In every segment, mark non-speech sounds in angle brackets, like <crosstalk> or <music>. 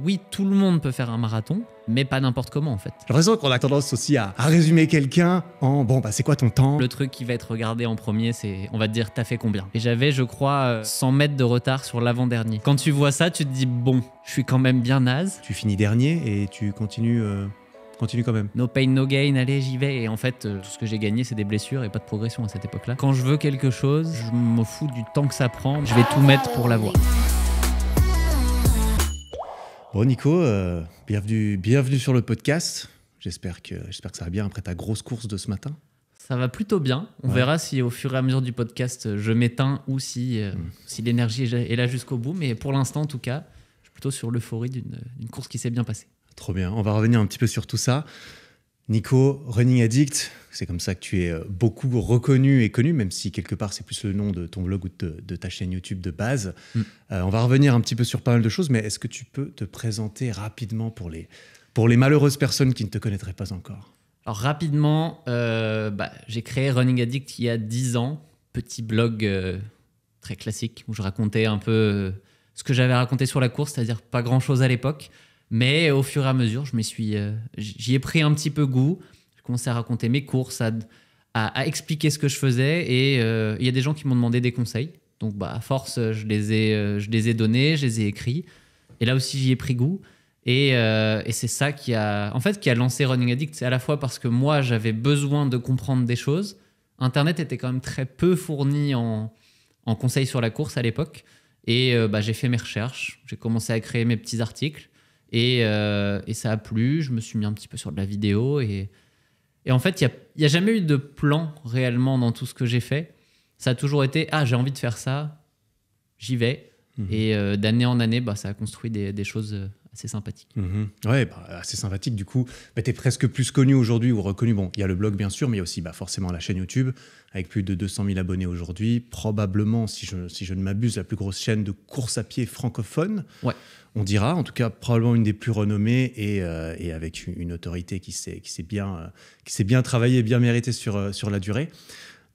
oui, tout le monde peut faire un marathon, mais pas n'importe comment en fait. J'ai raison qu'on a tendance aussi à, résumer quelqu'un en bon, bah c'est quoi ton temps Le truc qui va être regardé en premier, c'est on va te dire t'as fait combien Et j'avais, je crois, 100 euh, mètres de retard sur l'avant-dernier. Quand tu vois ça, tu te dis bon, je suis quand même bien naze. Tu finis dernier et tu continues. Euh, continue quand même. No pain, no gain, allez, j'y vais. Et en fait, euh, tout ce que j'ai gagné, c'est des blessures et pas de progression à cette époque-là. Quand je veux quelque chose, je me fous du temps que ça prend, je vais tout mettre pour l'avoir. Bon Nico, euh, bienvenue, bienvenue sur le podcast. J'espère que, j'espère que ça va bien après ta grosse course de ce matin. Ça va plutôt bien. On verra si au fur et à mesure du podcast euh, je m'éteins ou si, euh, mm. si l'énergie est là jusqu'au bout. Mais pour l'instant en tout cas, je suis plutôt sur l'euphorie d'une, course qui s'est bien passée. Trop bien. On va revenir un petit peu sur tout ça. Nico, Running Addict, c'est comme ça que tu es euh, beaucoup reconnu et connu, même si quelque part c'est plus le nom de ton blog ou de, ta chaîne YouTube de base. Mm. Euh, on va revenir un petit peu sur pas mal de choses, mais est-ce que tu peux te présenter rapidement pour les, pour les malheureuses personnes qui ne te connaîtraient pas encore Alors rapidement, euh, bah, j'ai créé Running Addict il y a 10 ans, petit blog très classique où je racontais un peu ce que j'avais raconté sur la course, c'est-à-dire pas grand-chose à l'époque. Mais au fur et à mesure, je suis, euh, j'y ai pris un petit peu goût. Je commençais à raconter mes courses, à, à, expliquer ce que je faisais. Et euh, il y a des gens qui m'ont demandé des conseils. Donc, bah, à force, euh, je les, ai, je les ai donnés, je les ai écrits. Et là aussi, j'y ai pris goût. Et, c'est ça qui a, en fait, qui a lancé Running Addict. C'est à la fois parce que moi, j'avais besoin de comprendre des choses. Internet était quand même très peu fourni en, conseils sur la course à l'époque. Et bah, j'ai fait mes recherches, j'ai commencé à créer mes petits articles. Euh, et, ça a plu, je me suis mis un petit peu sur de la vidéo. Et, en fait, il n'y a, jamais eu de plan réellement dans tout ce que j'ai fait. Ça a toujours été, ah, j'ai envie de faire ça, j'y vais. Mhm. Et euh, d'année en année, bah, ça a construit des choses euh, assez sympathique. Mhm. Ouais, bah, assez sympathique. Du coup, bah, tu es presque plus connu aujourd'hui ou reconnu. Bon, il y a le blog, bien sûr, mais il y a aussi bah, forcément la chaîne YouTube, avec plus de 200 000 abonnés aujourd'hui. Probablement, si je, si je ne m'abuse, la plus grosse chaîne de course à pied francophone. On dira, en tout cas, probablement une des plus renommées et, euh, et avec une autorité qui s'est bien, euh, qui s'est bien travaillée, bien méritée sur, euh, sur la durée.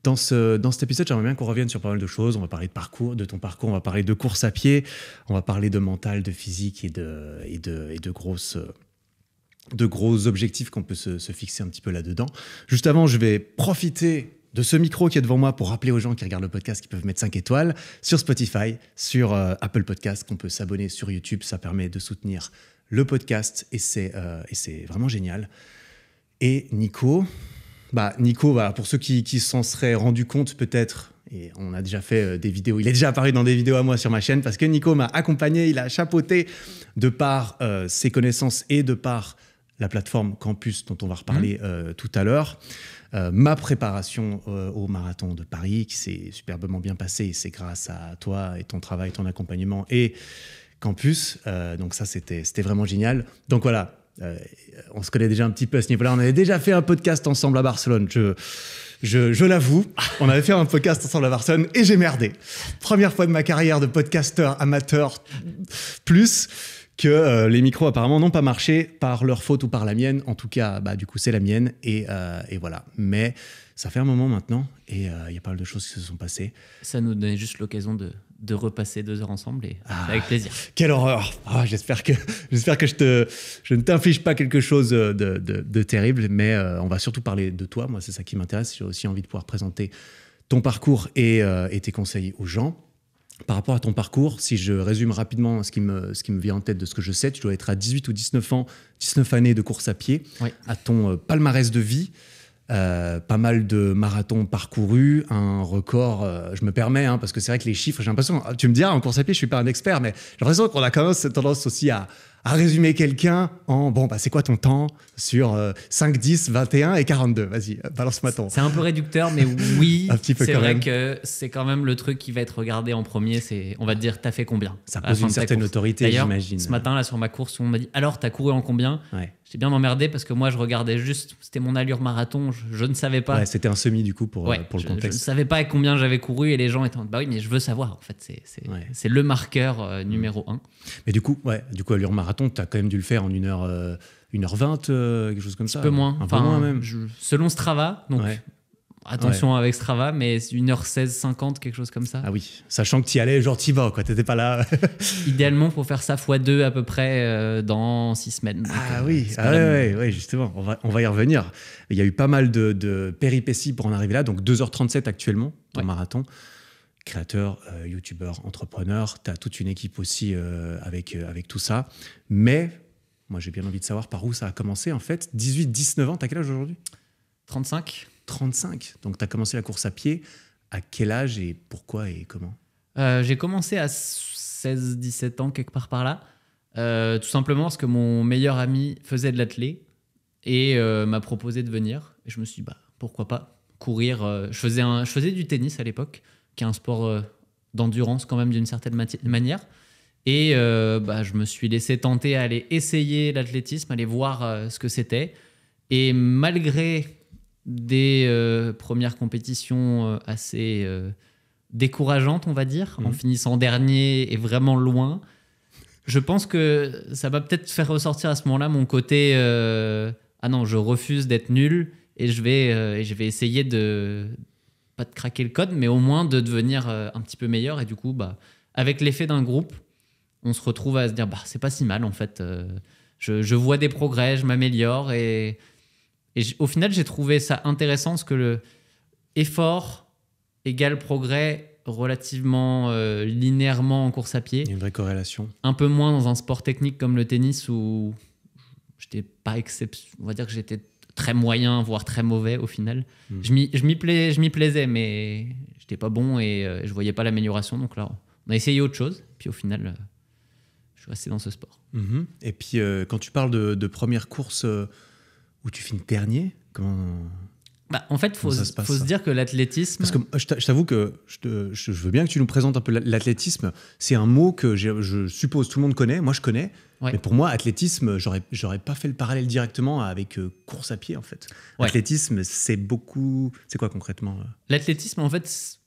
Dans, cet épisode, j'aimerais bien qu'on revienne sur pas mal de choses. On va parler de parcours, de ton parcours, on va parler de course à pied, on va parler de mental, de physique et de, et de, grosses gros objectifs qu'on peut se, fixer un petit peu là-dedans. Juste avant, je vais profiter de ce micro qui est devant moi pour rappeler aux gens qui regardent le podcast qu'ils peuvent mettre 5 étoiles sur Spotify, sur euh, Apple Podcast, qu'on peut s'abonner sur YouTube. Ça permet de soutenir le podcast et c'est euh, vraiment génial. Et Nico, bah, Nico, bah, pour ceux qui, s'en seraient rendus compte peut-être, et on a déjà fait euh, des vidéos, il est déjà apparu dans des vidéos à moi sur ma chaîne, parce que Nico m'a accompagné, il a chapeauté de par euh, ses connaissances et de par la plateforme Campus dont on va reparler mmh. euh, tout à l'heure. ma préparation au marathon de Paris qui s'est superbement bien passée. C'est grâce à toi et ton travail, ton accompagnement et Campus. donc ça, c'était vraiment génial. Donc voilà, euh, on se connaît déjà un petit peu à ce niveau-là. On avait déjà fait un podcast ensemble à Barcelone. Je, l'avoue, on avait fait un podcast ensemble à Barcelone et j'ai merdé. Première fois de ma carrière de podcasteur amateur plus que euh, les micros apparemment n'ont pas marché par leur faute ou par la mienne. En tout cas, bah, du coup, c'est la mienne et, euh, et, voilà. Mais ça fait un moment maintenant et il y a pas mal de choses qui se sont passées. Ça nous donnait juste l'occasion de de repasser deux heures ensemble et ah, avec plaisir. Quelle horreur ah, J'espère que, j'espère que je, te, je ne t'inflige pas quelque chose de, terrible, mais euh, on va surtout parler de toi. Moi, c'est ça qui m'intéresse. J'ai aussi envie de pouvoir présenter ton parcours et, euh, et, tes conseils aux gens. Par rapport à ton parcours, si je résume rapidement ce qui, me, ce qui me vient en tête de ce que je sais, tu dois être à 18 ou 19 ans, 19 années de course à pied, à ton euh, palmarès de vie. Euh, pas mal de marathons parcourus, un record, euh, je me permets, hein, parce que c'est vrai que les chiffres, j'ai l'impression, ah, tu me diras, en course à pied, je suis pas un expert, mais j'ai l'impression qu'on a quand même cette tendance aussi à, résumer quelqu'un en, bon, bah, c'est quoi ton temps sur 5, 10, 21 et 42 Vas-y, euh, balance moi ton. C'est un peu réducteur, mais oui, <laughs> c'est vrai que c'est quand même le truc qui va être regardé en premier, c'est, on va te dire, t'as fait combien Ça pose une certaine autorité, j'imagine. ce matin, là, sur ma course, on m'a dit, alors, t'as couru en combien j'ai bien emmerdé parce que moi, je regardais juste, c'était mon allure marathon, je, ne savais pas. Ouais, c'était un semi du coup pour, euh, le contexte. Je ne savais pas combien j'avais couru et les gens étaient en bah oui, mais je veux savoir en fait, c'est le marqueur euh, mm. numéro un. Mais du coup, ouais, du coup, allure marathon, tu as quand même dû le faire en heure. 1h20, euh, quelque chose comme ça. Un peu moins. Un enfin, peu moins même. selon Strava, donc Attention avec Strava, mais 1h16, 50, quelque chose comme ça. Ah oui, sachant que tu y allais, genre t'y vas, quoi, t'étais pas là. <laughs> Idéalement, pour faire ça x2 à peu près euh, dans 6 semaines. ah euh, oui, ah ouais, ouais, ouais, justement, on va, on y revenir. Il y a eu pas mal de, péripéties pour en arriver là, donc 2h37 actuellement, ton marathon créateur, YouTuber, euh, youtubeur, entrepreneur, tu as toute une équipe aussi avec, avec tout ça. Mais moi j'ai bien envie de savoir par où ça a commencé en fait. 18, 19 ans, as quel âge aujourd'hui 35. 35. Donc, tu as commencé la course à pied. À quel âge et pourquoi et comment euh, J'ai commencé à 16-17 ans, quelque part par là. Euh, tout simplement parce que mon meilleur ami faisait de l'athlé et euh, m'a proposé de venir. Et je me suis dit, bah, pourquoi pas courir. je, faisais un, je faisais du tennis à l'époque, qui est un sport d'endurance quand même d'une certaine manière. Et bah, je me suis laissé tenter à aller essayer l'athlétisme, aller voir ce que c'était. Et malgré des euh, premières compétitions euh, assez euh, décourageantes, on va dire, en mhm. finissant dernier et vraiment loin. Je pense que ça va peut-être faire ressortir à ce moment-là mon côté ah non, je refuse d'être nul et je vais et je vais essayer de pas de craquer le code, mais au moins de devenir un petit peu meilleur. Et du coup, bah, avec l'effet d'un groupe, on se retrouve à se dire bah c'est pas si mal en fait. Je, je vois des progrès, je m'améliore et et au final, j'ai trouvé ça intéressant ce que le effort égale progrès relativement euh, linéairement en course à pied. Il y a une vraie corrélation. Un peu moins dans un sport technique comme le tennis où j'étais pas exceptionnel. On va dire que j'étais très moyen, voire très mauvais au final. Hmm. Je m'y plaisais, mais j'étais pas bon et je euh, je voyais pas l'amélioration. Donc là, on a essayé autre chose. Puis au final, euh, je suis resté dans ce sport. Mhm. Et puis, quand tu parles de, de première course où tu finis dernier Comment bah, en fait, faut, se, faut se dire que l'athlétisme. Parce que je t'avoue que je, te, veux bien que tu nous présentes un peu l'athlétisme. C'est un mot que je suppose tout le monde connaît. Moi, je connais. Mais pour moi, athlétisme, j'aurais, j'aurais pas fait le parallèle directement avec euh, course à pied, en fait. Athlétisme, c'est beaucoup. C'est quoi concrètement euh L'athlétisme, en fait,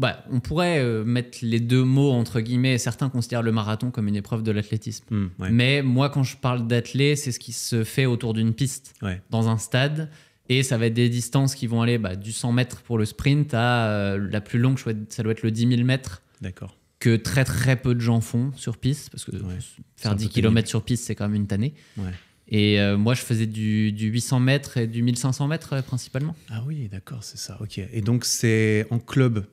bah, on pourrait euh, mettre les deux mots entre guillemets. Certains considèrent le marathon comme une épreuve de l'athlétisme. Hmm, Mais moi, quand je parle d'athlé, c'est ce qui se fait autour d'une piste, dans un stade. Et ça va être des distances qui vont aller bah, du 100 mètres pour le sprint à euh, la plus longue, ça doit être le 10 000 mètres. D'accord. Que très très peu de gens font sur piste, parce que faire 10 km sur piste, c'est quand même une tannée. Et euh, moi, je faisais du, du 800 mètres et du 1500 mètres principalement. Ah oui, d'accord, c'est ça. Ok. Et donc, c'est en club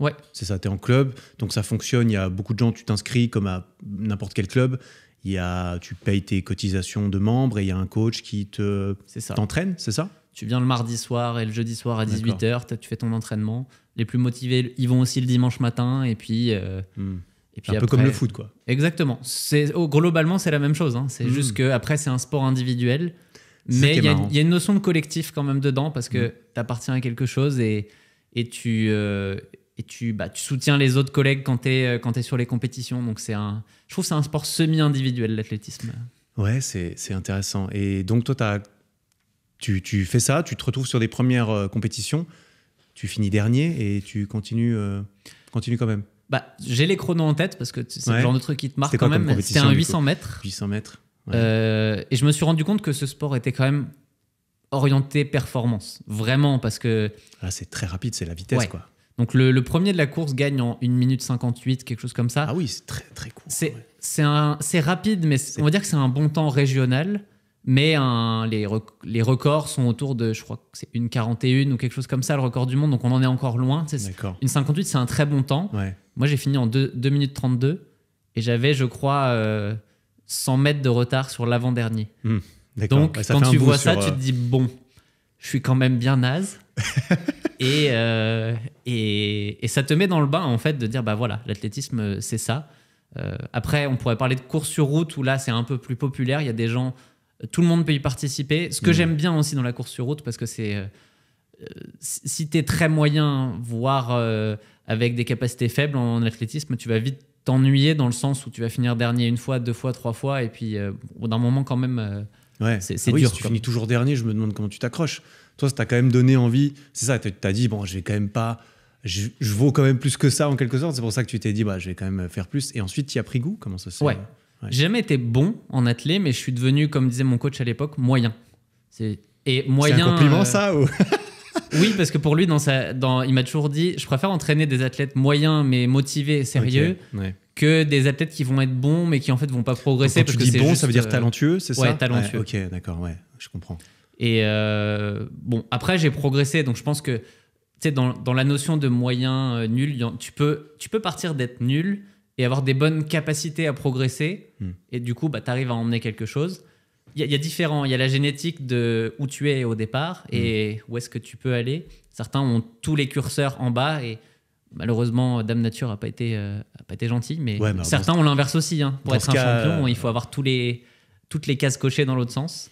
Ouais. C'est ça, tu es en club, donc ça fonctionne. Il y a beaucoup de gens, tu t'inscris comme à n'importe quel club. Il y a, tu payes tes cotisations de membres et il y a un coach qui te t'entraîne, c'est ça Tu viens le mardi soir et le jeudi soir à 18h, tu fais ton entraînement. Les plus motivés, ils vont aussi le dimanche matin et puis. Euh, hmm. Et puis un peu comme le foot, quoi. Exactement. Oh, globalement c'est la même chose. Hein. C'est hmm. juste que après c'est un sport individuel, mais il y, a une notion de collectif quand même dedans parce que hmm. tu appartiens à quelque chose et et tu euh, et tu, bah, soutiens les autres collègues quand tu es, es sur les compétitions. Donc c'est un, je trouve que c'est un sport semi-individuel, l'athlétisme. Ouais, c'est intéressant. Et donc toi, tu, fais ça, tu te retrouves sur des premières euh, compétitions, tu finis dernier et euh, tu continues, quand même. Bah, j'ai les chronos en tête parce que c'est le genre de truc qui te marque quand même. C'était un 800 mètres. 800 mètres. Euh, et je me suis rendu compte que ce sport était quand même orienté performance, vraiment parce que. Ah, c'est très rapide, c'est la vitesse quoi. Donc le, premier de la course gagne en 1 minute 58, quelque chose comme ça. Ah oui, c'est très très court. C'est rapide, mais on va dire que c'est un bon temps régional. Mais les, les, records sont autour de, je crois que c'est une 41 ou quelque chose comme ça, le record du monde. Donc on en est encore loin. Une 58, c'est un très bon temps. Moi, j'ai fini en 2, minutes 32 et j'avais, je crois, 100 euh, mètres de retard sur l'avant-dernier. Hmm. Donc, quand tu vois ça, tu euh, te dis, bon, je suis quand même bien naze. <laughs> Euh, et, et, ça te met dans le bain, en fait, de dire, bah voilà, l'athlétisme, c'est ça. Euh, après, on pourrait parler de course sur route, où là, c'est un peu plus populaire. Il y a des gens, tout le monde peut y participer. Ce que mm. j'aime bien aussi dans la course sur route, parce que c'est... Euh, si tu es très moyen, voire avec des capacités faibles en athlétisme, tu vas vite t'ennuyer dans le sens où tu vas finir dernier une fois, deux fois, trois fois, et puis d'un moment quand même Ouais. Ah c'est oui, dur. Si tu finis toujours dernier, je me demande comment tu t'accroches. Toi, ça t'a quand même donné envie. C'est ça, tu t'as dit, bon, je vais quand même pas. Je, je, vaux quand même plus que ça en quelque sorte. C'est pour ça que tu t'es dit, bah, je vais quand même faire plus. Et ensuite, tu as pris goût Comment ça se fait J'ai jamais été bon en athlète, mais je suis devenu, comme disait mon coach à l'époque, moyen. C'est et moyen. un compliment euh, ça ou... <laughs> Oui, parce que pour lui, dans sa, dans, il m'a toujours dit, je préfère entraîner des athlètes moyens mais motivés, sérieux, que des athlètes qui vont être bons mais qui en fait vont pas progresser. parce tu dis bon, ça veut dire euh, talentueux, c'est ça Ouais, talentueux. ok, d'accord, ouais, je comprends. Et euh, bon, après j'ai progressé, donc je pense que dans, dans la notion de moyen euh, nul, tu peux, tu peux partir d'être nul et avoir des bonnes capacités à progresser, hmm. et du coup, bah, tu arrives à emmener quelque chose. Il y, a différent, il y a la génétique de où tu es au départ et hmm. où est-ce que tu peux aller. Certains ont tous les curseurs en bas et Malheureusement, Dame Nature n'a euh, pas, été, gentille, pas été gentil, mais, certains ont l'inverse aussi. Hein. Pour être un champion, euh, il faut avoir tous les, toutes les cases cochées dans l'autre sens.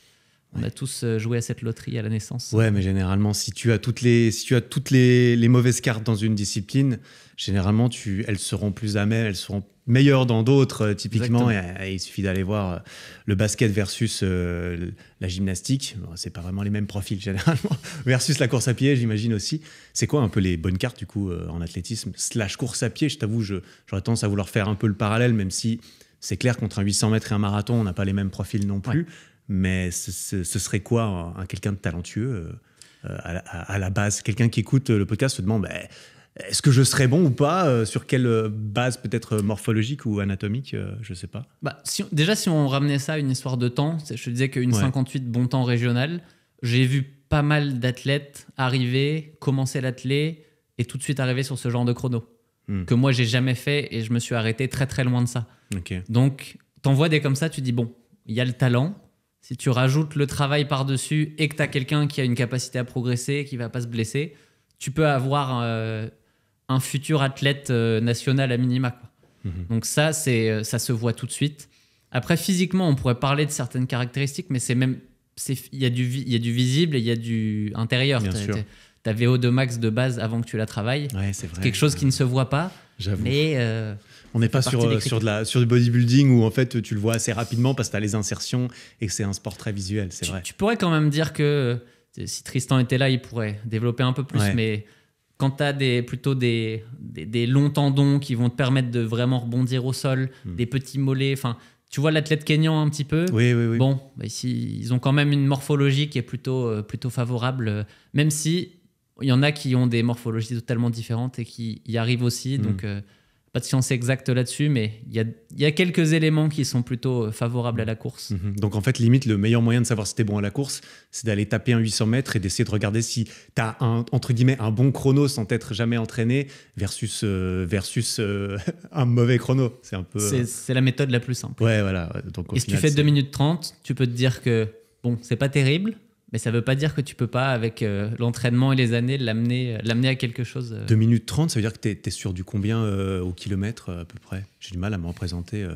On a tous euh, joué à cette loterie à la naissance. Ouais, mais généralement, si tu as toutes les, si tu as toutes les, mauvaises cartes dans une discipline, généralement, tu, elles seront plus amères, elles seront meilleur dans d'autres. Euh, typiquement, il suffit d'aller voir euh, le basket versus euh, la gymnastique. c'est pas vraiment les mêmes profils <laughs> généralement. versus la course à pied, j'imagine aussi. C'est quoi un peu les bonnes cartes du coup en athlétisme slash course à pied Je t'avoue, j'aurais tendance à vouloir faire un peu le parallèle, même si c'est clair qu'entre un 800 mètres et un marathon, on n'a pas les mêmes profils non plus. Mais ce, serait quoi un, quelqu'un de talentueux à, la base Quelqu'un qui écoute le podcast se demande. Bah, est-ce que je serais bon ou pas euh, Sur quelle euh, base peut-être euh, morphologique ou anatomique Je Je sais pas. Bah, déjà, si on ramenait ça à une histoire de temps, je te disais qu'une 58 bon temps régional, j'ai vu pas mal d'athlètes arriver, commencer l'athlète et tout de suite arriver sur ce genre de chrono hmm. que moi j'ai jamais fait et je me suis arrêté très très loin de ça. Donc, t'envoies des comme ça, tu dis bon, il y a le talent, si tu rajoutes le travail par-dessus et que tu as quelqu'un qui a une capacité à progresser, qui va pas se blesser, tu peux avoir un futur athlète euh, national à minima. Quoi. Mhm. Donc ça, c'est, euh, ça se voit tout de suite. Après, physiquement, on pourrait parler de certaines caractéristiques, mais c'est même, il y, a du, y a du visible et il y a du intérieur. Tu avais Ta VO2 max de base avant que tu la travailles. c'est Quelque chose qui ne se voit pas. J'avoue. Euh, on n'est pas sur, sur, du bodybuilding où en fait tu le vois assez rapidement parce que tu as les insertions et que c'est un sport très visuel, c'est vrai. Tu pourrais quand même dire que si Tristan était là, il pourrait développer un peu plus, mais quand tu as des, plutôt des, des, longs tendons qui vont te permettre de vraiment rebondir au sol, hmm. des petits mollets, enfin, tu vois l'athlète kenyan un petit peu. Oui, oui, oui. Bon, bah, ici, ils ont quand même une morphologie qui est plutôt, euh, plutôt favorable, même si il y en a qui ont des morphologies totalement différentes et qui y arrivent aussi. Hmm. Donc, euh, pas de science exacte là-dessus, mais il y a, quelques éléments qui sont plutôt euh, favorables à la course. Mhm. Donc en fait, limite, le meilleur moyen de savoir si t'es bon à la course, c'est d'aller taper un 800 mètres et d'essayer de regarder si t'as un, entre guillemets, un bon chrono sans t'être jamais entraîné versus, euh, versus euh, <laughs> un mauvais chrono. C'est un peu. C'est la méthode la plus simple. Ouais, voilà. Donc, et si tu fais 2 minutes 30, tu peux te dire que bon, c'est pas terrible, mais ça ne veut pas dire que tu ne peux pas, avec euh, l'entraînement et les années, l'amener, euh, à quelque chose. 2 euh. minutes 30, ça veut dire que tu es, sûr du combien au kilomètre à peu près J'ai du mal à me représenter.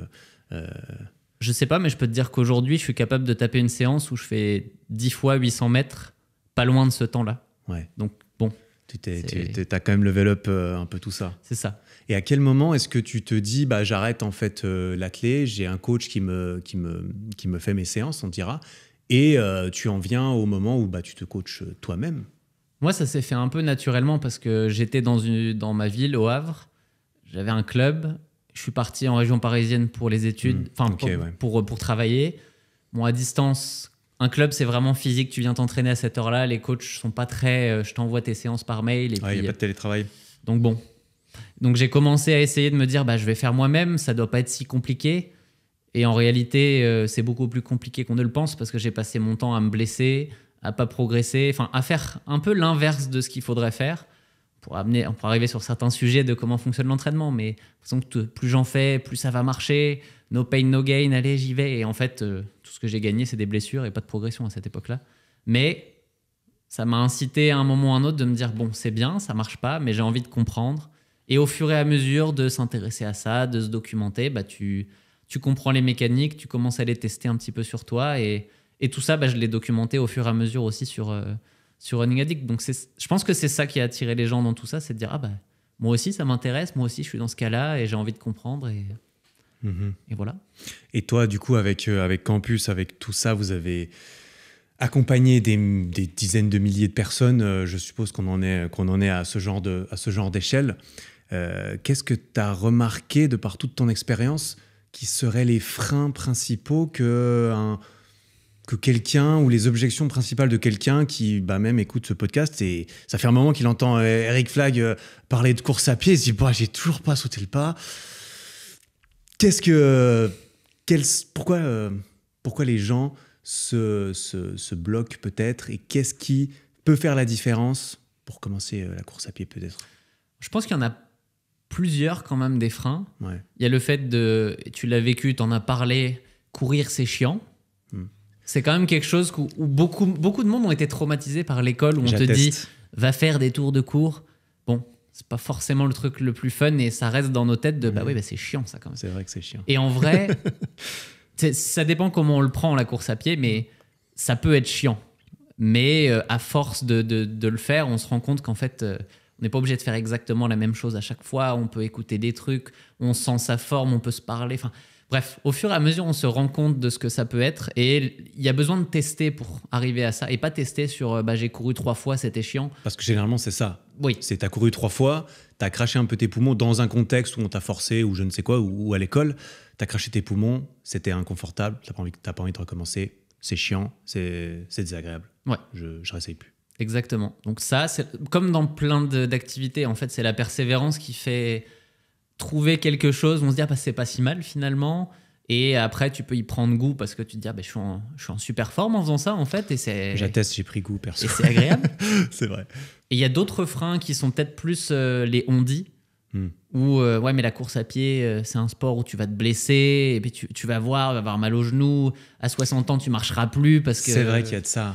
Je ne sais pas, mais je peux te dire qu'aujourd'hui, je suis capable de taper une séance où je fais 10 fois 800 mètres, pas loin de ce temps-là. Ouais. Donc bon. Tu t'es, as quand même level up un peu tout ça. C'est ça. Et à quel moment est-ce que tu te dis, bah, j'arrête en fait la clé, j'ai un coach qui me, qui, me, qui me fait mes séances, on dira et euh, tu en viens au moment où bah, tu te coaches toi-même. Moi, ça s'est fait un peu naturellement parce que j'étais dans, une, dans ma ville, au Havre. J'avais un club. Je suis parti en région parisienne pour les études, hmm, enfin pour, travailler. Bon, à distance, un club, c'est vraiment physique. Tu viens t'entraîner à cette heure-là. Les coachs sont pas très. Euh, je t'envoie tes séances par mail. Il n'y a pas de euh, télétravail. Donc bon. Donc j'ai commencé à essayer de me dire bah, je vais faire moi-même. Ça doit pas être si compliqué. Et en réalité, euh, c'est beaucoup plus compliqué qu'on ne le pense parce que j'ai passé mon temps à me blesser, à pas progresser, enfin à faire un peu l'inverse de ce qu'il faudrait faire pour amener, arriver sur certains sujets de comment fonctionne l'entraînement. Mais façon plus j'en fais, plus ça va marcher. No pain, no gain. Allez, j'y vais. Et en fait, euh, tout ce que j'ai gagné, c'est des blessures et pas de progression à cette époque-là. Mais ça m'a incité à un moment ou à un autre de me dire bon, c'est bien, ça marche pas, mais j'ai envie de comprendre. Et au fur et à mesure de s'intéresser à ça, de se documenter, bah tu tu comprends les mécaniques, tu commences à les tester un petit peu sur toi. Et, et tout ça, bah, je l'ai documenté au fur et à mesure aussi sur, euh, sur Running Addict. Donc je pense que c'est ça qui a attiré les gens dans tout ça, c'est de dire, ah bah moi aussi ça m'intéresse, moi aussi je suis dans ce cas-là et j'ai envie de comprendre. Et, mhm. et voilà. Et toi, du coup, avec, euh, avec Campus, avec tout ça, vous avez accompagné des, des, dizaines de milliers de personnes, euh, je suppose qu'on en est, qu'on en est à ce genre de, à ce genre d'échelle. Qu'est-ce que tu as remarqué de par toute ton expérience qui seraient les freins principaux que que quelqu'un ou les objections principales de quelqu'un qui bah, même écoute ce podcast et ça fait un moment qu'il entend euh, Eric Flagg euh, parler de course à pied et se dit bah, j'ai toujours pas sauté le pas qu'est-ce que quel, pourquoi euh, pourquoi les gens se, se, se bloquent peut-être et qu'est-ce qui peut faire la différence pour commencer la course à pied peut-être je pense qu'il y en a plusieurs quand même des freins. Il y a le fait de, tu l'as vécu, t'en as parlé, courir c'est chiant. Hmm. C'est quand même quelque chose où, beaucoup, beaucoup de monde ont été traumatisés par l'école où on te dit va faire des tours de cours. Bon, c'est pas forcément le truc le plus fun et ça reste dans nos têtes de bah hmm. oui, bah, c'est chiant ça quand même. C'est vrai que c'est chiant. Et en vrai, <laughs> ça dépend comment on le prend la course à pied, mais ça peut être chiant. Mais euh, à force de, le faire, on se rend compte qu'en fait, euh, on n'est pas obligé de faire exactement la même chose à chaque fois. On peut écouter des trucs, on sent sa forme, on peut se parler. Enfin, bref, au fur et à mesure, on se rend compte de ce que ça peut être. Et il y a besoin de tester pour arriver à ça. Et pas tester sur euh, bah, j'ai couru trois fois, c'était chiant. Parce que généralement, c'est ça. Oui. C'est t'as couru trois fois, t'as craché un peu tes poumons dans un contexte où on t'a forcé ou je ne sais quoi, ou, à l'école. T'as craché tes poumons, c'était inconfortable, t'as pas, envie, pas envie de recommencer, c'est chiant, c'est désagréable. Ouais. Je, ne réessaye plus. Exactement. Donc ça, comme dans plein d'activités, en fait, c'est la persévérance qui fait trouver quelque chose. On se dit, ah, bah, c'est pas si mal finalement. Et après, tu peux y prendre goût parce que tu te dis, ah, bah, je, suis en, super forme en faisant ça, en fait. Et c'est. J'atteste, j'ai pris goût, perso. Et c'est agréable. <laughs> c'est vrai. Et il y a d'autres freins qui sont peut-être plus euh, les on-dit. Hmm. Ou, euh, ouais, mais la course à pied, euh, c'est un sport où tu vas te blesser, et puis tu, tu vas voir, tu vas avoir mal au genou. À 60 ans, tu marcheras plus parce que. C'est vrai qu'il y a de ça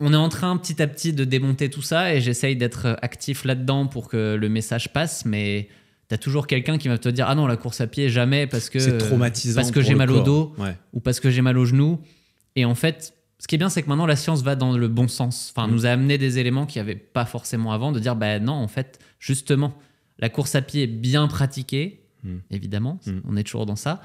on est en train petit à petit de démonter tout ça et j'essaye d'être actif là-dedans pour que le message passe, mais t'as toujours quelqu'un qui va te dire ah non la course à pied jamais parce que parce que j'ai mal au dos ou parce que j'ai mal au genou et en fait ce qui est bien c'est que maintenant la science va dans le bon sens enfin mm. nous a amené des éléments qui n'y avait pas forcément avant de dire bah non en fait justement la course à pied est bien pratiquée mm. évidemment mm. on est toujours dans ça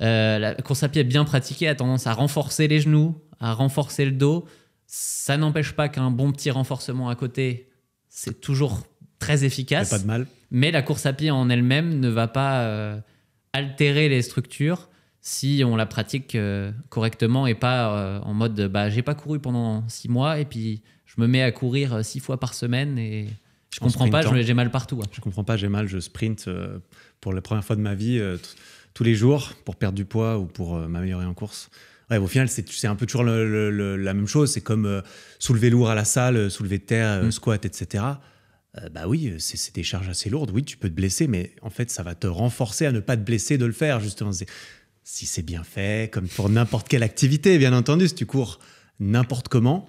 euh, la course à pied bien pratiquée a tendance à renforcer les genoux, à renforcer le dos. Ça n'empêche pas qu'un bon petit renforcement à côté, c'est toujours très efficace. Pas de mal. Mais la course à pied en elle-même ne va pas euh, altérer les structures si on la pratique euh, correctement et pas en mode bah j'ai pas couru pendant six mois et puis je me mets à courir six fois par semaine et je comprends pas j'ai mal partout. Je comprends pas j'ai mal je sprint pour la première fois de ma vie tous les jours pour perdre du poids ou pour euh, m'améliorer en course. au final, c'est un peu toujours la même chose. C'est comme euh, soulever lourd à la salle, euh, soulever de terre, mm. squat, etc. bah oui, c'est des charges assez lourdes. Oui, tu peux te blesser, mais en fait, ça va te renforcer à ne pas te blesser de le faire, justement. Si c'est bien fait, comme pour n'importe quelle activité, bien entendu, si tu cours n'importe comment,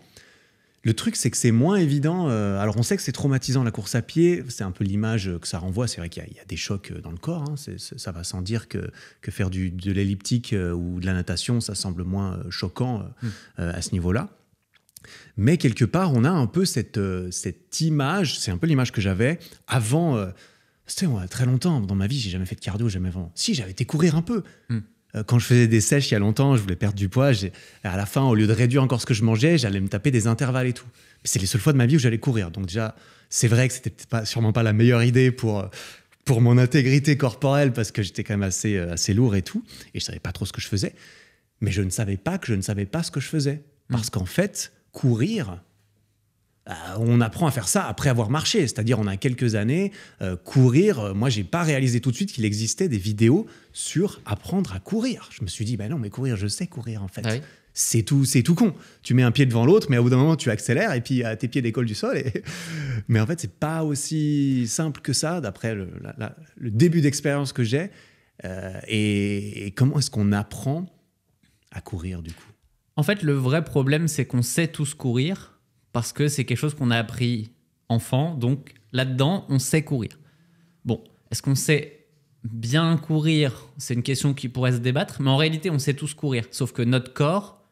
le truc, c'est que c'est moins évident. Euh, alors, on sait que c'est traumatisant la course à pied, c'est un peu l'image euh, que ça renvoie. C'est vrai qu'il y, a des chocs euh, dans le corps, hein. ça va sans dire que, faire de l'elliptique ou de la natation, ça semble moins choquant hmm. à ce niveau-là. Mais quelque part, on a un peu cette, image, c'est un peu l'image que j'avais avant. C'était moi très longtemps dans ma vie, j'ai jamais fait de cardio, jamais avant. Si, j'avais été courir un peu. Hmm. Euh, quand je faisais des sèches il y a longtemps, je voulais perdre du poids. À la fin, au lieu de réduire encore ce que je mangeais, j'allais me taper des intervalles et tout. C'est les seules fois de ma vie où j'allais courir. Donc déjà, c'est vrai que c'était pas, sûrement pas la meilleure idée pour, euh, pour mon intégrité corporelle parce que j'étais quand même assez, euh, assez lourd et tout. Et je savais pas trop ce que je faisais. Mais je ne savais pas que je ne savais pas ce que je faisais. Mmh. Parce qu'en fait, courir, euh, on apprend à faire ça après avoir marché, c'est-à-dire on a quelques années, euh, courir, euh, moi j'ai pas réalisé tout de suite qu'il existait des vidéos sur apprendre à courir. Je me suis dit, ben non mais courir, je sais courir en fait. Ah c'est tout, c'est tout con. Tu mets un pied devant l'autre, mais au bout d'un moment tu accélères et puis tes pieds décollent du sol. <laughs> mais en fait c'est pas aussi simple que ça d'après le, début d'expérience que j'ai. et comment est-ce qu'on apprend à courir du coup En fait le vrai problème c'est qu'on sait tous courir parce que c'est quelque chose qu'on a appris enfant, donc là-dedans, on sait courir. Bon, est-ce qu'on sait bien courir C'est une question qui pourrait se débattre, mais en réalité, on sait tous courir, sauf que notre corps,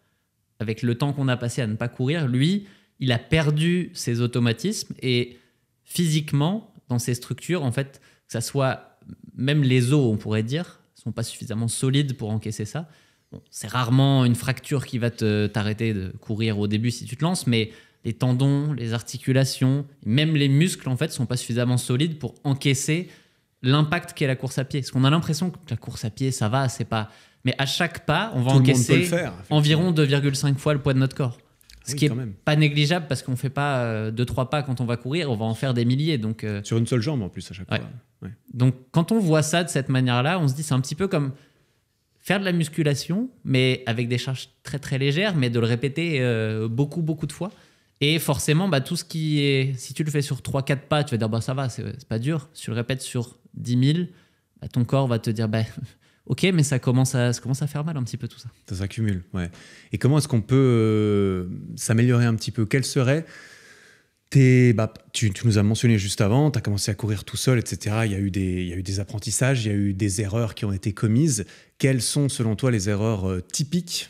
avec le temps qu'on a passé à ne pas courir, lui, il a perdu ses automatismes et physiquement, dans ses structures, en fait, que ça soit même les os, on pourrait dire, sont pas suffisamment solides pour encaisser ça. Bon, c'est rarement une fracture qui va t'arrêter de courir au début si tu te lances, mais les tendons, les articulations, même les muscles en fait sont pas suffisamment solides pour encaisser l'impact qu'est la course à pied. Parce qu'on a l'impression que la course à pied, ça va, c'est pas. Mais à chaque pas, on va encaisser environ 2,5 fois le poids de notre corps. Ce qui n'est pas négligeable parce qu'on fait pas 2-3 euh, pas quand on va courir, on va en faire des milliers. Donc, euh, Sur une seule jambe en plus à chaque fois. Donc quand on voit ça de cette manière-là, on se dit c'est un petit peu comme faire de la musculation, mais avec des charges très très légères, mais de le répéter euh, beaucoup beaucoup de fois. Et forcément, bah, tout ce qui est. Si tu le fais sur 3-4 pas, tu vas dire bah, ça va, c'est pas dur. Si tu le répètes sur 10 000, bah, ton corps va te dire bah, <laughs> ok, mais ça commence, à, ça commence à faire mal un petit peu tout ça. Ça s'accumule, ouais. Et comment est-ce qu'on peut euh, s'améliorer un petit peu quelle serait Bah, tu, tu, nous as mentionné juste avant, tu as commencé à courir tout seul, etc. Il y, a eu des, il y a eu des apprentissages, il y a eu des erreurs qui ont été commises. Quelles sont, selon toi, les erreurs euh, typiques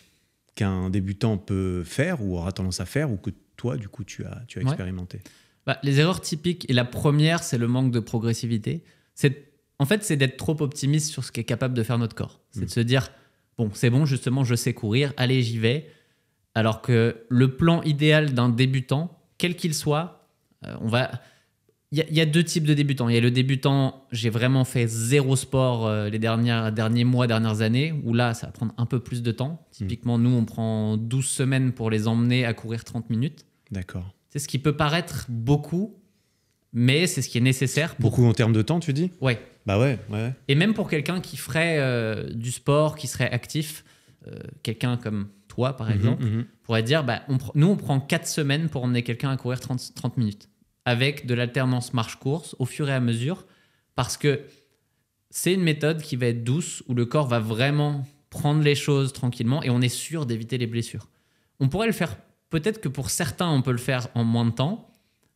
qu'un débutant peut faire ou aura tendance à faire ou que du coup, tu as, expérimenté bah, Les erreurs typiques, et la première, c'est le manque de progressivité. C'est, en fait, c'est d'être trop optimiste sur ce qu'est capable de faire notre corps. C'est hmm. de se dire, bon, c'est bon, justement, je sais courir, allez, j'y vais. Alors que le plan idéal d'un débutant, quel qu'il soit, euh, on va... Il y, a deux types de débutants. Il y a le débutant, j'ai vraiment fait zéro sport euh, les dernières, derniers mois, dernières années, où là, ça va prendre un peu plus de temps. Hmm. Typiquement, nous, on prend 12 semaines pour les emmener à courir 30 minutes. D'accord. C'est ce qui peut paraître beaucoup, mais c'est ce qui est nécessaire. Beaucoup en termes de temps, tu dis Ouais. Bah ouais, ouais. Et même pour quelqu'un qui ferait euh, du sport, qui serait actif, euh, quelqu'un comme toi, par mhm, exemple, mhm. pourrait dire bah, nous, on prend quatre semaines pour emmener quelqu'un à courir 30, 30 minutes, avec de l'alternance marche-course au fur et à mesure, parce que c'est une méthode qui va être douce, où le corps va vraiment prendre les choses tranquillement et on est sûr d'éviter les blessures. On pourrait le faire Peut-être que pour certains, on peut le faire en moins de temps,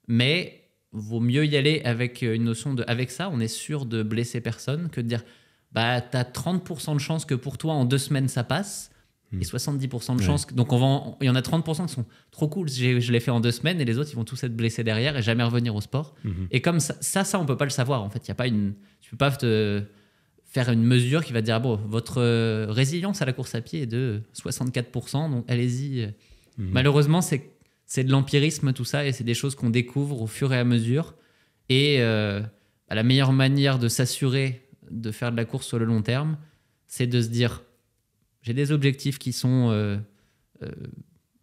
mais vaut mieux y aller avec euh, une notion de avec ça, on est sûr de blesser personne que de dire bah t'as 30% de chance que pour toi en deux semaines ça passe hmm. et 70% de chance. Donc on va il y en a 30% qui sont trop cool, je l'ai fait en deux semaines et les autres ils vont tous être blessés derrière et jamais revenir au sport. Mhm. Et comme ça, ça, ça on peut pas le savoir en fait. Il y a pas une, tu peux pas te faire une mesure qui va dire bon votre euh, résilience à la course à pied est de 64%, donc allez-y euh, Mhm. Malheureusement, c'est, de l'empirisme tout ça et c'est des choses qu'on découvre au fur et à mesure. Et euh, la meilleure manière de s'assurer de faire de la course sur le long terme, c'est de se dire j'ai des objectifs qui sont euh, euh,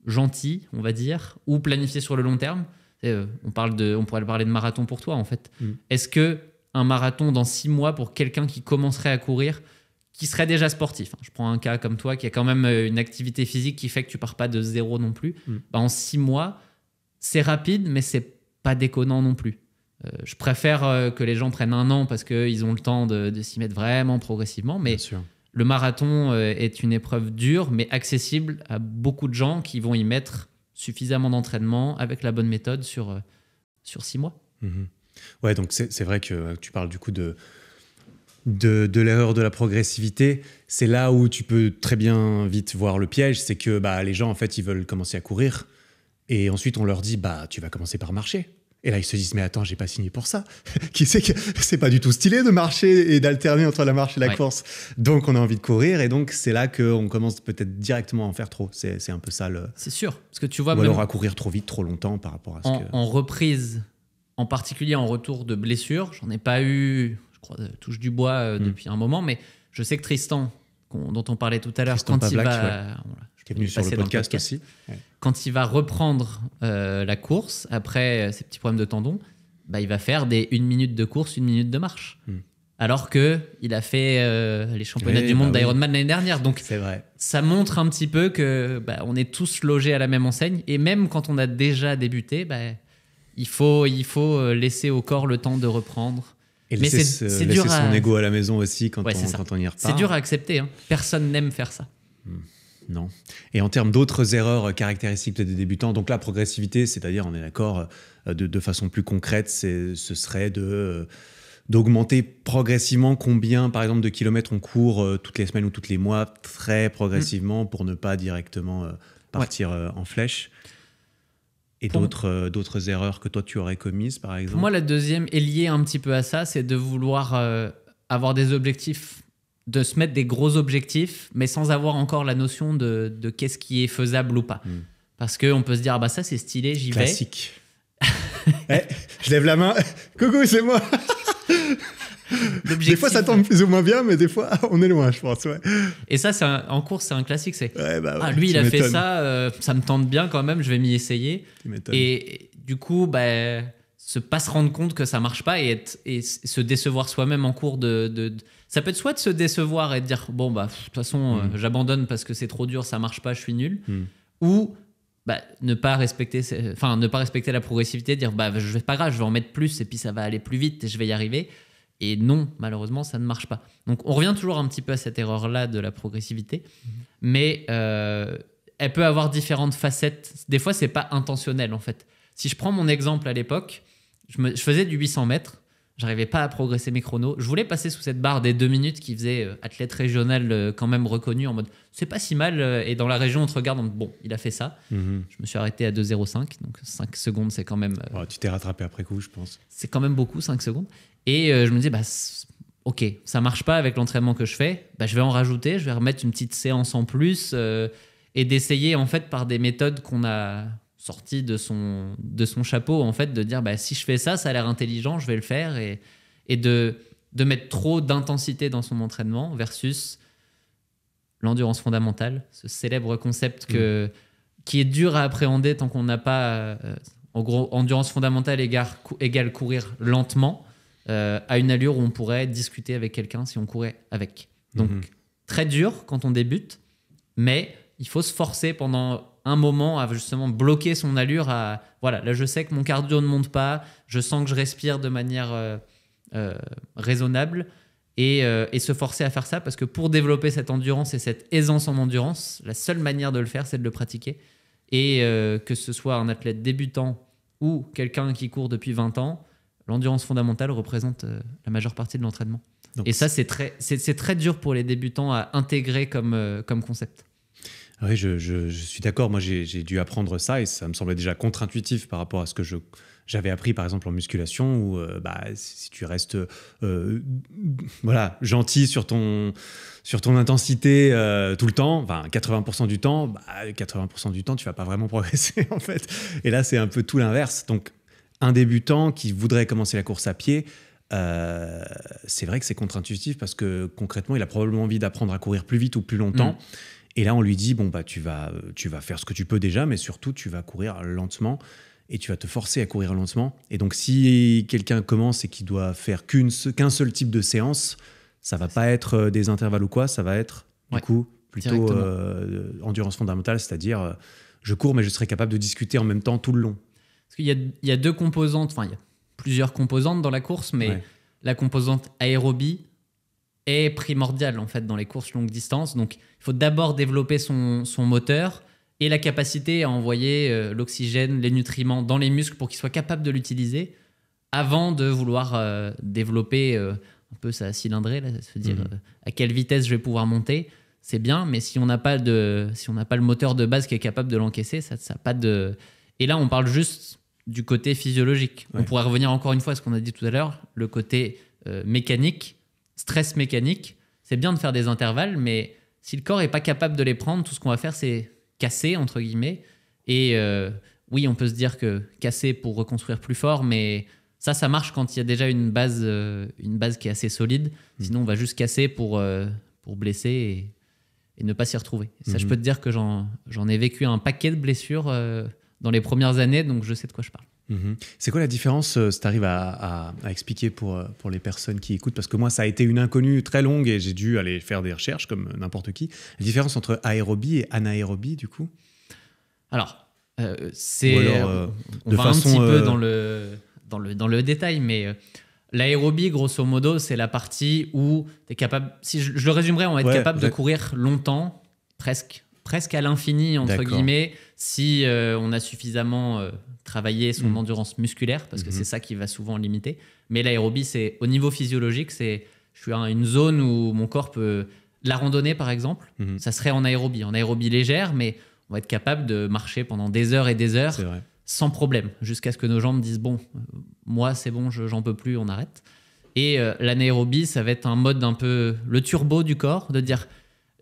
gentils, on va dire, ou planifiés sur le long terme. on, parle de, on pourrait parler de marathon pour toi en fait. Mhm. Est-ce que un marathon dans six mois pour quelqu'un qui commencerait à courir, qui serait déjà sportif. Hein. Je prends un cas comme toi qui a quand même euh, une activité physique qui fait que tu pars pas de zéro non plus. Mm. Bah, en six mois, c'est rapide, mais c'est pas déconnant non plus. Euh, je préfère euh, que les gens prennent un an parce qu'ils ont le temps de, s'y mettre vraiment progressivement. Mais le marathon est une épreuve dure, mais accessible à beaucoup de gens qui vont y mettre suffisamment d'entraînement avec la bonne méthode sur, sur six mois. Mm-hmm. Ouais, donc c'est vrai que tu parles du coup de, de, l'erreur de la progressivité, c'est là où tu peux très bien vite voir le piège, c'est que bah, les gens, en fait, ils veulent commencer à courir, et ensuite on leur dit, bah, tu vas commencer par marcher. Et là, ils se disent, mais attends, j'ai pas signé pour ça. <laughs> Qui sait que <laughs> c'est pas du tout stylé de marcher et d'alterner entre la marche et la course. Donc, on a envie de courir. Et donc, c'est là qu'on commence peut-être directement à en faire trop. C'est un peu ça le. C'est sûr. Parce que tu vois. on aura à courir trop vite, trop longtemps par rapport à ce que. En reprise, en particulier en retour de blessure, j'en ai pas eu. Euh, touche du bois euh, hmm. depuis un moment, mais je sais que Tristan, dont on parlait tout à l'heure, quand il va, quand il va reprendre euh, la course après ses petits problèmes de tendon, bah, il va faire des une minute de course, une minute de marche. Hmm. Alors que il a fait les championnats du monde bah d'Ironman l'année dernière, donc ça montre un petit peu que bah, on est tous logés à la même enseigne. Et même quand on a déjà débuté, bah, il faut il faut laisser au corps le temps de reprendre. Et mais laisser, c'est, son ego à la maison aussi quand, on, quand on, y repart. C'est dur à accepter. Hein. Personne n'aime faire ça. Hmm. Non. Et en termes d'autres erreurs caractéristiques des débutants, donc la progressivité, c'est-à-dire, on est d'accord, euh, de, façon plus concrète, ce serait de euh, d'augmenter progressivement combien, par exemple, de kilomètres on court euh, toutes les semaines ou toutes les mois, très progressivement, mm. pour ne pas directement partir en flèche et d'autres euh, d'autres erreurs que toi tu aurais commises, par exemple moi, la deuxième est liée un petit peu à ça, c'est de vouloir euh, avoir des objectifs, de se mettre des gros objectifs, mais sans avoir encore la notion de, de qu'est-ce qui est faisable ou pas. Hmm. parce Parce qu'on peut se dire, ah bah ça c'est stylé, j'y vais. Classique. <laughs> Eh, je lève la main. <laughs> Coucou, c'est moi <laughs> Des fois, ça tombe plus ou moins bien, mais des fois, <laughs> on est loin, je pense. Ouais. Et ça, c'est en course, c'est un classique. C'est ouais, bah ah, lui, il a fait ça, euh, ça me tente bien quand même, je vais m'y essayer. Et du coup, bah, se pas se rendre compte que ça marche pas et, et se décevoir soi-même en cours de, Ça peut être soit de se décevoir et de dire bon, bah, de toute façon, euh, mm. j'abandonne parce que c'est trop dur, ça marche pas, je suis nul. Mm. Ou. Bah, ne pas respecter enfin ne pas respecter la progressivité dire bah je vais pas grave je vais en mettre plus et puis ça va aller plus vite et je vais y arriver et non, malheureusement, ça ne marche pas. Donc on revient toujours un petit peu à cette erreur-là de la progressivité, mhm. mais euh, elle peut avoir différentes facettes. Des fois, c'est pas intentionnel en fait. Si je prends mon exemple à l'époque, je, faisais du 800 mètres, j'arrivais pas à progresser mes chronos. Je voulais passer sous cette barre des deux minutes qui faisait euh, athlète régional euh, quand même reconnu en mode c'est pas si mal. et dans la région, on te regarde bon, il a fait ça. Mhm. Je me suis arrêté à 2,05, donc 5 secondes, c'est quand même. tu t'es rattrapé après coup, je pense. C'est quand même beaucoup, 5 secondes. Et euh, je me dis, bah, ok, ça marche pas avec l'entraînement que je fais, bah, je vais en rajouter, je vais remettre une petite séance en plus euh, et d'essayer en fait par des méthodes qu'on a sorties de son, de son chapeau en fait de dire bah, si je fais ça, ça a l'air intelligent, je vais le faire et, et de, de mettre trop d'intensité dans son entraînement versus l'endurance fondamentale, ce célèbre concept que, qui est dur à appréhender tant qu'on n'a pas euh, en gros endurance fondamentale égale, égale courir lentement euh, à une allure où on pourrait discuter avec quelqu'un si on courait avec. Donc, mhm. très dur quand on débute, mais il faut se forcer pendant un moment à justement bloquer son allure à voilà, là je sais que mon cardio ne monte pas, je sens que je respire de manière euh, euh, raisonnable et, et, se forcer à faire ça parce que pour développer cette endurance et cette aisance en endurance, la seule manière de le faire c'est de le pratiquer et que ce soit un athlète débutant ou quelqu'un qui court depuis 20 ans, l'endurance fondamentale représente euh, la majeure partie de l'entraînement. Et ça, c'est très, très dur pour les débutants à intégrer comme, euh, comme concept. Oui, je, suis d'accord. Moi, j'ai, dû apprendre ça et ça me semblait déjà contre-intuitif par rapport à ce que je, j'avais appris, par exemple, en musculation, où euh, bah, si tu restes voilà, gentil sur ton, sur ton intensité tout le temps, 80% du temps, bah, 80% du temps, tu vas pas vraiment <laughs> progresser en fait. Et là, c'est un peu tout l'inverse. Donc, un débutant qui voudrait commencer la course à pied, euh, c'est vrai que c'est contre-intuitif parce que concrètement, il a probablement envie d'apprendre à courir plus vite ou plus longtemps. Mm. Et là, on lui dit bon bah tu vas, tu vas faire ce que tu peux déjà, mais surtout tu vas courir lentement et tu vas te forcer à courir lentement. Et donc, si quelqu'un commence et qui doit faire qu'un seul type de séance, ça va pas être euh, des intervalles ou quoi, ça va être du coup plutôt euh, endurance fondamentale, c'est-à-dire je cours mais je serai capable de discuter en même temps tout le long. Parce qu'il y, a, deux composantes, enfin, il y a plusieurs composantes dans la course, mais la composante aérobie est primordiale, en fait, dans les courses longue distance. Donc, il faut d'abord développer son, son, moteur et la capacité à envoyer euh, l'oxygène, les nutriments dans les muscles pour qu'ils soient capables de l'utiliser avant de vouloir euh, développer euh, un peu sa cylindrée, se dire mhm. à quelle vitesse je vais pouvoir monter c'est bien, mais si on n'a pas de, si on n'a pas le moteur de base qui est capable de l'encaisser, ça n'a ça pas de, et là, on parle juste du côté physiologique. On pourrait revenir encore une fois à ce qu'on a dit tout à l'heure, le côté euh, mécanique, stress mécanique. C'est bien de faire des intervalles, mais si le corps n'est pas capable de les prendre, tout ce qu'on va faire, c'est casser, entre guillemets. Et euh, oui, on peut se dire que casser pour reconstruire plus fort, mais ça, ça marche quand il y a déjà une base, euh, une base qui est assez solide. Mm. Sinon, on va juste casser pour, pour blesser et, ne pas s'y retrouver. Ça, je mm-hmm. peux te dire que j'en ai vécu un paquet de blessures dans les premières années, donc je sais de quoi je parle. Mhm. C'est quoi la différence, euh, si tu arrives à, expliquer pour, euh, pour les personnes qui écoutent Parce que moi, ça a été une inconnue très longue et j'ai dû aller faire des recherches comme n'importe qui. La différence entre aérobie et anaérobie, du coup Alors, euh, c'est. on va un petit peu dans le, dans, le, dans le détail, mais l'aérobie, grosso modo, c'est la partie où tu es capable. Si je, le résumerais, on va être capable de courir longtemps, presque, presque à l'infini, entre guillemets si euh, on a suffisamment euh, travaillé son mm. endurance musculaire, parce que mm-hmm. c'est ça qui va souvent limiter. Mais l'aérobie, c'est au niveau physiologique, c'est je suis à une zone où mon corps peut. La randonnée, par exemple, mm-hmm. ça serait en aérobie, en aérobie légère, mais on va être capable de marcher pendant des heures et des heures sans problème, jusqu'à ce que nos jambes disent bon, euh, moi c'est bon, j'en peux plus, on arrête. Et l'anaérobie, ça va être un mode un peu le turbo du corps, de dire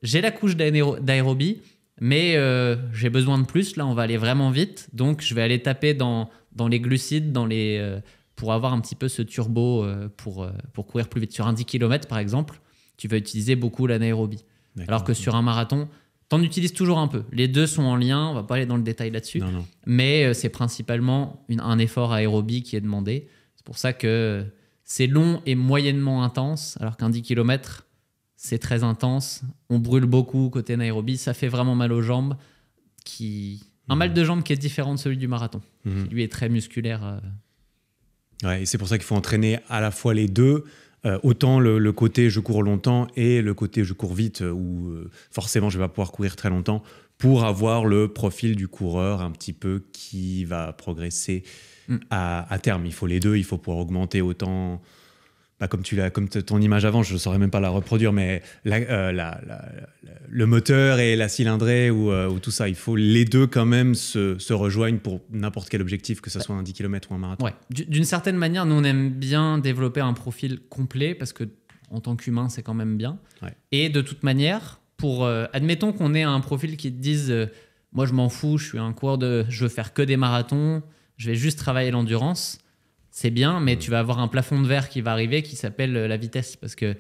j'ai la couche d'aérobie, mais euh, j'ai besoin de plus, là on va aller vraiment vite, donc je vais aller taper dans, dans les glucides, dans les, euh, pour avoir un petit peu ce turbo euh, pour, pour courir plus vite. Sur un 10 km par exemple, tu vas utiliser beaucoup l'anaérobie, alors que sur un marathon, tu en utilises toujours un peu. Les deux sont en lien, on va pas aller dans le détail là-dessus, mais c'est principalement un effort aérobie qui est demandé. C'est pour ça que c'est long et moyennement intense, alors qu'un 10 km, c'est très intense, on brûle beaucoup côté Nairobi, ça fait vraiment mal aux jambes, qui un mal mhm. de jambes qui est différent de celui du marathon, mhm. lui est très musculaire. Euh. c'est pour ça qu'il faut entraîner à la fois les deux. Euh, autant le, côté je cours longtemps et le côté je cours vite, euh, où forcément je vais pas pouvoir courir très longtemps, pour avoir le profil du coureur un petit peu qui va progresser mm. à, à, terme. Il faut les deux, il faut pouvoir augmenter autant bah, comme tu l'as, comme ton image avant, je ne saurais même pas la reproduire, mais euh, le moteur et la cylindrée euh, ou, tout ça, il faut les deux quand même se, rejoignent pour n'importe quel objectif, que ce soit un 10 km ou un marathon. D'une certaine manière, nous on aime bien développer un profil complet parce que en tant qu'humain, c'est quand même bien. Et de toute manière, pour euh, admettons qu'on ait un profil qui te dise moi je m'en fous, je suis un coureur, de je veux faire que des marathons, je vais juste travailler l'endurance c'est bien, mais mm. tu vas avoir un plafond de verre qui va arriver qui s'appelle euh, la vitesse. Parce que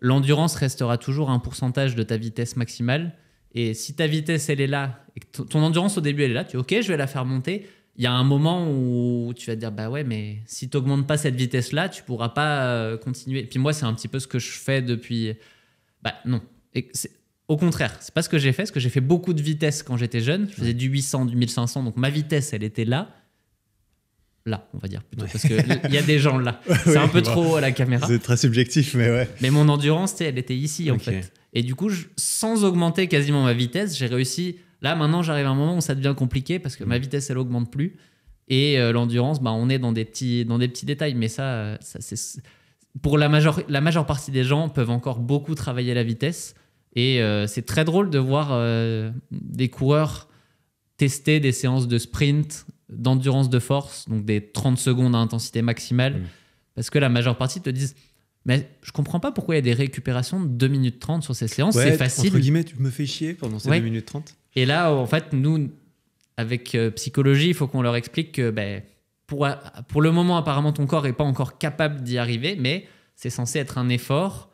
l'endurance restera toujours un pourcentage de ta vitesse maximale. Et si ta vitesse, elle est là, et ton endurance au début, elle est là, tu es OK, je vais la faire monter. Il y a un moment où tu vas te dire Bah ouais, mais si tu n'augmentes pas cette vitesse-là, tu pourras pas euh, continuer. Et puis moi, c'est un petit peu ce que je fais depuis. Bah non. Et au contraire, c'est pas ce que j'ai fait, Ce que j'ai fait beaucoup de vitesse quand j'étais jeune. Je faisais du 800, du 1500, donc ma vitesse, elle était là là, on va dire plutôt, que parce qu'il y a des gens là. <laughs> C'est un peu trop à la caméra. C'est très subjectif, mais ouais. Mais mon endurance, elle était ici en fait. Et du coup, sans augmenter quasiment ma vitesse, j'ai réussi. Là, maintenant, j'arrive à un moment où ça devient compliqué parce que ma mm. vitesse, elle augmente plus. Et euh, l'endurance, bah, on est dans des petits, dans des petits détails, mais ça, c'est pour la majeure, la majeure partie des gens peuvent encore beaucoup travailler la vitesse. Et euh, c'est très drôle de voir euh, des coureurs tester des séances de sprint d'endurance de force, donc des 30 secondes à intensité maximale, mm. parce que la majeure partie te disent mais je comprends pas pourquoi il y a des récupérations de 2 minutes 30 sur ces séances, c'est facile. Entre guillemets, tu me fais chier pendant ces 2 minutes 30. Et là, en fait, nous, avec euh, psychologie, il faut qu'on leur explique que ben, pour, euh, pour le moment, apparemment, ton corps n'est pas encore capable d'y arriver, mais c'est censé être un effort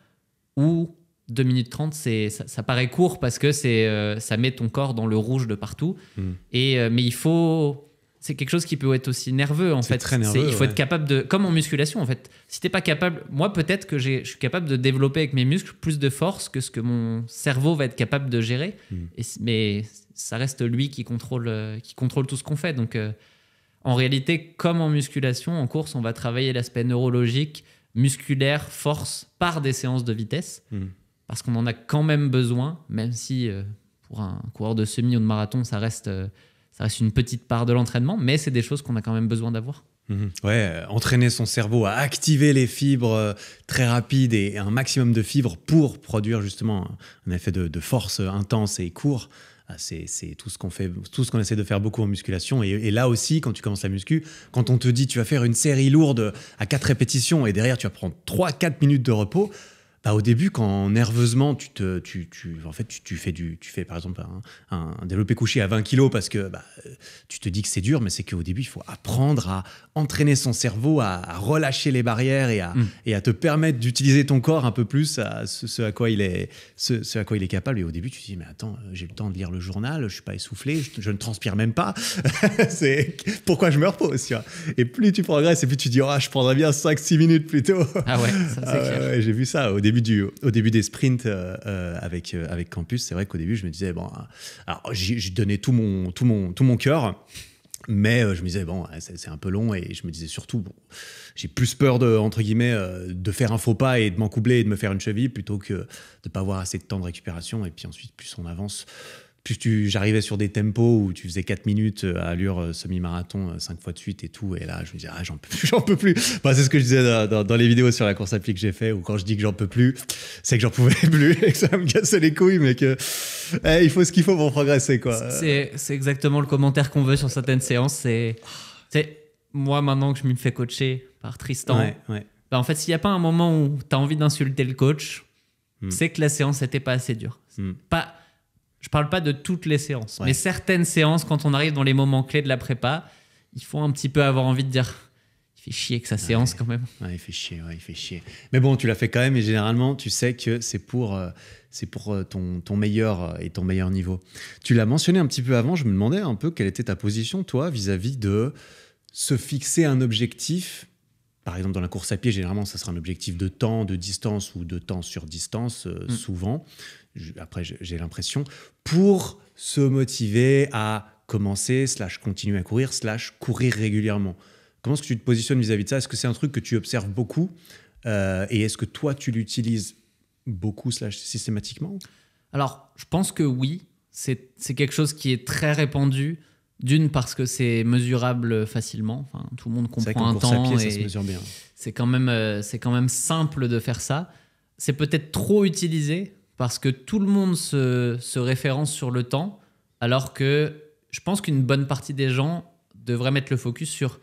où 2 minutes 30, ça, ça paraît court parce que c'est euh, ça met ton corps dans le rouge de partout. Mm. Et, mais il faut c'est quelque chose qui peut être aussi nerveux en fait. Très il faut être capable de, comme en musculation en fait. Si t'es pas capable, moi peut-être que je suis capable de développer avec mes muscles plus de force que ce que mon cerveau va être capable de gérer. Hmm. mais ça reste lui qui contrôle, euh, qui contrôle tout ce qu'on fait. Donc euh, en réalité, comme en musculation, en course, on va travailler l'aspect neurologique, musculaire, force par des séances de vitesse, hmm. parce qu'on en a quand même besoin, même si euh, pour un coureur de semi ou de marathon, ça reste ça reste une petite part de l'entraînement, mais c'est des choses qu'on a quand même besoin d'avoir. Mhm. Ouais, euh, entraîner son cerveau à activer les fibres euh, très rapides et un maximum de fibres pour produire justement un effet de, force intense et court. Euh, c'est, tout ce qu'on fait, tout ce qu'on essaie de faire beaucoup en musculation. Et, là aussi, quand tu commences la muscu, quand on te dit tu vas faire une série lourde à quatre répétitions et derrière tu vas prendre 3-4 minutes de repos, bah, au début, quand nerveusement, tu, te, tu, tu en fait, tu, fais du, tu fais par exemple un, développé couché à 20 kg parce que bah, tu te dis que c'est dur, mais c'est qu'au début, il faut apprendre à entraîner son cerveau, à, relâcher les barrières et à, mm. et à te permettre d'utiliser ton corps un peu plus à ce, à quoi il est, ce, à quoi il est capable. Et au début, tu te dis, mais attends, euh, j'ai le temps de lire le journal, je suis pas essoufflé, je, ne transpire même pas. <laughs> c'est pourquoi je me repose. et plus tu progresses, et plus tu dis, oh, je prendrais bien 5-6 minutes plus tôt. Ah ouais, <laughs> ah Ouais, j'ai vu ça au début au début des sprints euh, euh, avec, euh, avec Campus, c'est vrai qu'au début, je me disais, bon, alors j'ai donné tout mon, tout mon, tout mon cœur. Mais je me disais, bon, c'est un peu long et je me disais surtout, bon, j'ai plus peur de, entre guillemets, de faire un faux pas et de m'encoubler et de me faire une cheville plutôt que de pas avoir assez de temps de récupération. Et puis ensuite, plus on avance, j'arrivais sur des tempos où tu faisais 4 minutes à euh, allure euh, semi-marathon 5 euh, fois de suite et tout. Et là, je me disais, ah, j'en peux <laughs> plus, j'en peux plus. Bah, c'est ce que je disais dans, les vidéos sur la course à pied que j'ai fait, ou quand je dis que j'en peux plus, c'est que j'en pouvais <laughs> plus et que ça me cassait les couilles, mais que eh, il faut ce qu'il faut pour progresser, quoi. C'est exactement le commentaire qu'on veut sur certaines séances. C'est moi, maintenant que je me fais coacher par Tristan, Bah, en fait, s'il n'y a pas un moment où tu as envie d'insulter le coach, hmm. c'est que la séance n'était pas assez dure. Hmm. Pas je parle pas de toutes les séances, mais certaines séances, quand on arrive dans les moments clés de la prépa, il faut un petit peu avoir envie de dire il fait chier que sa séance quand même. il fait chier, il fait chier. Mais bon, tu l'as fait quand même et généralement, tu sais que c'est pour, euh, c'est pour euh, ton, ton, meilleur euh, et ton meilleur niveau. Tu l'as mentionné un petit peu avant, je me demandais un peu quelle était ta position, toi, vis-à-vis de se fixer un objectif. Par exemple, dans la course à pied, généralement, ça sera un objectif de temps, de distance ou de temps sur distance, mm. souvent après j'ai l'impression, pour se motiver à commencer, slash continuer à courir, slash courir régulièrement. Comment est-ce que tu te positionnes vis-à-vis de ça Est-ce que c'est un truc que tu observes beaucoup euh, et est-ce que toi tu l'utilises beaucoup, slash systématiquement Alors, je pense que oui, c'est quelque chose qui est très répandu. D'une parce que c'est mesurable facilement, enfin, tout le monde comprend un temps c'est quand même euh, c'est quand même simple de faire ça. C'est peut-être trop utilisé parce que tout le monde se, référence sur le temps, alors que je pense qu'une bonne partie des gens devraient mettre le focus sur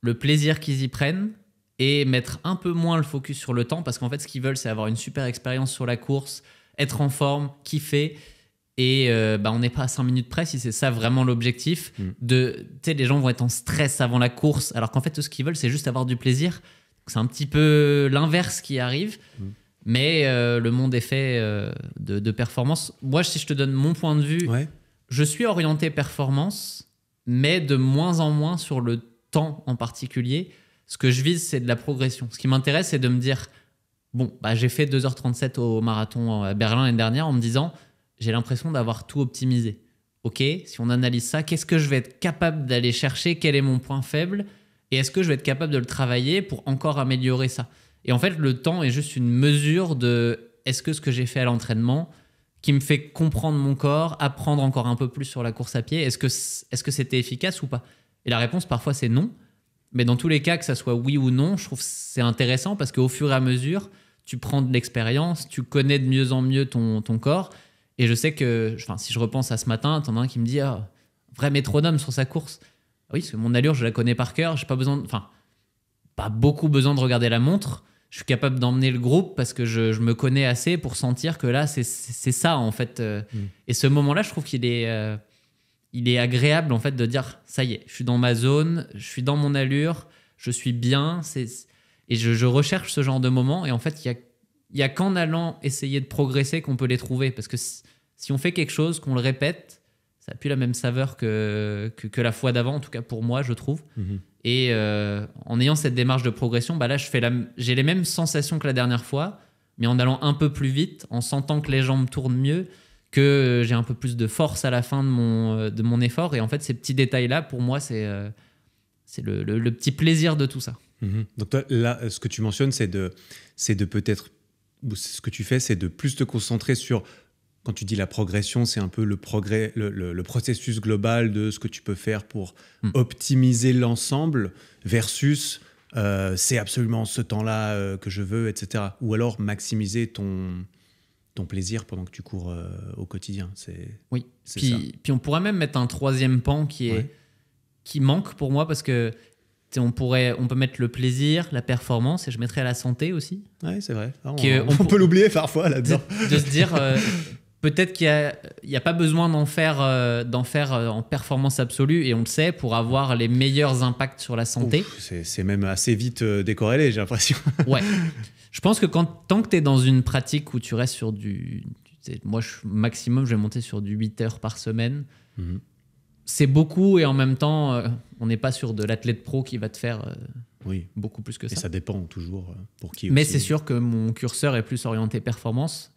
le plaisir qu'ils y prennent et mettre un peu moins le focus sur le temps, parce qu'en fait, ce qu'ils veulent, c'est avoir une super expérience sur la course, être en forme, kiffer. Et euh, bah, on n'est pas à 5 minutes près si c'est ça vraiment l'objectif. Mm. de les gens vont être en stress avant la course, alors qu'en fait, tout ce qu'ils veulent, c'est juste avoir du plaisir. C'est un petit peu l'inverse qui arrive. Mm. Mais euh, le monde est fait euh, de, performance. Moi, si je te donne mon point de vue, je suis orienté performance, mais de moins en moins sur le temps en particulier. Ce que je vise, c'est de la progression. Ce qui m'intéresse, c'est de me dire, bon, bah, j'ai fait 2h37 au marathon à Berlin l'année dernière en me disant, j'ai l'impression d'avoir tout optimisé. Ok, si on analyse ça, qu'est-ce que je vais être capable d'aller chercher Quel est mon point faible Et est-ce que je vais être capable de le travailler pour encore améliorer ça et en fait, le temps est juste une mesure de est-ce que ce que j'ai fait à l'entraînement, qui me fait comprendre mon corps, apprendre encore un peu plus sur la course à pied, est-ce que est-ce que c'était efficace ou pas Et la réponse parfois c'est non. Mais dans tous les cas, que ça soit oui ou non, je trouve c'est intéressant parce qu'au fur et à mesure, tu prends de l'expérience, tu connais de mieux en mieux ton, ton corps. Et je sais que, enfin, si je repense à ce matin, t'en as un qui me dit, ah, vrai métronome sur sa course. Ah oui, parce que mon allure, je la connais par cœur, j'ai pas besoin, enfin, pas beaucoup besoin de regarder la montre je suis capable d'emmener le groupe parce que je, me connais assez pour sentir que là, c'est ça, en fait. Euh. Mm. Et ce moment-là, je trouve qu'il est, euh, il est agréable, en fait, de dire, ça y est, je suis dans ma zone, je suis dans mon allure, je suis bien. Et je, recherche ce genre de moment. Et en fait, il n'y a, y a qu'en allant essayer de progresser qu'on peut les trouver. Parce que si on fait quelque chose, qu'on le répète, ça n'a plus la même saveur que, que, la fois d'avant, en tout cas pour moi, je trouve. Mhm. Et euh, en ayant cette démarche de progression, bah là, j'ai les mêmes sensations que la dernière fois, mais en allant un peu plus vite, en sentant que les jambes tournent mieux, que j'ai un peu plus de force à la fin de mon, euh, de mon effort. Et en fait, ces petits détails-là, pour moi, c'est euh, c'est le, le, petit plaisir de tout ça. Mhm. Donc toi, là, ce que tu mentionnes, c'est de, de peut-être... Ce que tu fais, c'est de plus te concentrer sur quand tu dis la progression, c'est un peu le, progrès, le, processus global de ce que tu peux faire pour hmm. optimiser l'ensemble versus euh, c'est absolument ce temps-là euh, que je veux, etc. Ou alors maximiser ton, ton plaisir pendant que tu cours euh, au quotidien. C'est, oui, puis, ça. puis on pourrait même mettre un troisième pan qui, est, qui manque pour moi parce que on, pourrait, on peut mettre le plaisir, la performance et je mettrais la santé aussi. Oui, c'est vrai. Ah, on, peut l'oublier parfois là-dedans. de, se dire, <laughs> peut-être qu'il n'y a, pas besoin d'en faire, euh, faire euh, en performance absolue, et on le sait, pour avoir les meilleurs impacts sur la santé. C'est même assez vite euh, décorrélé, j'ai l'impression. <laughs> ouais. Je pense que quand, tant que tu es dans une pratique où tu restes sur du... moi, je, maximum, je vais monter sur du 8 heures par semaine. Mhm. C'est beaucoup, et en même temps, on n'est pas sur de l'athlète pro qui va te faire... oui. Beaucoup plus que ça. Et ça dépend toujours pour qui. Mais c'est sûr que mon curseur est plus orienté performance.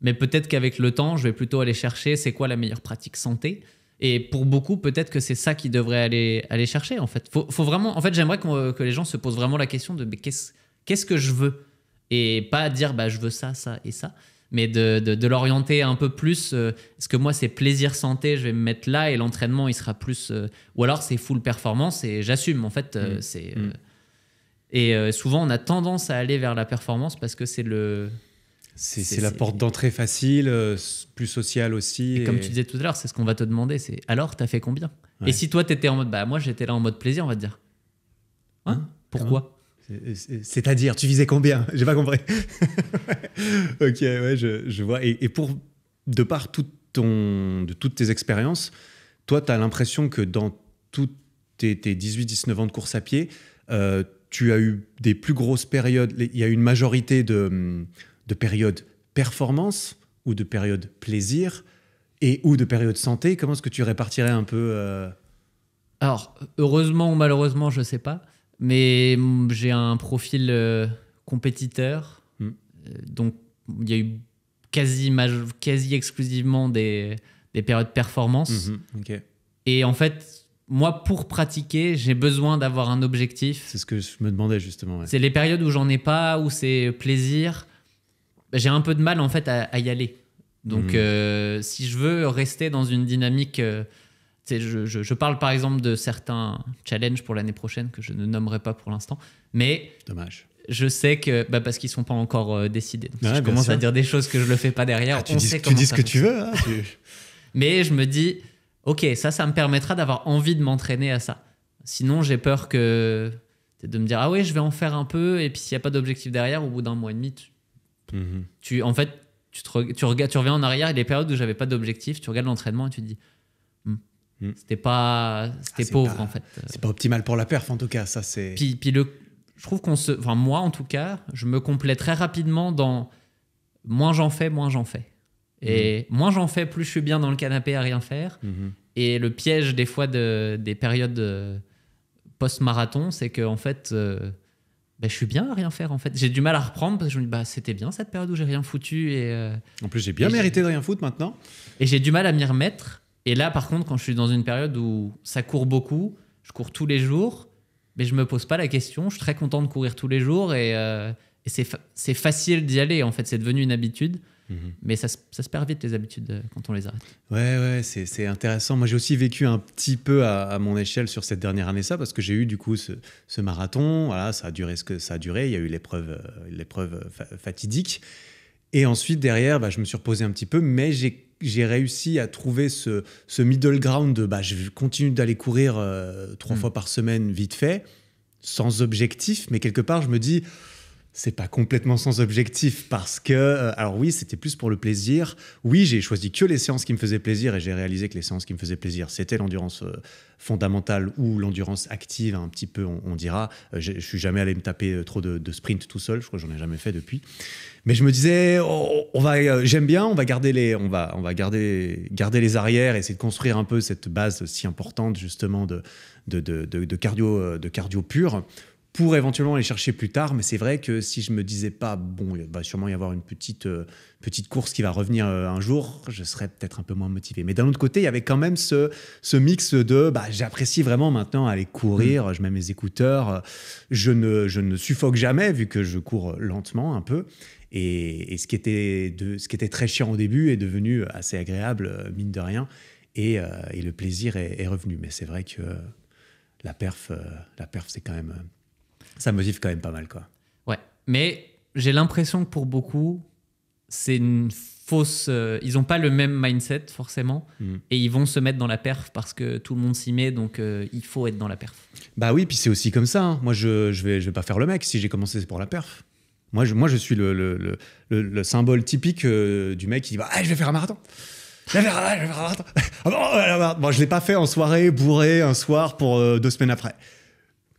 Mais peut-être qu'avec le temps, je vais plutôt aller chercher c'est quoi la meilleure pratique santé. Et pour beaucoup, peut-être que c'est ça qui devrait aller, aller chercher, en fait. Faut, vraiment, en fait, j'aimerais que les gens se posent vraiment la question de qu'est-ce que je veux Et pas dire, bah, je veux ça, ça et ça. Mais de, l'orienter un peu plus. Euh, est-ce que moi, c'est plaisir santé, je vais me mettre là et l'entraînement, il sera plus. Euh, ou alors, c'est full performance et j'assume, en fait. Euh, mmh. c'est mmh. Et souvent, on a tendance à aller vers la performance parce que c'est le c'est la porte d'entrée facile, euh, plus sociale aussi. comme tu disais tout à l'heure, c'est ce qu'on va te demander. C'est alors, t'as fait combien Et si toi, t'étais en mode, bah moi, j'étais là en mode plaisir, on va dire. Hein, hein Pourquoi euh, c'est-à-dire, tu visais combien J'ai pas compris. <laughs> ok, ouais, je, vois. Et, pour, de part tout ton, de toutes tes expériences, toi, t'as l'impression que dans toutes tes, 18-19 ans de course à pied, euh, tu as eu des plus grosses périodes. Il y a une majorité de, de période performance ou de période plaisir et ou de période santé Comment est-ce que tu répartirais un peu euh Alors, heureusement ou malheureusement, je ne sais pas, mais j'ai un profil euh, compétiteur. Hmm. Euh, donc, il y a eu quasi, quasi exclusivement des, des périodes performance. Mm-hmm, et en fait, moi, pour pratiquer, j'ai besoin d'avoir un objectif. C'est ce que je me demandais justement. C'est les périodes où j'en ai pas, où c'est plaisir. Bah, j'ai un peu de mal en fait à, y aller. Donc, hmm. euh, si je veux rester dans une dynamique, euh, je, parle par exemple de certains challenges pour l'année prochaine que je ne nommerai pas pour l'instant, mais dommage. Je sais que bah, parce qu'ils sont pas encore euh, décidés. je commence à dire des choses que je le fais pas derrière. Ah, tu dis, tu dis ce que tu veux. Hein, <laughs> mais je me dis, ok, ça, ça me permettra d'avoir envie de m'entraîner à ça. Sinon, j'ai peur que de me dire ah oui, je vais en faire un peu et puis s'il n'y a pas d'objectif derrière, au bout d'un mois et demi, tu, Mhm. Tu, en fait, tu, tu, tu reviens en arrière, et les périodes où j'avais pas d'objectif, tu regardes l'entraînement et tu te dis, hmm, hmm. c'était pas, c'était ah, pauvre en fait. C'est pas optimal pour la perf en tout cas, ça c'est. Puis, puis le, je trouve qu'on se, enfin moi en tout cas, je me complais très rapidement dans moins j'en fais, moins j'en fais. Et mhm. moins j'en fais, plus je suis bien dans le canapé à rien faire. Mhm. Et le piège des fois de, des périodes euh, post-marathon, c'est que en fait, euh, bah, je suis bien à rien faire en fait. J'ai du mal à reprendre parce que je me dis bah c'était bien cette période où j'ai rien foutu et euh, en plus j'ai bien mérité de rien foutre maintenant. Et j'ai du mal à m'y remettre. Et là par contre quand je suis dans une période où ça court beaucoup, je cours tous les jours, mais je me pose pas la question. Je suis très content de courir tous les jours et, euh, c'est facile d'y aller en fait. C'est devenu une habitude. Mhm. Mais ça, se perd vite les habitudes euh, quand on les arrête. Ouais, ouais, c'est intéressant. Moi, j'ai aussi vécu un petit peu à, mon échelle sur cette dernière année ça, parce que j'ai eu du coup ce, marathon. Voilà, ça a duré ce que ça a duré. Il y a eu l'épreuve euh, l'épreuve euh, fatidique. Et ensuite, derrière, bah, je me suis reposé un petit peu, mais j'ai réussi à trouver ce, middle ground de bah, je continue d'aller courir trois hmm. fois par semaine vite fait, sans objectif, mais quelque part je me dis c'est pas complètement sans objectif parce que, euh, alors oui, c'était plus pour le plaisir. Oui, j'ai choisi que les séances qui me faisaient plaisir et j'ai réalisé que les séances qui me faisaient plaisir, c'était l'endurance euh, fondamentale ou l'endurance active, hein, un petit peu, on, dira. Euh, je, suis jamais allé me taper trop de, de sprint tout seul, je crois que j'en ai jamais fait depuis. Mais je me disais, oh, oh, on va, j'aime bien, on va garder les, on va, on va garder, garder les arrières, essayer de construire un peu cette base si importante justement de, de, cardio, de cardio pur pour éventuellement aller chercher plus tard. Mais c'est vrai que si je me disais pas, bon, il va bah, sûrement y avoir une petite, euh, petite course qui va revenir euh, un jour, je serais peut-être un peu moins motivé. Mais d'un autre côté, il y avait quand même ce, ce mix de bah, j'apprécie vraiment maintenant aller courir, mm. je mets mes écouteurs, je ne, ne suffoque jamais vu que je cours lentement un peu. Et, ce, qui était de, ce qui était très chiant au début est devenu assez agréable, euh, mine de rien. Et, le plaisir est, est revenu. Mais c'est vrai que la perf, la perf c'est quand même ça motive quand même pas mal, quoi. Ouais. Mais j'ai l'impression que pour beaucoup, c'est une fausse. Euh, ils n'ont pas le même mindset, forcément. Hmm. Et ils vont se mettre dans la perf parce que tout le monde s'y met, donc euh, il faut être dans la perf. Bah oui, puis c'est aussi comme ça. Hein. Moi, je, je, vais, je vais pas faire le mec. Si j'ai commencé, c'est pour la perf. Moi, je, moi, je suis le, le, le, le symbole typique euh, du mec qui dit bah, Je vais faire un marathon. Je vais faire, un marathon. je ne l'ai pas fait en soirée, bourré, un soir pour deux semaines après.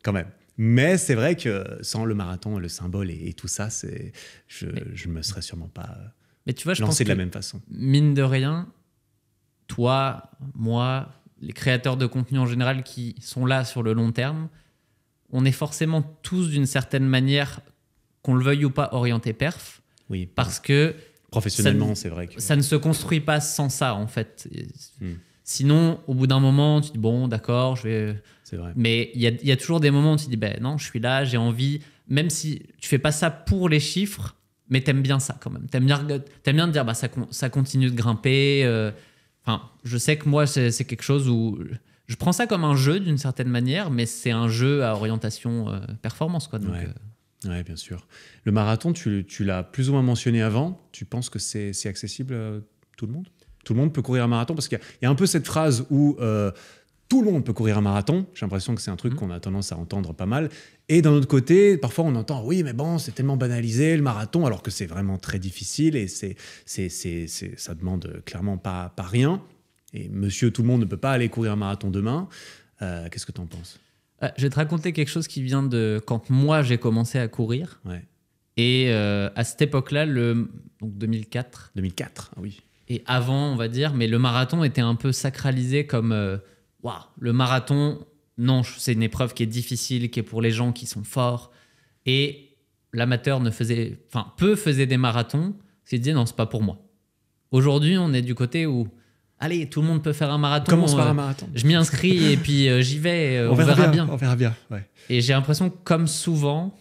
Quand même. Mais c'est vrai que sans le marathon, et le symbole et, tout ça, c'est, je ne me serais sûrement pas mais tu vois, je lancé de la même façon. Mine de rien, toi, moi, les créateurs de contenu en général qui sont là sur le long terme, on est forcément tous d'une certaine manière, qu'on le veuille ou pas, orienté perf. Oui. Parce que. Professionnellement, c'est vrai que. Ça ne se construit pas sans ça, en fait. Hmm. Sinon, au bout d'un moment, tu te dis bon, d'accord, je vais Vrai. Mais il y a, toujours des moments où tu te dis, ben non, je suis là, j'ai envie, même si tu fais pas ça pour les chiffres, mais t'aimes bien ça quand même. T'aimes bien, aimes bien te dire, bah, ça, ça continue de grimper. Euh, enfin, je sais que moi, c'est quelque chose où je prends ça comme un jeu d'une certaine manière, mais c'est un jeu à orientation euh, performance. Quoi, donc, euh. ouais. bien sûr. Le marathon, tu, l'as plus ou moins mentionné avant. Tu penses que c'est accessible à tout le monde Tout le monde peut courir un marathon Parce qu'il y, y, a un peu cette phrase où tout le monde peut courir un marathon. J'ai l'impression que c'est un truc mhm. qu'on a tendance à entendre pas mal. Et d'un autre côté, parfois on entend oui, mais bon, c'est tellement banalisé le marathon, alors que c'est vraiment très difficile et c'est, c'est, c'est, ça demande clairement pas, pas rien. Et monsieur, tout le monde ne peut pas aller courir un marathon demain. Euh, qu'est-ce que tu en penses euh, Je vais te raconter quelque chose qui vient de quand moi j'ai commencé à courir. Et euh, à cette époque-là, le 2004. 2004, ah oui. Et avant, on va dire, mais le marathon était un peu sacralisé comme waouh, le marathon, non, c'est une épreuve qui est difficile, qui est pour les gens qui sont forts. Et l'amateur ne faisait, enfin, peu faisait des marathons, s'il dit non, c'est pas pour moi. Aujourd'hui, on est du côté où, allez, tout le monde peut faire un marathon. Commence par euh, un marathon. Je m'y inscris et puis euh, j'y vais, euh, on, verra, bien, On verra bien, Et j'ai l'impression comme souvent,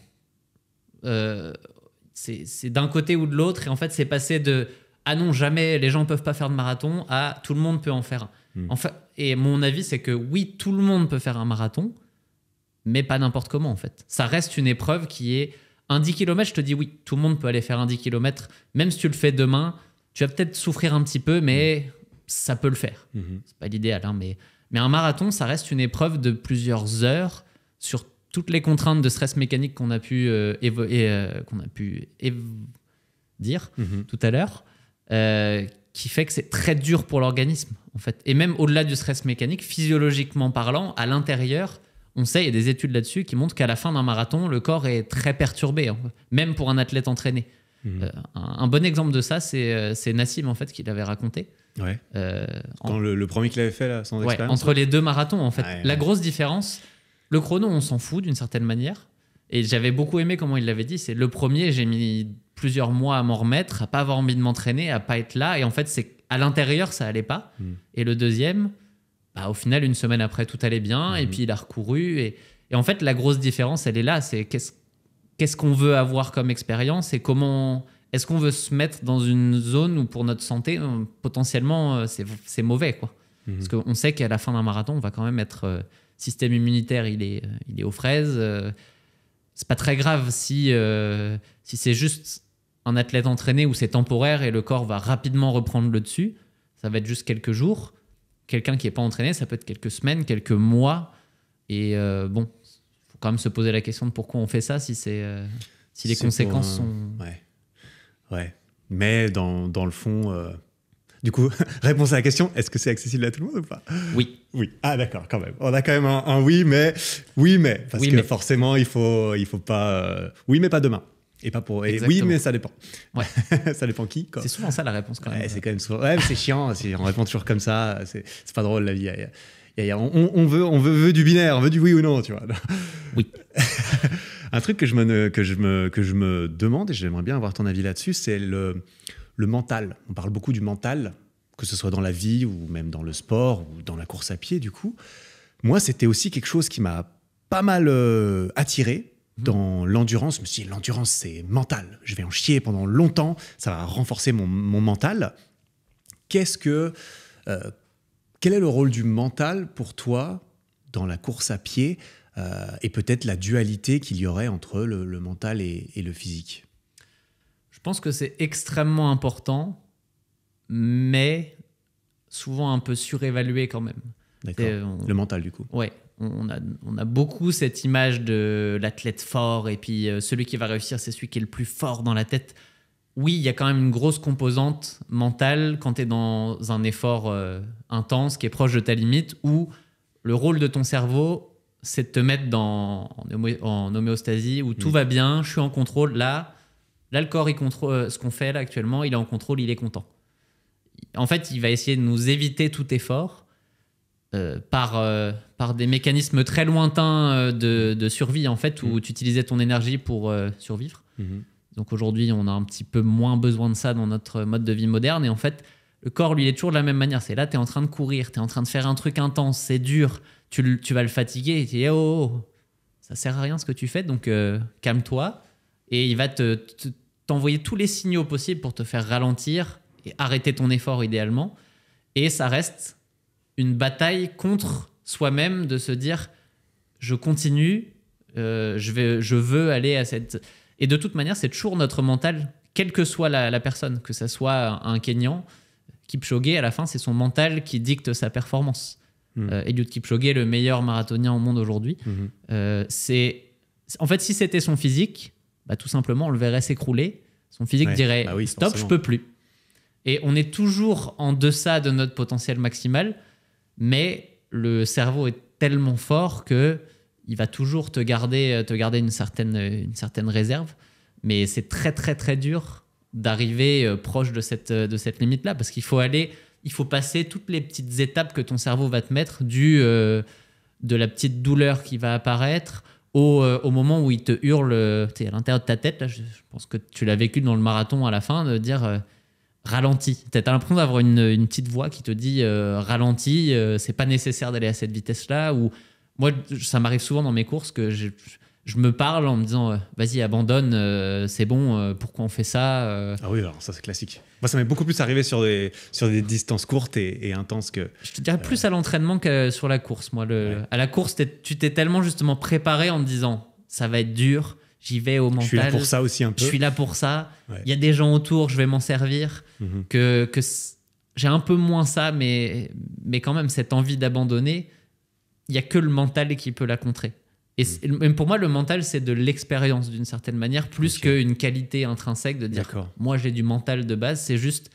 c'est d'un côté ou de l'autre, et en fait, c'est passé de ah non, jamais les gens ne peuvent pas faire de marathon à tout le monde peut en faire un. Hmm. Et mon avis, c'est que oui, tout le monde peut faire un marathon, mais pas n'importe comment en fait. Ça reste une épreuve qui est un 10 km, je te dis oui, tout le monde peut aller faire un 10 km, même si tu le fais demain, tu vas peut-être souffrir un petit peu, mais ça peut le faire. Mhm. C'est pas l'idéal, hein, mais, mais un marathon, ça reste une épreuve de plusieurs heures sur toutes les contraintes de stress mécanique qu'on a pu, euh, euh, qu'on dire mhm. tout à l'heure, euh, qui fait que c'est très dur pour l'organisme, en fait. Et même au-delà du stress mécanique, physiologiquement parlant, à l'intérieur, on sait, il y a des études là-dessus qui montrent qu'à la fin d'un marathon, le corps est très perturbé, hein, même pour un athlète entraîné. Mmh. Euh, un, bon exemple de ça, euh, c'est Nassim, en fait, qui l'avait raconté. Euh, le, premier qu'il avait fait, là, sans Entre les deux marathons, en fait. la grosse différence, le chrono, on s'en fout d'une certaine manière. Et j'avais beaucoup aimé comment il l'avait dit, c'est le premier, j'ai mis plusieurs mois à m'en remettre, à pas avoir envie de m'entraîner, à pas être là. Et en fait, c'est à l'intérieur, ça allait pas. Hmm. Et le deuxième, bah, au final, une semaine après, tout allait bien. Et hmm. puis, il a recouru. Et, et, en fait, la grosse différence, elle est là. C'est qu'est-ce ce qu'on veut avoir comme expérience et comment est-ce qu'on veut se mettre dans une zone où pour notre santé euh, potentiellement euh, c'est mauvais quoi hmm. parce qu'on sait qu'à la fin d'un marathon on va quand même être euh, système immunitaire il est il est aux fraises Ce c'est pas très grave si si c'est juste un athlète entraîné où c'est temporaire et le corps va rapidement reprendre le dessus, ça va être juste quelques jours. Quelqu'un qui n'est pas entraîné, ça peut être quelques semaines, quelques mois. Et euh, bon, il faut quand même se poser la question de pourquoi on fait ça si, c'est, euh, si les conséquences sont. Ouais. Mais dans, le fond. Euh, du coup, <laughs> réponse à la question, est-ce que c'est accessible à tout le monde ou pas Oui. Oui. Ah d'accord, quand même. On a quand même un, oui, mais oui, mais parce que forcément, il faut, il faut pas. Oui, mais pas demain. Et pas pour. oui, mais ça dépend. Ouais. <laughs> ça dépend qui. C'est souvent ça la réponse quand même. c'est quand même souvent. Ouais, c'est chiant. Si on répond toujours comme ça, c'est pas drôle la vie. on, on, veut, on veut, veut, du binaire, on veut du oui ou non, tu vois. Oui. <laughs> Un truc que je me, que je me, que je me demande, et j'aimerais bien avoir ton avis là-dessus, c'est le, le mental. On parle beaucoup du mental, que ce soit dans la vie ou même dans le sport ou dans la course à pied, du coup. Moi, c'était aussi quelque chose qui m'a pas mal euh, attiré Mm. dans l'endurance. Je me l'endurance, c'est mental. Je vais en chier pendant longtemps. Ça va renforcer mon, mental. Qu'est-ce que. Euh, quel est le rôle du mental pour toi dans la course à pied euh, et peut-être la dualité qu'il y aurait entre le, mental et, le physique Je pense que c'est extrêmement important, mais souvent un peu surévalué quand même. Euh, le mental, du coup. Ouais on a, beaucoup cette image de l'athlète fort et puis euh, celui qui va réussir, c'est celui qui est le plus fort dans la tête. Oui, il y a quand même une grosse composante mentale quand tu es dans un effort euh, intense qui est proche de ta limite où le rôle de ton cerveau, c'est de te mettre dans, en, homéostasie où tout mm. va bien, je suis en contrôle. Là, là le corps, contrôle, euh, ce qu'on fait actuellement, il est en contrôle, il est content. En fait, il va essayer de nous éviter tout effort euh, par, euh, par des mécanismes très lointains euh, de, survie, en fait, où mm. tu utilisais ton énergie pour survivre. Mhm. Donc aujourd'hui, on a un petit peu moins besoin de ça dans notre mode de vie moderne. Et en fait, le corps, lui, est toujours de la même manière. C'est là, tu es en train de courir, tu es en train de faire un truc intense, c'est dur, tu, vas le fatiguer, et tu dis, oh, oh, oh, ça sert à rien ce que tu fais, donc calme-toi. Et il va te, t'envoyer tous les signaux possibles pour te faire ralentir et arrêter ton effort idéalement. Et ça reste une bataille contre soi-même de se dire je continue, euh, je, vais, je veux aller à cette. Et de toute manière, c'est toujours notre mental, quelle que soit la, personne, que ça soit un Kenyan, Kipchoge, à la fin, c'est son mental qui dicte sa performance. Mmh. Euh, Eliud Kipchoge, le meilleur marathonien au monde aujourd'hui, hmm. euh, c'est. En fait, si c'était son physique, bah, tout simplement, on le verrait s'écrouler. Son physique dirait bah stop, je je peux plus. Et on est toujours en deçà de notre potentiel maximal mais le cerveau est tellement fort que il va toujours te garder, euh, te garder une, certaine, euh, une certaine réserve. Mais c'est très, très, très dur d'arriver euh, proche de cette, de cette limite-là parce qu'il faut aller, il faut passer toutes les petites étapes que ton cerveau va te mettre du, de la petite douleur qui va apparaître au, moment où il te hurle à l'intérieur de ta tête. je, pense que tu l'as vécu dans le marathon à la fin de dire ralenti, Tu as l'impression d'avoir une, une, petite voix qui te dit ralenti euh, ralentis, euh, c'est pas nécessaire d'aller à cette vitesse-là. Ou moi, ça m'arrive souvent dans mes courses que je, me parle en me disant euh, vas-y, abandonne, c'est bon, pourquoi on fait ça Ah oui, alors ça c'est classique. Moi, ça m'est beaucoup plus arrivé sur des, sur des distances courtes et, intenses que. Je te dirais plus à l'entraînement que sur la course. Moi, le, à la course, tu t'es tellement justement préparé en me disant ça va être dur j'y vais au mental. Je suis là pour ça aussi un peu. Je suis là pour ça. Il y a des gens autour, je vais m'en servir. Mhm. Que, que j'ai un peu moins ça, mais, mais quand même, cette envie d'abandonner, il n'y a que le mental qui peut la contrer. Et mhm. pour moi, le mental, c'est de l'expérience d'une certaine manière, plus qu'une qualité intrinsèque de dire moi j'ai du mental de base. C'est juste,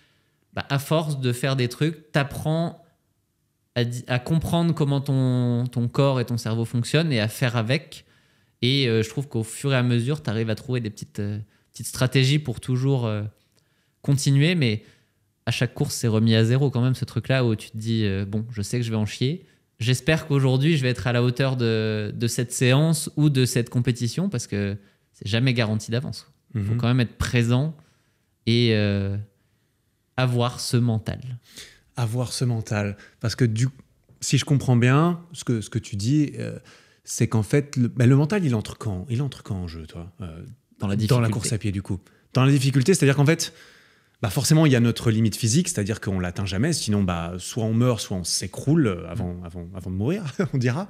bah, à force de faire des trucs, t'apprends à, à comprendre comment ton, ton corps et ton cerveau fonctionnent et à faire avec. Et euh, je trouve qu'au fur et à mesure, tu arrives à trouver des petites, euh, petites stratégies pour toujours euh, continuer. Mais à chaque course, c'est remis à zéro quand même, ce truc-là où tu te dis, bon, je sais que je vais en chier. J'espère qu'aujourd'hui, je vais être à la hauteur de, de, cette séance ou de cette compétition parce que c'est jamais garanti d'avance. Il faut mhm. quand même être présent et avoir ce mental. Avoir ce mental. Parce que du, si je comprends bien ce que, ce que tu dis, c'est qu'en fait, bah, le, mental, il entre quand Il entre quand en jeu, toi euh, Dans la difficulté. Dans la course à pied, du coup. Dans la difficulté, c'est-à-dire qu'en fait, bah forcément, il y a notre limite physique, c'est-à-dire qu'on l'atteint jamais, sinon bah, soit on meurt, soit on s'écroule euh, avant, mm. avant, avant de mourir, <laughs> on dira.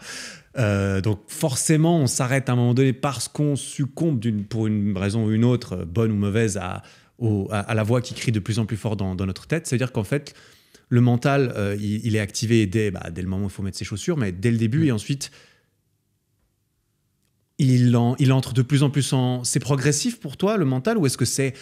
Euh, donc forcément, on s'arrête à un moment donné parce qu'on succombe d'une pour une raison ou une autre, bonne ou mauvaise, à, à, la voix qui crie de plus en plus fort dans, notre tête. C'est-à-dire qu'en fait, le mental, il, est activé dès, bah, dès le moment où il faut mettre ses chaussures, mais dès le début, mm. et ensuite, il, entre de plus en plus en... C'est progressif pour toi, le mental, ou est-ce que c'est...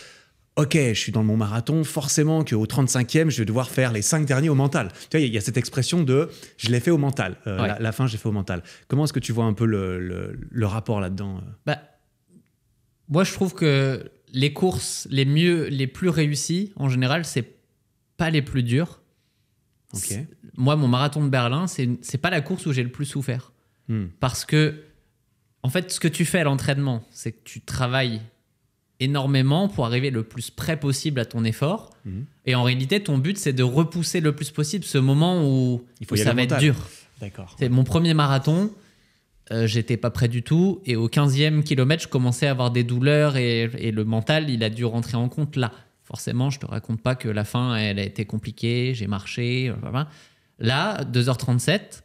Ok, je suis dans mon marathon, forcément qu'au 35e, je vais devoir faire les 5 derniers au mental. Tu vois, il y, a cette expression de je l'ai fait au mental. Euh, la, fin, j'ai fait au mental. Comment est-ce que tu vois un peu le, rapport là-dedans euh bah, Moi, je trouve que les courses les mieux, les plus réussies, en général, c'est pas les plus dures. Okay. Moi, mon marathon de Berlin, c'est pas la course où j'ai le plus souffert. Hmm. Parce que en fait, ce que tu fais à l'entraînement, c'est que tu travailles énormément pour arriver le plus près possible à ton effort. Mhm. Et en réalité, ton but, c'est de repousser le plus possible ce moment où, ça va être dur. D'accord. C'est mon premier marathon. Euh, j'étais pas prêt du tout. Et au 15e kilomètre, je commençais à avoir des douleurs et, le mental, il a dû rentrer en compte là. Forcément, je te raconte pas que la fin, elle a été compliquée, j'ai marché. Euh, là, 2h37,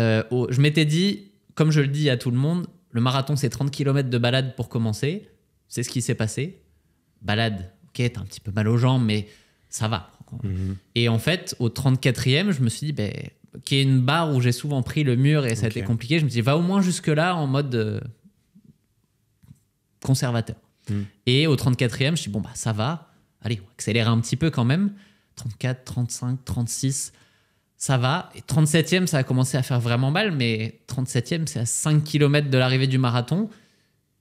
euh, je m'étais dit, comme je le dis à tout le monde, le marathon, c'est 30 km de balade pour commencer. C'est ce qui s'est passé. Balade, ok, t'as un petit peu mal aux jambes, mais ça va. Mhm. Et en fait, au 34e, je me suis dit, ben, qui est une barre où j'ai souvent pris le mur et ça a été compliqué, je me suis dit, va au moins jusque-là en mode euh, conservateur. Mhm. Et au 34e, je me suis dit, bon, bah, ça va. Allez, on accélère un petit peu quand même. 34, 35, 36 ça va. 37e, ça a commencé à faire vraiment mal, mais 37e, c'est à 5 km de l'arrivée du marathon.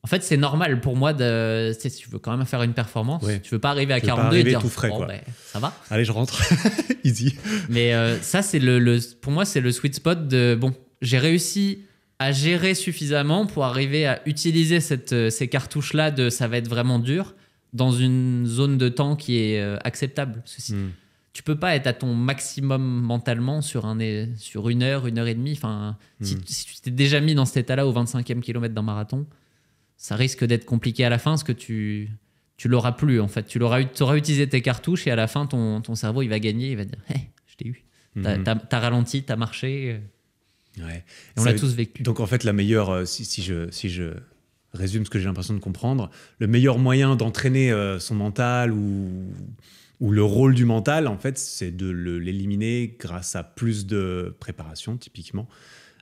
En fait, c'est normal pour moi de. Tu, veux quand même faire une performance. Tu Tu veux pas arriver à 42 et dire. Ben, ça va. Allez, je rentre. <laughs> Easy. Mais euh, ça, c'est le, Pour moi, c'est le sweet spot de. Bon, j'ai réussi à gérer suffisamment pour arriver à utiliser cette, euh, ces cartouches-là de ça va être vraiment dur dans une zone de temps qui est euh, acceptable. Ceci tu peux pas être à ton maximum mentalement sur, un, sur une heure, une heure et demie. Enfin, si, hmm. tu t'es déjà mis dans cet état-là au 25e kilomètre d'un marathon, ça risque d'être compliqué à la fin, parce que tu tu l'auras plus en fait. Tu l'auras, auras utilisé tes cartouches et à la fin, ton, ton cerveau, il va gagner, il va dire, hey, je t'ai eu. Hmm. Tu as ralenti, tu ralenti, marché. Ouais. on l'a tous vécu. Donc en fait, la meilleure, euh, si je, si je résume ce que j'ai l'impression de comprendre, le meilleur moyen d'entraîner euh, son mental ou où le rôle du mental, en fait, c'est de l'éliminer grâce à plus de préparation, typiquement.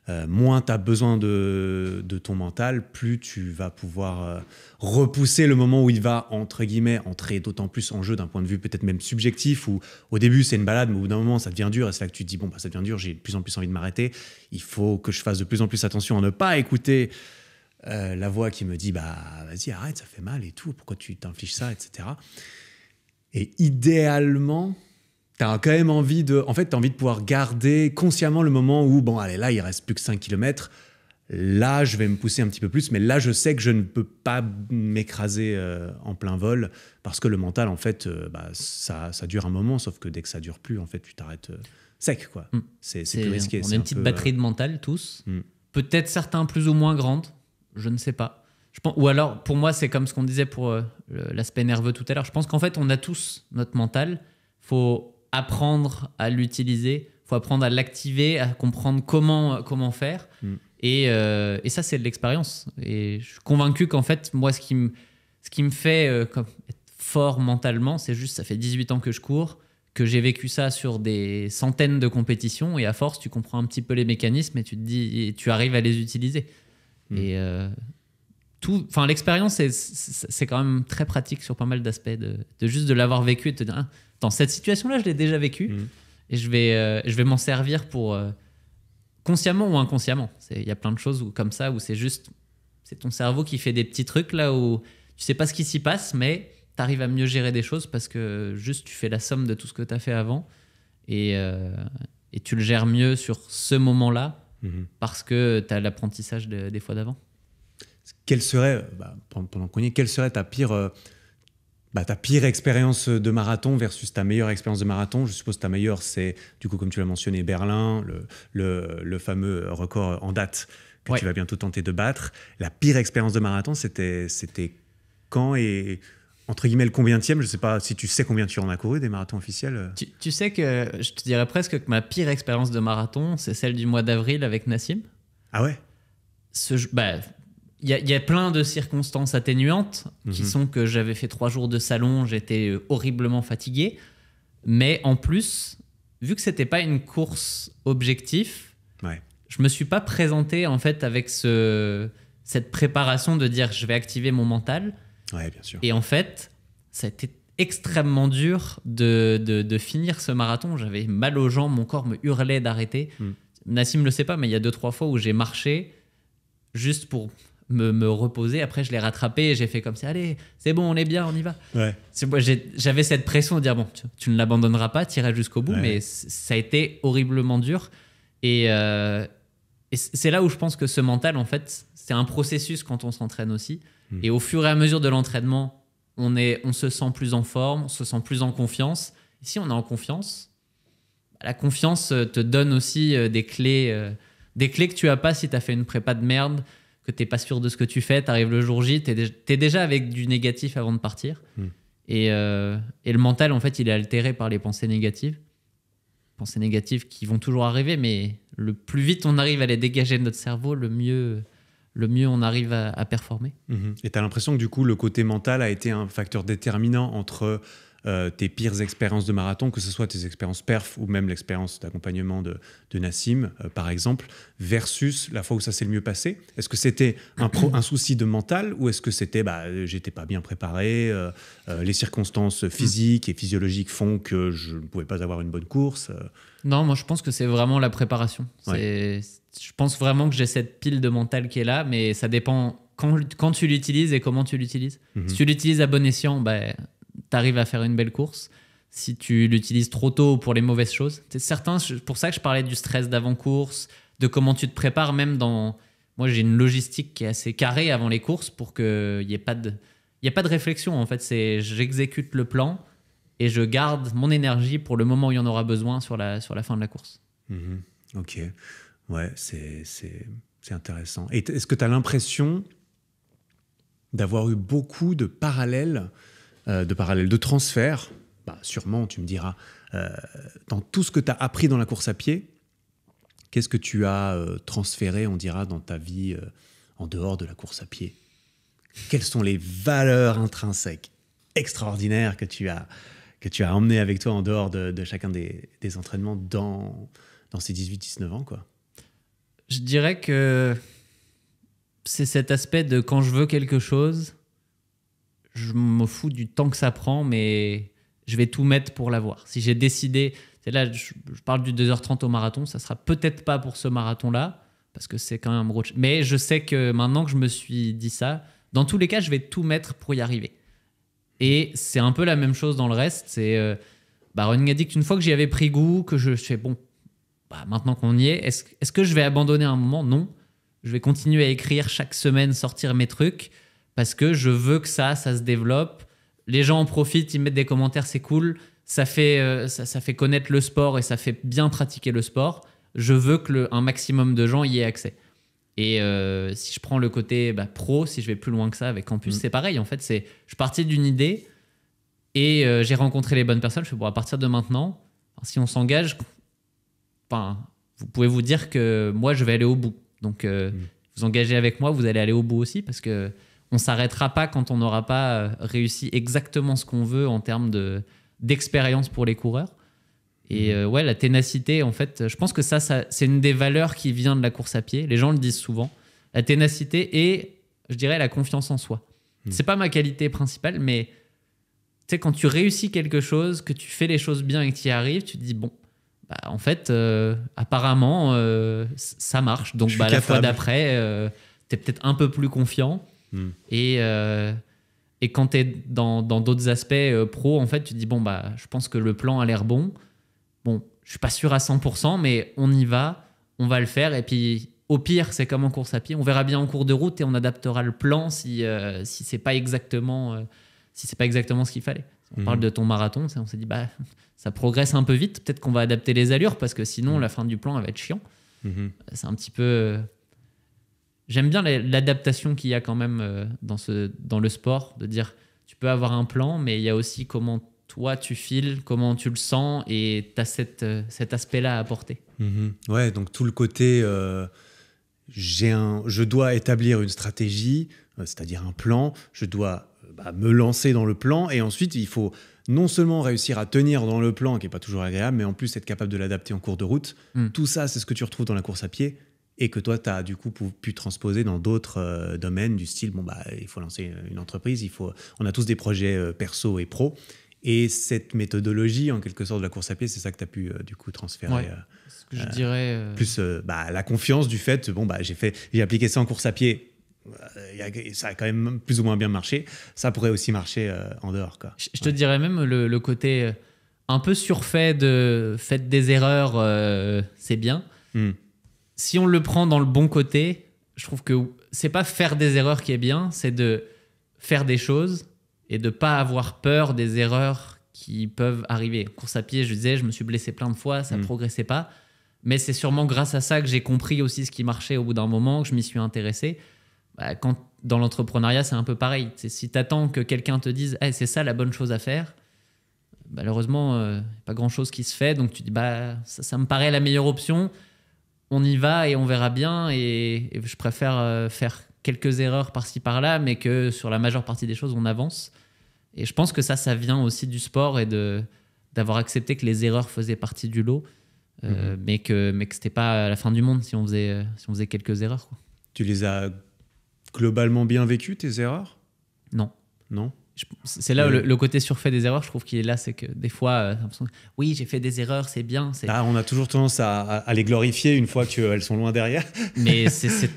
Euh, moins tu as besoin de, ton mental, plus tu vas pouvoir euh, repousser le moment où il va, entre guillemets, entrer d'autant plus en jeu d'un point de vue peut-être même subjectif, où au début c'est une balade, mais au bout d'un moment ça devient dur, et c'est là que tu te dis, bon, bah, ça devient dur, j'ai de plus en plus envie de m'arrêter, il faut que je fasse de plus en plus attention à ne pas écouter euh, la voix qui me dit, bah vas-y, arrête, ça fait mal et tout, pourquoi tu t'infliges ça, etc. Et idéalement, tu as quand même envie de. En fait, envie de pouvoir garder consciemment le moment où, bon, allez, là, il reste plus que 5 km. Là, je vais me pousser un petit peu plus, mais là, je sais que je ne peux pas m'écraser euh, en plein vol parce que le mental, en fait, euh, bah, ça, dure un moment, sauf que dès que ça dure plus, en fait, tu t'arrêtes euh, sec, quoi. Mm. C'est plus risqué. On a une petite batterie de mental, tous. Mm. Peut-être certains plus ou moins grandes, je ne sais pas ou alors, pour moi, c'est comme ce qu'on disait pour euh, l'aspect nerveux tout à l'heure. Je pense qu'en fait, on a tous notre mental. faut apprendre à l'utiliser, faut apprendre à l'activer, à comprendre comment, euh, comment faire. Mm. Et, euh, et, ça, c'est de l'expérience. Et je suis convaincu qu'en fait, moi, ce qui me, ce qui me fait être fort mentalement, c'est juste, ça fait 18 ans que je cours, que j'ai vécu ça sur des centaines de compétitions. Et à force, tu comprends un petit peu les mécanismes et tu te dis, tu arrives à les utiliser. Mm. Et Enfin, l'expérience, c'est quand même très pratique sur pas mal d'aspects de, juste de l'avoir vécu et de te dire, ah, dans cette situation-là, je l'ai déjà vécu mm. et je vais, euh, je vais m'en servir pour euh, consciemment ou inconsciemment. Il y a plein de choses comme ça où c'est juste, c'est ton cerveau qui fait des petits trucs là où tu sais pas ce qui s'y passe, mais tu arrives à mieux gérer des choses parce que juste tu fais la somme de tout ce que tu as fait avant et, euh, et tu le gères mieux sur ce moment-là mm-hmm. parce que tu as l'apprentissage des fois d'avant quelle serait, bah, pendant qu'on y est, quelle serait ta pire, euh, bah, ta pire expérience de marathon versus ta meilleure expérience de marathon Je suppose ta meilleure, c'est, du coup, comme tu l'as mentionné, Berlin, le, le, fameux record en date que tu vas bientôt tenter de battre. La pire expérience de marathon, c'était quand et entre guillemets, le combientième Je ne sais pas si tu sais combien tu en as couru des marathons officiels. Euh. Tu, sais que je te dirais presque que ma pire expérience de marathon, c'est celle du mois d'avril avec Nassim. Ah ouais ce, bah, il y, a plein de circonstances atténuantes qui mhm. sont que j'avais fait trois jours de salon, j'étais euh, horriblement fatigué. Mais en plus, vu que c'était pas une course objectif, ouais. je me suis pas présenté en fait avec ce, cette préparation de dire je vais activer mon mental. Et en fait, ça a été extrêmement dur de, de, finir ce marathon. J'avais mal aux jambes, mon corps me hurlait d'arrêter. Nassim hmm. Nassim le sait pas, mais il y a deux trois fois où j'ai marché juste pour me, reposer. Après, je l'ai rattrapé et j'ai fait comme ça. Allez, c'est bon, on est bien, on y va. Ouais. J'avais cette pression de dire bon, tu, ne l'abandonneras pas, tu iras jusqu'au bout. Mais ça a été horriblement dur. Et, euh, c'est là où je pense que ce mental, en fait, c'est un processus quand on s'entraîne aussi. Hmm. Et au fur et à mesure de l'entraînement, on, on se sent plus en forme, on se sent plus en confiance. si on est en confiance, bah, la confiance euh, te donne aussi euh, des clés, des clés que tu as pas si tu as fait une prépa de merde, que t'es pas sûr de ce que tu fais, tu arrives le jour J, t'es, es déjà avec du négatif avant de partir. Hmm. Et, euh, et, le mental, en fait, il est altéré par les pensées négatives. Pensées négatives qui vont toujours arriver, mais le plus vite on arrive à les dégager de notre cerveau, le mieux, le mieux on arrive à, performer. Hmm. Et tu as l'impression que du coup, le côté mental a été un facteur déterminant entre euh, tes pires expériences de marathon, que ce soit tes expériences perf ou même l'expérience d'accompagnement de, de, Nassim, euh, par exemple, versus la fois où ça s'est le mieux passé Est-ce que c'était un, souci de mental ou est-ce que c'était bah, euh, j'étais pas bien préparé, les circonstances physiques et physiologiques font que je ne pouvais pas avoir une bonne course Non, moi je pense que c'est vraiment la préparation. Je pense vraiment que j'ai cette pile de mental qui est là, mais ça dépend quand, tu l'utilises et comment tu l'utilises. Mhm. Si tu l'utilises à bon escient, bah, t'arrives à faire une belle course. Si tu l'utilises trop tôt pour les mauvaises choses, c'est certain. Pour ça que je parlais du stress d'avant-course, de comment tu te prépares, même dans. Moi, j'ai une logistique qui est assez carrée avant les courses pour qu'il n'y ait pas de. Il a pas de réflexion en fait, c'est j'exécute le plan et je garde mon énergie pour le moment où il y en aura besoin sur la, sur la fin de la course. Mm-hmm. ok, ouais, c'est, c'est intéressant. est-ce que tu as l'impression d'avoir eu beaucoup de parallèles euh, de parallèle, de transfert, bah, sûrement, tu me diras, euh, dans tout ce que tu as appris dans la course à pied, qu'est-ce que tu as euh, transféré, on dira, dans ta vie en dehors de la course à pied Quelles sont les valeurs intrinsèques extraordinaires que tu as, que tu as emmenées avec toi en dehors de, chacun des, entraînements dans, dans ces 18-19 ans quoi Je dirais que c'est cet aspect de quand je veux quelque chose, je me fous du temps que ça prend, mais je vais tout mettre pour l'avoir. Si j'ai décidé, c'est là, je, parle du 2h30 au marathon, ça sera peut-être pas pour ce marathon-là, parce que c'est quand même gros. Mais je sais que maintenant que je me suis dit ça, dans tous les cas, je vais tout mettre pour y arriver. Et c'est un peu la même chose dans le reste. C'est euh, bah, Running Addict, une fois que j'y avais pris goût, que je, sais bon, bah, maintenant qu'on y est, est-ce que je vais abandonner un moment Non. Je vais continuer à écrire chaque semaine, sortir mes trucs parce que je veux que ça, ça se développe. Les gens en profitent, ils mettent des commentaires, c'est cool. Ça fait, euh, ça, fait connaître le sport et ça fait bien pratiquer le sport. Je veux que le, un maximum de gens y aient accès. Et euh, si je prends le côté bah, pro, si je vais plus loin que ça avec Campus, mm. c'est pareil. En fait, c'est je suis parti d'une idée et euh, j'ai rencontré les bonnes personnes. Je fais à partir de maintenant, si on s'engage, enfin, vous pouvez vous dire que moi, je vais aller au bout. Donc, mm. vous engagez avec moi, vous allez aller au bout aussi parce que on s'arrêtera pas quand on n'aura pas euh, réussi exactement ce qu'on veut en termes de d'expérience pour les coureurs. Et mhm. euh, ouais, la ténacité, en fait, euh, je pense que ça, ça c'est une des valeurs qui vient de la course à pied. Les gens le disent souvent. La ténacité et, je dirais, la confiance en soi. Mhm. C'est pas ma qualité principale, mais tu sais, quand tu réussis quelque chose, que tu fais les choses bien et que tu y arrives, tu te dis, bon, bah, en fait, apparemment, ça marche. Donc, bah, la fois d'après, tu es peut-être un peu plus confiant. Mm. Et, euh, et quand tu es dans d'autres aspects euh, pro, en fait, tu te dis, bon, bah, je pense que le plan a l'air bon. Bon, je suis pas sûr à 100%, mais on y va, on va le faire. Et puis, au pire, c'est comme en course à pied. On verra bien en cours de route et on adaptera le plan si, ce euh, si c'est pas exactement si c'est pas exactement ce qu'il fallait. On mm. parle de ton marathon, on s'est dit bah <laughs> ça progresse un peu vite, peut-être qu'on va adapter les allures parce que sinon mm. la fin du plan va être chiant. Mm-hmm. C'est un petit peu j'aime bien l'adaptation qu'il y a quand même euh, dans, ce, dans le sport, de dire tu peux avoir un plan, mais il y a aussi comment toi tu files, comment tu le sens, et tu as cette, euh, cet aspect-là à apporter. Mhm. Ouais, donc tout le côté, euh, j'ai un, je dois établir une stratégie, c'est-à-dire un plan, je dois bah, me lancer dans le plan, et ensuite il faut non seulement réussir à tenir dans le plan, qui n'est pas toujours agréable, mais en plus être capable de l'adapter en cours de route. Mm. Tout ça, c'est ce que tu retrouves dans la course à pied et que toi, tu as du coup pu transposer dans d'autres euh, domaines du style, bon, bah, il faut lancer une entreprise, il faut, on a tous des projets euh, perso et pro. Et cette méthodologie, en quelque sorte, de la course à pied, c'est ça que tu as pu euh, du coup transférer. Ouais, ce que je dirais. Plus bah, la confiance du fait, bon, bah, j'ai, fait, j'ai appliqué ça en course à pied, ça a quand même plus ou moins bien marché. Ça pourrait aussi marcher en dehors. Quoi. Je, te dirais même le, côté un peu surfait de faites des erreurs, c'est bien. Hmm si on le prend dans le bon côté, je trouve que c'est pas faire des erreurs qui est bien, c'est de faire des choses et de pas avoir peur des erreurs qui peuvent arriver. Course à pied, je disais, je me suis blessé plein de fois, ça ne mm. progressait pas. Mais c'est sûrement grâce à ça que j'ai compris aussi ce qui marchait au bout d'un moment, que je m'y suis intéressé. Bah, quand, dans l'entrepreneuriat, c'est un peu pareil. c'est si tu attends que quelqu'un te dise c'est ça la bonne chose à faire, malheureusement, euh, a pas grand chose qui se fait. Donc tu dis bah, ça me paraît la meilleure option on y va et on verra bien. Et, je préfère euh, faire quelques erreurs par-ci par-là, mais que sur la majeure partie des choses, on avance. Et je pense que ça, ça vient aussi du sport et de d'avoir accepté que les erreurs faisaient partie du lot, euh, mhm. mais que mais que c'était pas la fin du monde si on faisait euh, si on faisait quelques erreurs. Tu les as globalement bien vécues tes erreurs Non. Non. C'est là le, côté surfait des erreurs, je trouve qu'il est là, c'est que des fois, euh, oui, j'ai fait des erreurs, c'est bien. Ah, on a toujours tendance à, les glorifier une fois qu'elles sont loin derrière. <laughs> Mais c'est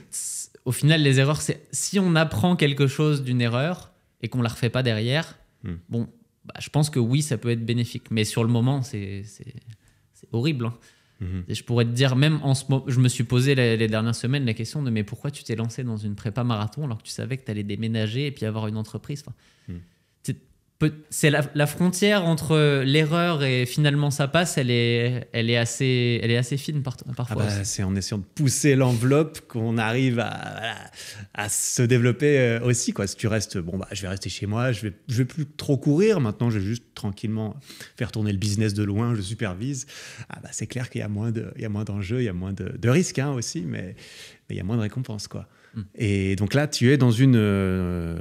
au final, les erreurs, c'est si on apprend quelque chose d'une erreur et qu'on la refait pas derrière, hmm. bon, bah, je pense que oui, ça peut être bénéfique. Mais sur le moment, c'est horrible. Hein. Mhm. Et je pourrais te dire, même en ce moment, je me suis posé les, dernières semaines la question de mais pourquoi tu t'es lancé dans une prépa marathon alors que tu savais que tu allais déménager et puis avoir une entreprise mhm c'est la, frontière entre l'erreur et finalement ça passe, elle est, elle est, assez, elle est assez fine ah parfois. Bah, c'est en essayant de pousser l'enveloppe qu'on arrive à, se développer euh, aussi. Quoi. Si tu restes, bon, bah, je vais rester chez moi, je vais, vais plus trop courir, maintenant je vais juste tranquillement faire tourner le business de loin, je supervise. Ah bah, c'est clair qu'il y a moins d'enjeux, il y a moins de, risques hein, aussi, mais, il y a moins de récompenses. Quoi. Hmm. Et donc là, tu es dans une. Euh,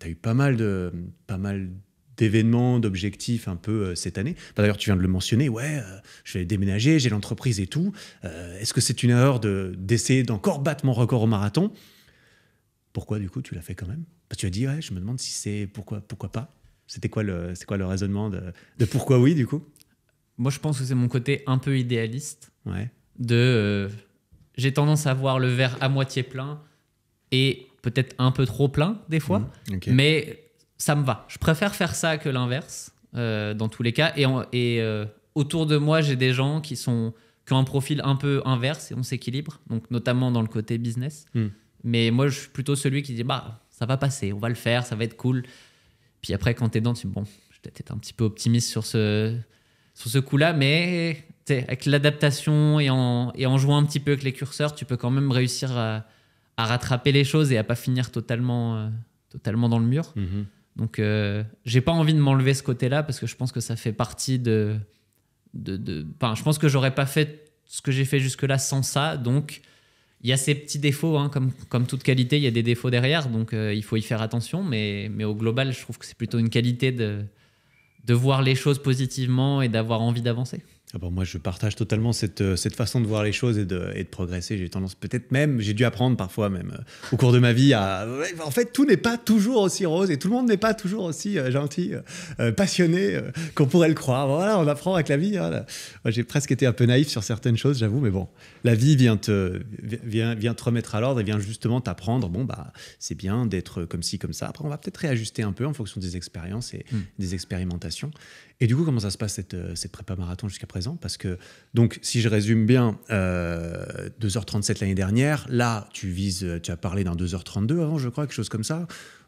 tu as eu pas mal de. Pas mal de d'événements, d'objectifs un peu euh, cette année. D'ailleurs, tu viens de le mentionner, ouais, euh, je vais déménager, j'ai l'entreprise et tout. Euh, est-ce que c'est une erreur d'essayer d'encore battre mon record au marathon Pourquoi du coup tu l'as fait quand même Parce tu as dit, ouais, je me demande si c'est pourquoi, pourquoi pas. C'était quoi, le, quoi le raisonnement de, pourquoi oui du coup Moi je pense que c'est mon côté un peu idéaliste. Ouais. De j'ai tendance à voir le verre à moitié plein et peut-être un peu trop plein des fois, mmh, mais ça me va. Je préfère faire ça que l'inverse, euh, dans tous les cas. Et, euh, autour de moi, j'ai des gens qui, sont, ont un profil un peu inverse et on s'équilibre, notamment dans le côté business. Hmm. Mais moi, je suis plutôt celui qui dit bah, ça va passer, on va le faire, ça va être cool. Puis après, quand tu es dedans, tu dis bon, je peut un petit peu optimiste sur ce, sur ce coup-là, mais avec l'adaptation et en, et en jouant un petit peu avec les curseurs, tu peux quand même réussir à, rattraper les choses et à pas finir totalement, euh, totalement dans le mur. Mhm. Donc, euh, j'ai pas envie de m'enlever ce côté-là parce que je pense que ça fait partie de. de, je pense que j'aurais pas fait ce que j'ai fait jusque-là sans ça. Donc, il y a ces petits défauts, hein, comme, toute qualité, il y a des défauts derrière. Donc, euh, il faut y faire attention. Mais, mais au global, je trouve que c'est plutôt une qualité de, de voir les choses positivement et d'avoir envie d'avancer. Ah bah, moi, je partage totalement euh, cette, façon de voir les choses et de, progresser. J'ai tendance peut-être même, j'ai dû apprendre parfois même euh, au cours de ma vie à... En fait, tout n'est pas toujours aussi rose et tout le monde n'est pas toujours aussi euh, gentil, passionné qu'on pourrait le croire. Voilà, on apprend avec la vie. Hein, j'ai presque été un peu naïf sur certaines choses, j'avoue, mais bon, la vie vient te, vient, vient te remettre à l'ordre et vient justement t'apprendre, bon, bah, c'est bien d'être comme ci, comme ça. Après, on va peut-être réajuster un peu en fonction des expériences et hmm. des expérimentations. Et du coup, comment ça se passe cette, euh, prépa marathon jusqu'à présent Parce que, donc, si je résume bien, 2h37 euh, l'année dernière, là, tu vises, euh, tu as parlé d'un 2h32 avant, je crois, quelque chose comme ça,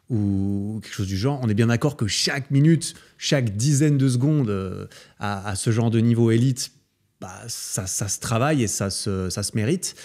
ou quelque chose du genre. On est bien d'accord que chaque minute, chaque dizaine de secondes à, ce genre de niveau élite, bah, ça, se travaille et ça se, ça se mérite.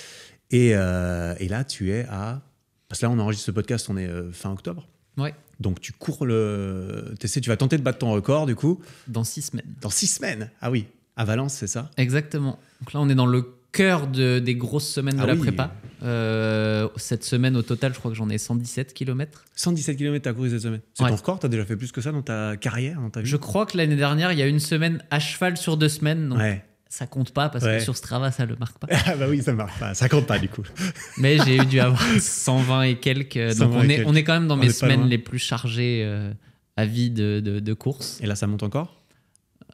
Et, et là, tu es à. Parce que là, on enregistre ce podcast, on est fin octobre. Ouais. Donc tu cours le. tu vas tenter de battre ton record du coup. Dans six semaines. Dans six semaines Ah oui, à Valence, c'est ça Exactement. Donc là, on est dans le cœur de, des grosses semaines de ah la prépa. Euh, cette semaine, au total, je crois que j'en ai 117 km. 117 km à couru cette semaine. C'est ton record T'as déjà fait plus que ça dans ta carrière, Je crois que l'année dernière, il y a une semaine à cheval sur deux semaines. ouais ça compte pas parce que sur Strava, ça le marque pas. <laughs> Ah bah oui, ça marque pas, ça compte pas du coup. <laughs> Mais j'ai eu dû avoir 120 <laughs> et quelques. Donc on est, on est quand même dans mes semaines les plus chargées euh, à vie de, de, course. Et là, ça monte encore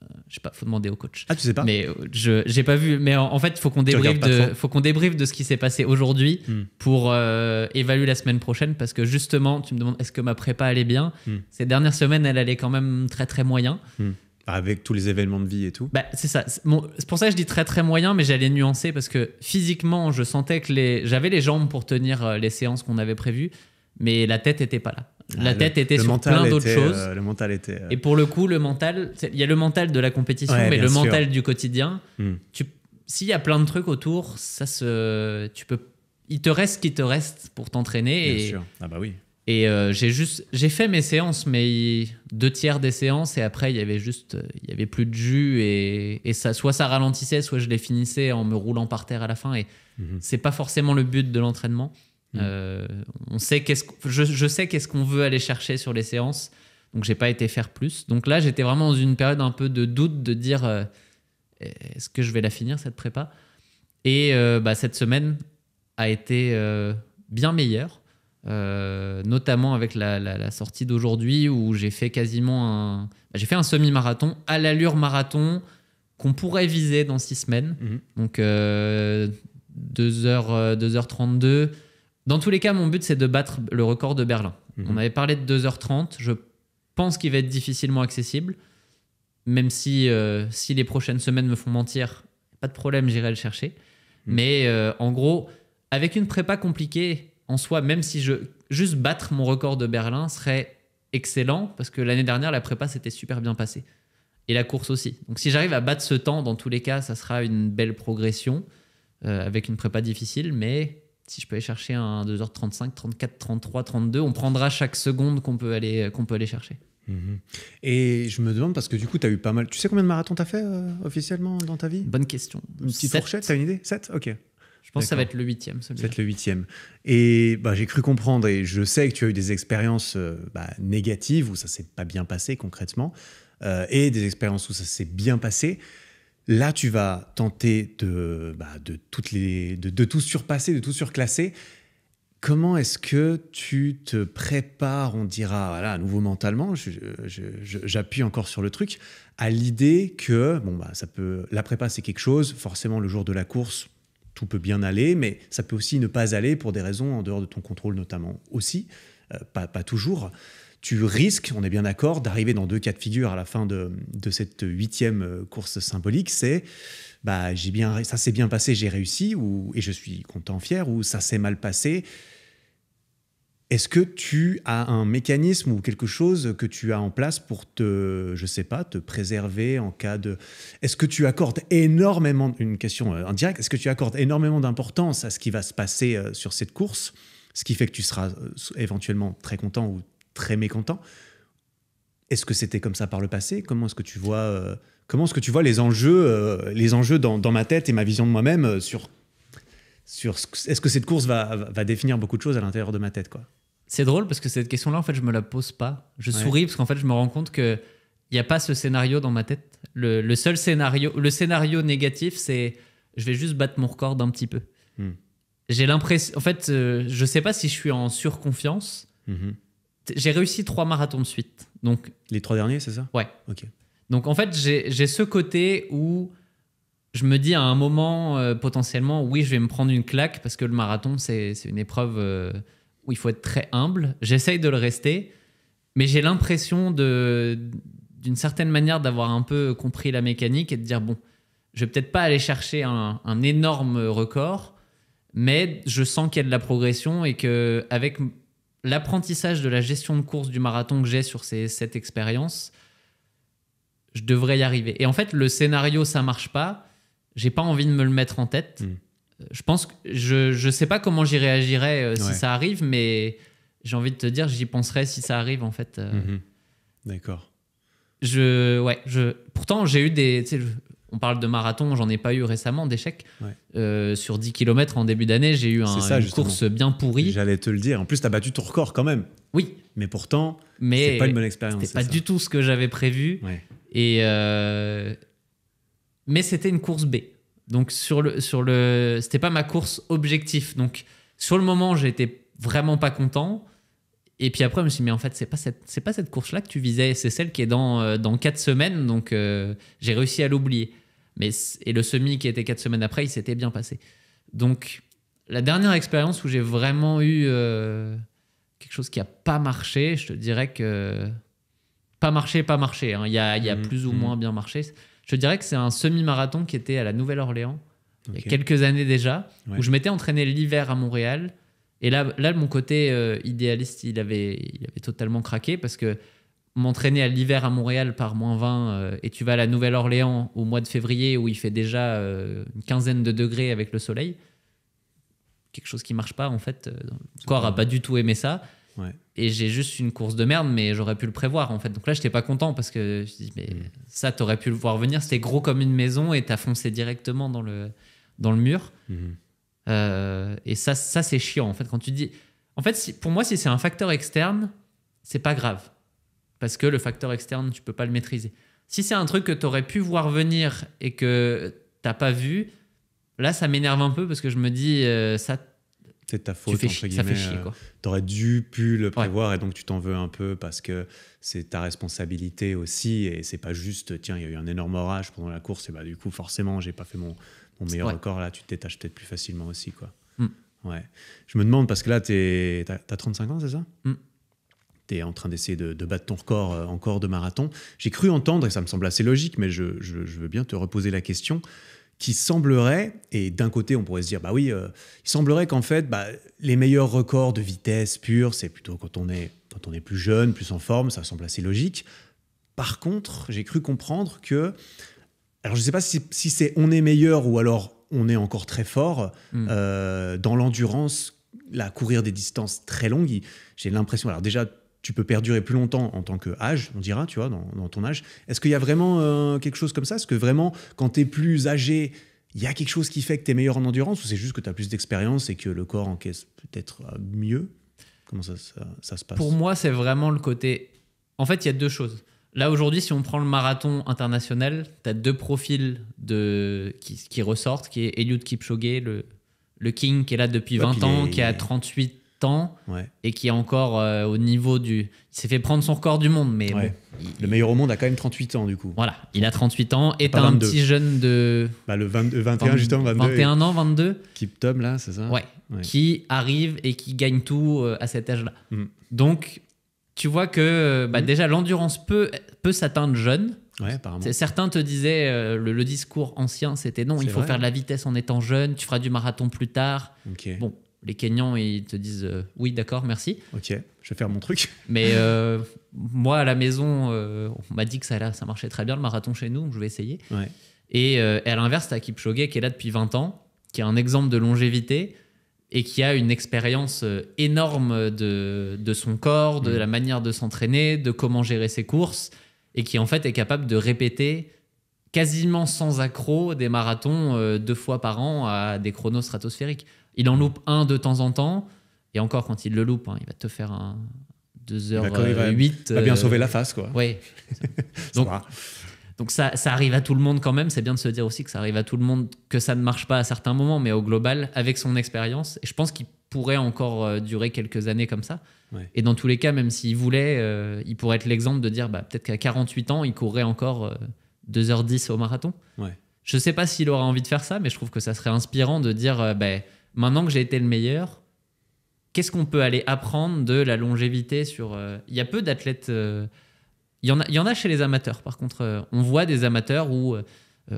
euh, je sais pas, faut demander au coach. Ah, tu sais pas Mais euh, je j'ai pas vu. Mais en, fait, faut qu'on débriefe faut qu'on débriefe de ce qui s'est passé aujourd'hui hmm. pour évaluer la semaine prochaine parce que justement, tu me demandes est-ce que ma prépa allait bien hmm. Ces dernières semaines, elle allait quand même très très moyen. Hmm. Avec tous les événements de vie et tout. Bah, c'est ça. C'est pour ça que je dis très très moyen, mais j'allais nuancer parce que physiquement, je sentais que les... j'avais les jambes pour tenir euh, les séances qu'on avait prévues, mais la tête était pas là. Ah, la tête était sur plein d'autres choses. Euh, le mental était. Euh, et pour le coup, le mental, il y a le mental de la compétition, mais le mental du quotidien. Hmm. S'il y a plein de trucs autour, ça se, tu peux, il te reste ce qui te reste pour t'entraîner. Bien sûr. Ah bah oui. Et euh, j'ai juste, j'ai fait mes séances, mais deux tiers des séances, et après il y avait juste, il y avait plus de jus et, et ça, soit ça ralentissait, soit je les finissais en me roulant par terre à la fin. Et ce mhm. c'est pas forcément le but de l'entraînement. Mhm. Euh, on sait qu'est-ce, je, je, sais qu'est-ce qu'on veut aller chercher sur les séances, donc j'ai pas été faire plus. Donc là j'étais vraiment dans une période un peu de doute, de dire euh, est-ce que je vais la finir cette prépa. Et bah, cette semaine a été bien meilleure euh, notamment avec la, sortie d'aujourd'hui où j'ai fait quasiment un, bah, j'ai fait un semi-marathon à l'allure marathon qu'on pourrait viser dans six semaines. Mhm. Donc 2h, euh, 2h32. Euh, dans tous les cas, mon but c'est de battre le record de Berlin. Mhm. On avait parlé de 2h30. Je pense qu'il va être difficilement accessible. Même si, si les prochaines semaines me font mentir, pas de problème, j'irai le chercher. Mhm. Mais en gros, avec une prépa compliquée, en soi, même si je juste battre mon record de Berlin serait excellent parce que l'année dernière la prépa s'était super bien passée et la course aussi. Donc si j'arrive à battre ce temps, dans tous les cas, ça sera une belle progression euh, avec une prépa difficile, mais si je peux aller chercher un 2h35, 34, 33, 32, on prendra chaque seconde qu'on peut aller qu'on peut aller chercher. Mhm. Et je me demande, parce que du coup, tu as eu pas mal. Tu sais combien de marathons tu as fait euh, officiellement dans ta vie Bonne question. Une petite fourchette, tu as une idée 7 Ok. Je pense que ça va être le huitième. Ça va être le huitième. Et bah, j'ai cru comprendre, et je sais que tu as eu des expériences euh, bah, négatives où ça s'est pas bien passé concrètement, euh, et des expériences où ça s'est bien passé. Là, tu vas tenter de, bah, de, toutes les, de, de tout surpasser, de tout surclasser. Comment est-ce que tu te prépares, on dira, voilà, à nouveau mentalement, j'appuie encore sur le truc, à l'idée que, bon, bah, ça peut, la prépa, c'est quelque chose, forcément, le jour de la course, tout peut bien aller, mais ça peut aussi ne pas aller pour des raisons en dehors de ton contrôle notamment aussi, euh, pas, pas, toujours. Tu risques, on est bien d'accord, d'arriver dans deux cas de figure à la fin de, de cette huitième euh, course symbolique, c'est bah, j'ai bien, ça s'est bien passé, j'ai réussi, ou, et je suis content, fier, ou ça s'est mal passé, est-ce que tu as un mécanisme ou quelque chose que tu as en place pour te, je sais pas, te préserver en cas de... Est-ce que tu accordes énormément, une question euh, indirecte, est-ce que tu accordes énormément d'importance à ce qui va se passer euh, sur cette course, ce qui fait que tu seras euh, éventuellement très content ou très mécontent Est-ce que c'était comme ça par le passé Comment est-ce que tu vois, comment est-ce que tu vois les enjeux, les enjeux dans, ma tête et ma vision de moi-même sur, sur est-ce que cette course va, va définir beaucoup de choses à l'intérieur de ma tête quoi c'est drôle parce que cette question-là, en fait, je me la pose pas. Je souris parce qu'en fait, je me rends compte que il n'y a pas ce scénario dans ma tête. Le, seul scénario, le scénario négatif, c'est je vais juste battre mon record d'un petit peu. Hmm. J'ai l'impression, en fait, je euh, je sais pas si je suis en surconfiance. Mhm. J'ai réussi trois marathons de suite, donc. Les trois derniers, c'est ça Ouais. Ok. Donc en fait, j'ai ce côté où je me dis à un moment euh, potentiellement, oui, je vais me prendre une claque parce que le marathon, c'est une épreuve. Euh, où il faut être très humble. J'essaye de le rester, mais j'ai l'impression de, d'une certaine manière d'avoir un peu compris la mécanique et de dire bon, je vais peut-être pas aller chercher un, énorme record, mais je sens qu'il y a de la progression et que avec l'apprentissage de la gestion de course du marathon que j'ai sur ces, cette expérience, je devrais y arriver. Et en fait, le scénario ça marche pas. J'ai pas envie de me le mettre en tête. Hmm je pense que je, sais pas comment j'y réagirais euh, si ça arrive, mais j'ai envie de te dire, j'y penserais si ça arrive en fait. Euh. Mhm. D'accord. Je, ouais, je, pourtant j'ai eu des. On parle de marathon, j'en ai pas eu récemment d'échecs. Euh, sur 10 km en début d'année, j'ai eu un, une course bien pourrie. J'allais te le dire. En plus, tu as battu ton record quand même. Oui. Mais pourtant, c'est pas une bonne expérience. C'était pas du tout ce que j'avais prévu. Ouais. Et mais c'était une course B. Donc sur le sur le c'était pas ma course objectif. Donc sur le moment, j'étais vraiment pas content. Et puis après, je me suis dit, mais en fait, c'est pas cette, c'est pas cette course-là que tu visais, c'est celle qui est dans, euh, dans 4 semaines, donc euh, j'ai réussi à l'oublier. Mais, et le semi qui était quatre semaines après, il s'était bien passé. Donc, la dernière expérience où j'ai vraiment eu euh, quelque chose qui a pas marché, je te dirais que. Pas marché, pas marché. Hein. Il y a, mmh, plus ou mmh. moins bien marché. Je dirais que c'est un semi-marathon qui était à la Nouvelle-Orléans, il y a quelques années déjà, où je m'étais entraîné l'hiver à Montréal. Et là, là mon côté euh, idéaliste, il avait, il avait totalement craqué parce que m'entraîner à l'hiver à Montréal par moins 20 euh, et tu vas à la Nouvelle-Orléans au mois de février où il fait déjà euh, une quinzaine de degrés avec le soleil, quelque chose qui marche pas en fait. Le corps n'a pas du tout aimé ça. Et j'ai juste une course de merde, mais j'aurais pu le prévoir en fait. Donc là, j'étais pas content parce que je dis, mais hmm. ça, t'aurais pu le voir venir. C'était gros comme une maison et t'as foncé directement dans le, dans le mur. Hmm. Euh, et ça, ça c'est chiant en fait. Quand tu dis. En fait, si, pour moi, si c'est un facteur externe, c'est pas grave. Parce que le facteur externe, tu peux pas le maîtriser. Si c'est un truc que t'aurais pu voir venir et que t'as pas vu, là, ça m'énerve un peu parce que je me dis, euh, ça c'est ta faute, Ça fait chier, euh, T'aurais dû pu le prévoir et donc tu t'en veux un peu parce que c'est ta responsabilité aussi et c'est pas juste, tiens, il y a eu un énorme orage pendant la course et bah du coup, forcément, j'ai pas fait mon, meilleur record là, tu te détaches peut-être plus facilement aussi, quoi. Mm. Ouais. Je me demande parce que là, tu as, 35 ans, c'est ça mm. Tu es en train d'essayer de, battre ton record euh, encore de marathon. J'ai cru entendre, et ça me semble assez logique, mais je veux bien te reposer la question qui semblerait, et d'un côté on pourrait se dire, bah oui, euh, il semblerait qu'en fait, bah, les meilleurs records de vitesse pure, c'est plutôt quand on, est, quand on est plus jeune, plus en forme, ça semble assez logique. Par contre, j'ai cru comprendre que, alors je ne sais pas si, c'est on est meilleur ou alors on est encore très fort hmm. euh, dans l'endurance, la courir des distances très longues. J'ai l'impression, alors déjà tu peux perdurer plus longtemps en tant que âge, on dira, tu vois, dans, ton âge. Est-ce qu'il y a vraiment euh, quelque chose comme ça Est-ce que vraiment, quand tu es plus âgé, il y a quelque chose qui fait que tu es meilleur en endurance ou c'est juste que tu as plus d'expérience et que le corps encaisse peut-être euh, mieux Comment ça, ça, se passe Pour moi, c'est vraiment le côté. En fait, il y a deux choses. Là, aujourd'hui, si on prend le marathon international, tu as deux profils de... qui, ressortent, qui est Eliud Kipchoge, le, le king qui est là depuis 20 ans, qui a 38 temps et qui est encore euh, au niveau du. Il s'est fait prendre son record du monde, mais. le meilleur au monde a quand même 38 ans, du coup. Voilà, il a 38 ans et ah, t'as un petit jeune de. Bah, le 21, justement, 22. 21 ans, 22. Qui Tom, là, c'est ça ouais, Qui arrive et qui gagne tout euh, à cet âge-là. Mm. Donc, tu vois que euh, bah, mm. déjà, l'endurance peut, peut s'atteindre jeune. Ouais, Certains te disaient, le, discours ancien, c'était non, il faut faire de la vitesse en étant jeune, tu feras du marathon plus tard. Ok. Bon, les Kenyans, ils te disent euh, oui, d'accord, merci. Ok, je vais faire mon truc. <laughs> Mais euh, moi, à la maison, euh, on m'a dit que ça, ça marchait très bien le marathon chez nous, je vais essayer. Et, à l'inverse, tu Kipchoge qui est là depuis 20 ans, qui est un exemple de longévité et qui a une expérience énorme de, de, son corps, de mm. la manière de s'entraîner, de comment gérer ses courses, et qui en fait est capable de répéter quasiment sans accroc des marathons deux fois par an à des chronos stratosphériques. Il en loupe un de temps en temps. Et encore, quand il le loupe, hein, il va te faire un 2h08. Il va, euh, bien euh, sauver la face, quoi. Oui. <laughs> donc, ça arrive à tout le monde quand même. C'est bien de se dire aussi que ça arrive à tout le monde, que ça ne marche pas à certains moments, mais au global, avec son expérience, et je pense qu'il pourrait encore euh, durer quelques années comme ça. Et dans tous les cas, même s'il voulait, il pourrait être l'exemple de dire bah, peut-être qu'à 48 ans, il courrait encore 2h10 au marathon. Je ne sais pas s'il aura envie de faire ça, mais je trouve que ça serait inspirant de dire bah, maintenant que j'ai été le meilleur, qu'est-ce qu'on peut aller apprendre de la longévité sur... Euh, il y a peu d'athlètes... Euh, il, y en a, il y en a chez les amateurs, par contre. Euh, on voit des amateurs où,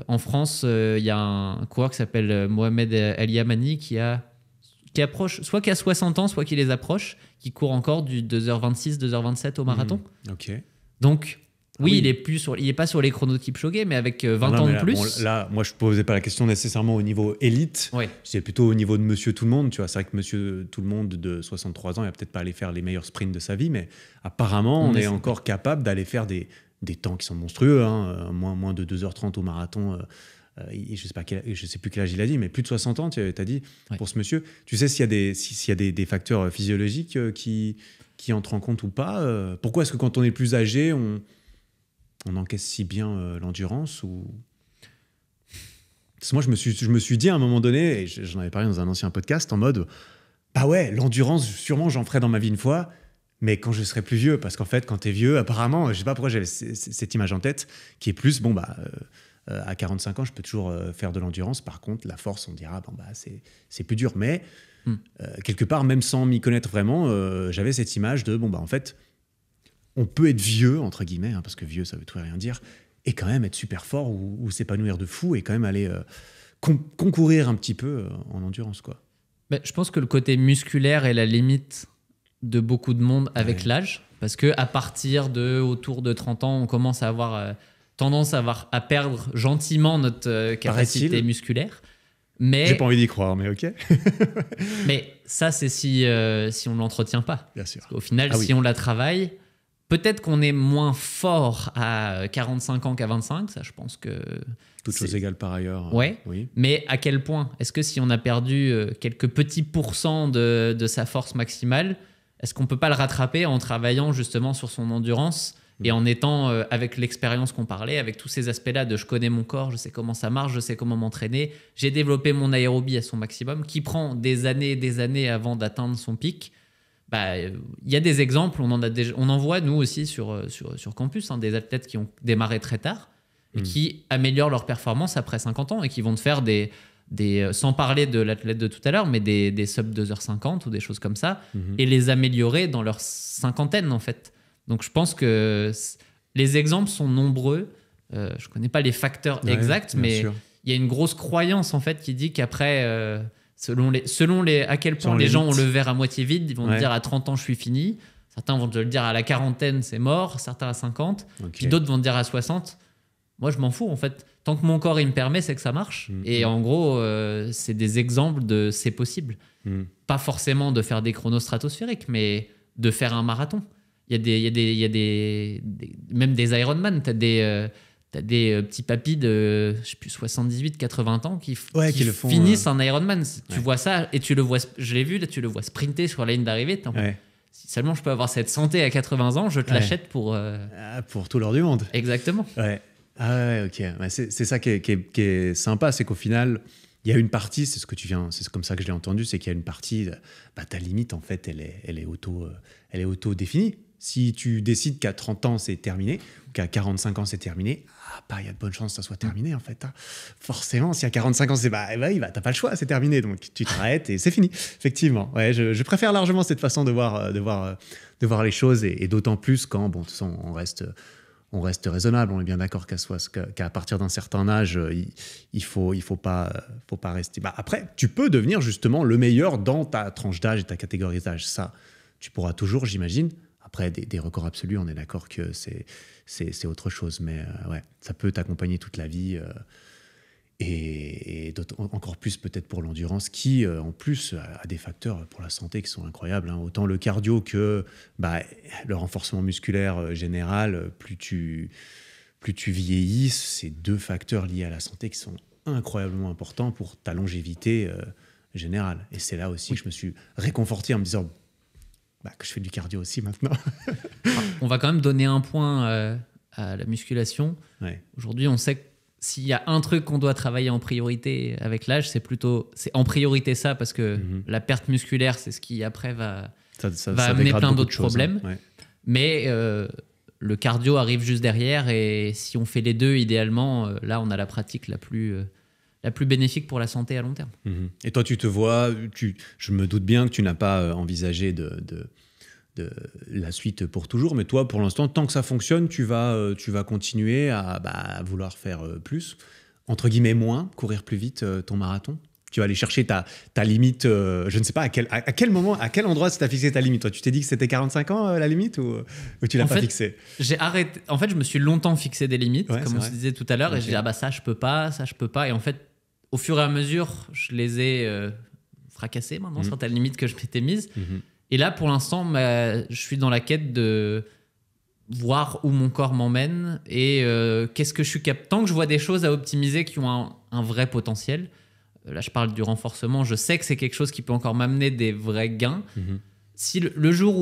en France, il y a un coureur qui s'appelle Mohamed Eliamani qui a qui approche, soit qui a 60 ans, soit qui les approche, qui court encore du 2h26, 2h27 au marathon. Mmh, ok. Donc, oui, il est plus sur, pas sur les chronotypes euh, de mais avec 20 ans de plus. là, moi, je posais pas la question nécessairement au niveau élite. C'est plutôt au niveau de Monsieur Tout le Monde. Tu vois, c'est vrai que Monsieur Tout le Monde de 63 ans, il peut-être pas allé faire les meilleurs sprints de sa vie, mais apparemment, on, est, encore capable d'aller faire des, des, temps qui sont monstrueux. Hein. Euh, moins, moins de 2h30 au marathon. Euh, je sais pas je sais plus quel âge il a dit, mais plus de 60 ans, tu as dit, pour ce monsieur. Tu sais s'il y a des, s'il y a des, facteurs physiologiques qui, qui entrent en compte ou pas Pourquoi est-ce que quand on est plus âgé, on, on encaisse si bien euh, l'endurance ou moi je me suis je me suis dit à un moment donné et j'en avais parlé dans un ancien podcast en mode bah ouais l'endurance sûrement j'en ferai dans ma vie une fois mais quand je serai plus vieux parce qu'en fait quand t'es vieux apparemment je sais pas pourquoi j'avais cette image en tête qui est plus bon bah euh, à 45 ans je peux toujours euh, faire de l'endurance par contre la force on dira bon bah c'est plus dur mais hmm. quelque part même sans m'y connaître vraiment j'avais cette image de bon bah en fait on peut être vieux, entre guillemets, hein, parce que vieux, ça veut tout et rien dire, et quand même être super fort ou, s'épanouir de fou et quand même aller euh, concourir un petit peu euh, en endurance. quoi. je pense que le côté musculaire est la limite de beaucoup de monde avec l'âge, parce que à partir de autour de 30 ans, on commence à avoir euh, tendance à, à perdre gentiment notre capacité musculaire. Mais j'ai pas envie d'y croire, mais ok. <laughs> mais ça, c'est si si on l'entretient pas. Bien sûr. Au final, ah si on la travaille, Peut-être qu'on est moins fort à 45 ans qu'à 25, ça je pense que... Toutes choses égales par ailleurs. Euh, oui. Mais à quel point Est-ce que si on a perdu euh, quelques petits pourcents de, sa force maximale, est-ce qu'on peut pas le rattraper en travaillant justement sur son endurance et mm. en étant euh, avec l'expérience qu'on parlait, avec tous ces aspects-là de je connais mon corps, je sais comment ça marche, je sais comment m'entraîner, j'ai développé mon aérobie à son maximum, qui prend des années et des années avant d'atteindre son pic. Bah, il y a des exemples, on en, a on en voit nous aussi sur, euh, sur, campus, hein, des athlètes qui ont démarré très tard et hmm. qui améliorent leur performance après 50 ans et qui vont te faire des, des euh, sans parler de l'athlète de tout à l'heure, mais des, des sub 2h50 ou des choses comme ça, hmm. et les améliorer dans leur cinquantaine en fait. Donc je pense que les exemples sont nombreux. Euh, je ne connais pas les facteurs exacts, mais il y a une grosse croyance en fait qui dit qu'après... Selon, les, selon les, à quel point les, gens ont le verre à moitié vide, ils vont te dire à 30 ans, je suis fini. Certains vont te le dire à la quarantaine, c'est mort. Certains à 50. Puis d'autres vont te dire à 60. Moi, je m'en fous, en fait. Tant que mon corps, il me permet, c'est que ça marche. Mm, Et mm. en gros, euh, c'est des exemples de c'est possible. Mm. Pas forcément de faire des chronos stratosphériques, mais de faire un marathon. Il y a des, il y a des, y a des, même des Ironman. Tu as des. Euh, T'as des euh, petits papis de, je sais plus, 78, 80 ans qui, qui, finissent euh, en Ironman. Tu vois ça et tu le vois, je l'ai vu, là, tu le vois sprinter sur la ligne d'arrivée. Si seulement je peux avoir cette santé à 80 ans, je te l'achète pour. Euh, ah, pour tout l'or du monde. Exactement. Ouais. Ah ok. Bah, c'est, ça qui est, qui est, sympa, c'est qu'au final, il y a une partie, c'est ce que tu viens, c'est comme ça que je l'ai entendu, c'est qu'il y a une partie, bah, ta limite en fait, elle est, elle est auto, elle est auto définie. Si tu décides qu'à 30 ans, c'est terminé, ou qu'à 45 ans, c'est terminé, ah, bah, il y a de bonnes chances que ça soit terminé, en fait. Hein. Forcément, si à 45 ans, c'est bah, eh ben, t'as pas le choix, c'est terminé. Donc, tu t'arrêtes et c'est fini. Effectivement. Ouais, je, préfère largement cette façon de voir, euh, de voir, euh, de voir les choses, et, d'autant plus quand, bon, de toute façon, on reste on reste raisonnable. On est bien d'accord qu'à partir d'un certain âge, euh, il, il faut, il faut pas, faut pas rester. Bah après, tu peux devenir justement le meilleur dans ta tranche d'âge et ta catégorie d'âge. Ça, tu pourras toujours, j'imagine, après, des, records absolus, on est d'accord que c'est, autre chose, mais euh, ouais, ça peut t'accompagner toute la vie. Euh, et, et encore plus peut-être pour l'endurance, qui euh, en plus a des facteurs pour la santé qui sont incroyables. Hein. Autant le cardio que bah, le renforcement musculaire général, plus tu, plus tu vieillis, c'est deux facteurs liés à la santé qui sont incroyablement importants pour ta longévité générale. Et c'est là aussi que je me suis réconforté en me disant bah, que je fais du cardio aussi maintenant. <laughs> on va quand même donner un point euh, à la musculation. Aujourd'hui, on sait que s'il y a un truc qu'on doit travailler en priorité avec l'âge, c'est plutôt c'est en priorité ça parce que mhm. la perte musculaire, c'est ce qui après va, va amener plein d'autres hein. problèmes. Mais euh, le cardio arrive juste derrière et si on fait les deux, idéalement, euh, là, on a la pratique la plus la plus bénéfique pour la santé à long terme. Mhm. Et toi, tu te vois, tu, je me doute bien que tu n'as pas euh, envisagé de, de, de, la suite pour toujours, mais toi, pour l'instant, tant que ça fonctionne, tu vas, euh, tu vas continuer à, bah, vouloir faire euh, plus, entre guillemets moins, courir plus vite ton marathon tu vas aller chercher ta, ta limite, je ne sais pas à quel, à, quel moment, à quel endroit tu as fixé ta limite. Toi, tu t'es dit que c'était 45 ans la limite ou, ou tu l'as pas fixée J'ai arrêté. En fait, je me suis longtemps fixé des limites, comme on se disait tout à l'heure, et je dit ah bah ça je peux pas, ça je peux pas, et en fait au fur et à mesure, je les ai euh, fracassés maintenant, mmh. certaines limites que je m'étais mise. Mhm. Et là, pour l'instant, bah, je suis dans la quête de voir où mon corps m'emmène et euh, qu'est-ce que je suis capable. Tant que je vois des choses à optimiser qui ont un, vrai potentiel, euh, là je parle du renforcement, je sais que c'est quelque chose qui peut encore m'amener des vrais gains. Mhm. Si le, jour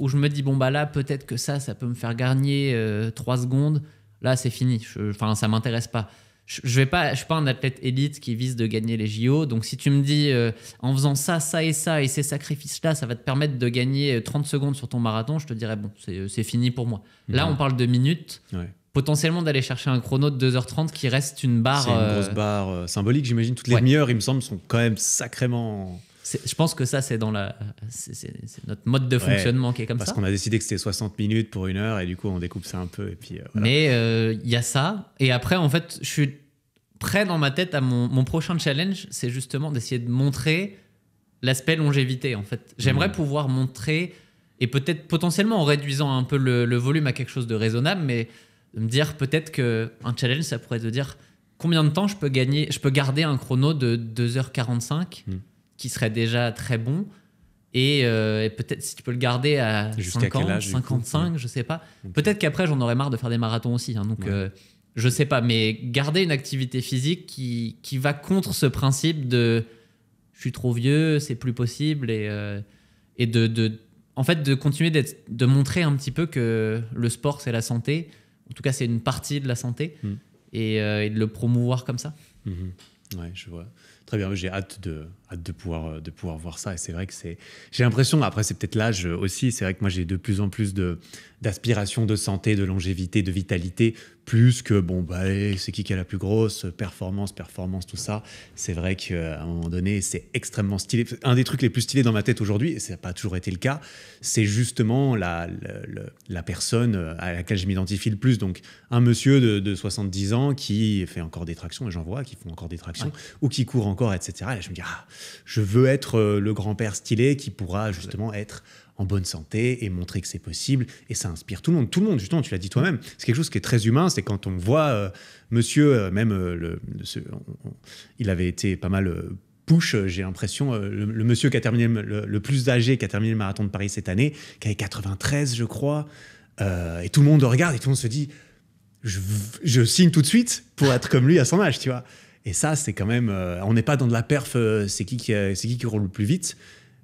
où, je me dis, bon, bah là, peut-être que ça, ça peut me faire gagner trois secondes, là, c'est fini. Enfin, ça m'intéresse pas je vais pas, je suis pas un athlète élite qui vise de gagner les JO. Donc si tu me dis euh, en faisant ça, ça et ça et ces sacrifices-là, ça va te permettre de gagner 30 euh, secondes sur ton marathon, je te dirais bon, c'est euh, fini pour moi. Là, mhm. on parle de minutes. Potentiellement d'aller chercher un chrono de 2h30 qui reste une barre. C'est une grosse barre symbolique, j'imagine. Toutes les meilleures, demi-heures, il me semble, sont quand même sacrément je pense que ça, c'est dans la, notre mode de fonctionnement qui est comme ça. Parce qu'on a décidé que c'était 60 minutes pour une heure et du coup, on découpe ça un peu. Et puis, euh, Mais il euh, y a ça. Et après, en fait, je suis prêt dans ma tête à mon, prochain challenge, c'est justement d'essayer de montrer l'aspect longévité. En fait, j'aimerais mmh. pouvoir montrer et peut-être potentiellement en réduisant un peu le, volume à quelque chose de raisonnable, mais me dire peut-être que un challenge, ça pourrait te dire combien de temps je peux gagner, je peux garder un chrono de 2h45 qui serait déjà très bon. Euh, et, peut-être si tu peux le garder à 50, 55, je sais pas. Peut-être qu'après, j'en aurais marre de faire des marathons aussi. Hein, donc, euh, je sais pas. Mais garder une activité physique qui, qui va contre ce principe de je suis trop vieux, c'est plus possible. Et, euh, et de, de, en fait, de continuer de montrer un petit peu que le sport, c'est la santé. En tout cas, c'est une partie de la santé. Mm. Et, de le promouvoir comme ça. Mm-hmm. Ouais, je vois. Très bien, j'ai hâte de, pouvoir, euh, de pouvoir voir ça. Et c'est vrai que c'est, j'ai l'impression, après c'est peut-être l'âge aussi, c'est vrai que moi j'ai de plus en plus de, d'aspirations de santé, de longévité, de vitalité, plus que bon bah, eh, c'est qui qui a la plus grosse performance performance tout ça c'est vrai qu'à euh, un moment donné c'est extrêmement stylé un des trucs les plus stylés dans ma tête aujourd'hui et ça n'a pas toujours été le cas c'est justement la, la, personne euh, à laquelle je m'identifie le plus donc un monsieur de, 70 ans qui fait encore des tractions et j'en vois qui font encore des tractions ou qui court encore etc là, je me dis ah, je veux être euh, le grand-père stylé qui pourra justement être en bonne santé et montrer que c'est possible. Et ça inspire tout le monde. Tout le monde, justement, tu l'as dit toi-même. C'est quelque chose qui est très humain. C'est quand on voit euh, monsieur, euh, même euh, le, il avait été pas mal push, j'ai l'impression, le, monsieur qui a terminé le, plus âgé, qui a terminé le marathon de Paris cette année, qui avait 93, je crois. et tout le monde regarde et tout le monde se dit je, signe tout de suite pour être comme lui à son âge, tu vois. Et ça, c'est quand même. on n'est pas dans de la perf, c'est qui, qui roule le plus vite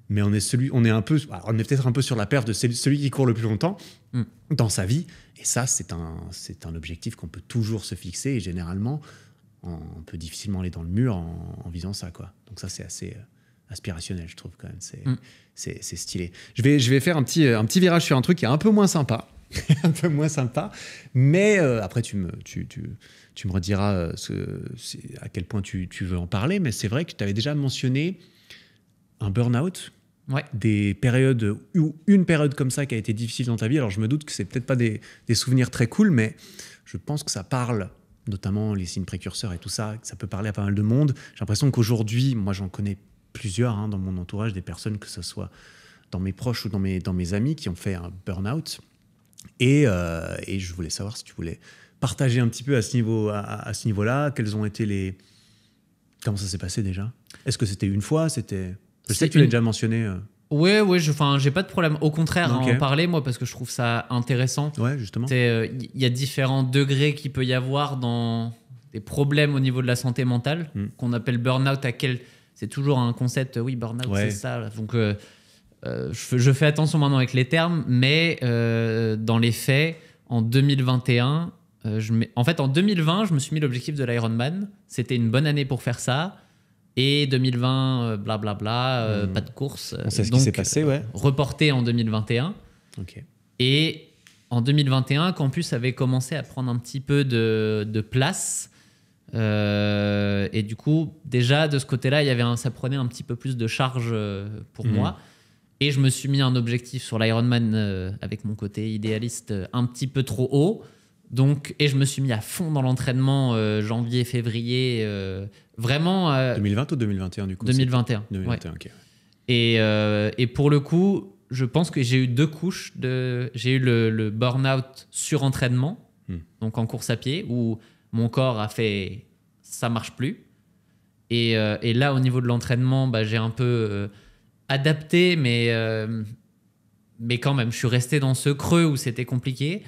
mais on est celui, on est un peu, on est peut-être un peu sur la perte de celui qui court le plus longtemps mm. dans sa vie. Et ça, c'est un, c'est un objectif qu'on peut toujours se fixer. Et généralement, on, peut difficilement aller dans le mur en, visant ça, quoi. Donc ça, c'est assez euh, aspirationnel, je trouve quand même. Mm. C'est, c'est, stylé. Je vais, je vais faire un petit, euh, un petit virage sur un truc qui est un peu moins sympa. <laughs> un peu moins sympa. Mais euh, après, tu me, tu, tu, tu me rediras ce, à quel point tu, tu, veux en parler. Mais c'est vrai que tu avais déjà mentionné un burn-out, Des périodes, ou une période comme ça qui a été difficile dans ta vie. Alors je me doute que c'est peut-être pas des, des, souvenirs très cool, mais je pense que ça parle, notamment les signes précurseurs et tout ça, que ça peut parler à pas mal de monde. J'ai l'impression qu'aujourd'hui, moi j'en connais plusieurs hein, dans mon entourage, des personnes, que ce soit dans mes proches ou dans mes, dans mes amis, qui ont fait un burn-out. Et, euh, et, je voulais savoir si tu voulais partager un petit peu à ce niveau-là, à, ce niveau -là, quels ont été les. Comment ça s'est passé déjà Est-ce que c'était une fois C'était. Je sais que tu l'as déjà mentionné. Oui, euh. oui, je j'ai pas de problème. Au contraire, hein, en parler, moi, parce que je trouve ça intéressant. Ouais, justement. Il euh, y a différents degrés qu'il peut y avoir dans des problèmes au niveau de la santé mentale, hmm. qu'on appelle burn-out, à quel. C'est toujours un concept, oui, burn-out, c'est ça. Donc, euh, je, je, fais attention maintenant avec les termes, mais dans les faits, en 2021, je mets... en fait, en 2020, je me suis mis l'objectif de l'Ironman. C'était une bonne année pour faire ça. Et 2020, blablabla, euh, bla bla, euh, hmm. pas de course. On sait ce qui s'est passé, ouais. Reporté en 2021. Et en 2021, Campus avait commencé à prendre un petit peu de, place. Euh, et du coup, déjà de ce côté-là, il y avait ça prenait un petit peu plus de charge pour hmm. moi. Et je me suis mis un objectif sur l'Ironman avec mon côté idéaliste un petit peu trop haut. Donc, et je me suis mis à fond dans l'entraînement euh, janvier, février, euh, vraiment. 2020 euh, ou 2021 du coup 2021. 2021, ok. Et, et, pour le coup, je pense que j'ai eu deux couches. De, j'ai eu le, burn-out sur entraînement, hmm. donc en course à pied, où mon corps a fait ça marche plus. Et, et là, au niveau de l'entraînement, bah, j'ai un peu adapté, mais, mais quand même, je suis resté dans ce creux où c'était compliqué.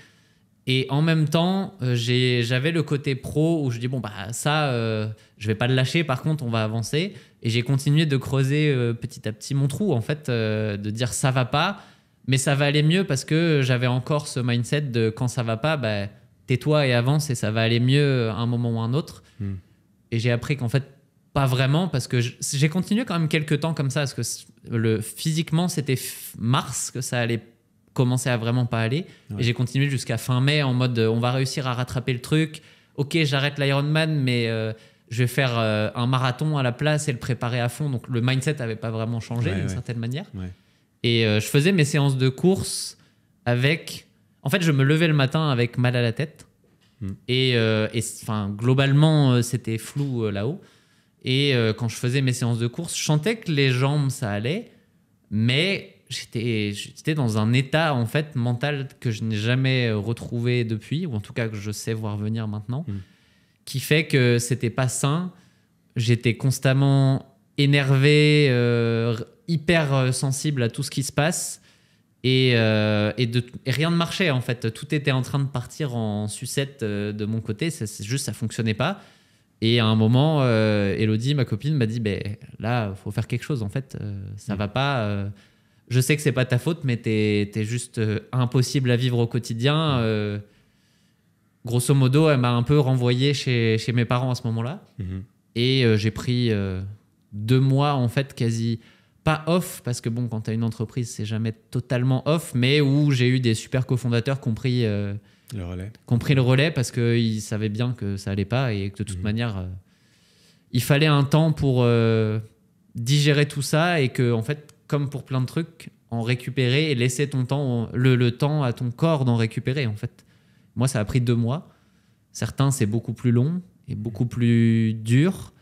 Et en même temps, euh, j'avais le côté pro où je dis bon bah ça, je euh, je vais pas le lâcher. Par contre, on va avancer. Et j'ai continué de creuser euh, petit à petit mon trou en fait, de dire ça va pas, mais ça va aller mieux parce que j'avais encore ce mindset de quand ça va pas, bah, tais-toi et avance et ça va aller mieux à un moment ou à un autre. Hmm. Et j'ai appris qu'en fait pas vraiment parce que j'ai continué quand même quelques temps comme ça parce que le, physiquement c'était mars que ça allait commençait à vraiment pas aller. Et j'ai continué jusqu'à fin mai en mode euh, on va réussir à rattraper le truc. Ok, j'arrête l'Ironman, mais euh, je vais faire euh, un marathon à la place et le préparer à fond. Donc le mindset n'avait pas vraiment changé d'une certaine manière. Et je faisais mes séances de course avec. En fait, je me levais le matin avec mal à la tête. Hmm. Et, enfin, globalement, c'était flou là-haut. Et quand je faisais mes séances de course, je sentais que les jambes, ça allait. Mais j'étais dans un état en fait mental que je n'ai jamais retrouvé depuis ou en tout cas que je sais voir venir maintenant hmm. qui fait que c'était pas sain j'étais constamment énervé euh, hyper sensible à tout ce qui se passe et, euh, et, de, rien ne marchait en fait tout était en train de partir en sucette euh, de mon côté c'est juste ça fonctionnait pas et à un moment, Elodie, ma copine, m'a dit, ben il là, faut faire quelque chose. En fait, ça ne hmm. va pas je sais que c'est pas ta faute, mais tu es juste euh, impossible à vivre au quotidien. Euh, grosso modo, elle m'a un peu renvoyé chez, chez, mes parents à ce moment-là. Mhm. Et euh, j'ai pris deux mois, en fait, quasi pas off, parce que bon, quand tu as une entreprise, c'est jamais totalement off, mais où j'ai eu des super cofondateurs qui le relais. Compris le relais parce qu'ils savaient bien que ça allait pas et que de toute mhm. manière, il fallait un temps pour digérer tout ça et que, en fait, comme pour plein de trucs, en récupérer et laisser ton temps, le, temps à ton corps d'en récupérer, en fait. Moi, ça a pris deux mois. Certains, c'est beaucoup plus long et beaucoup plus dur.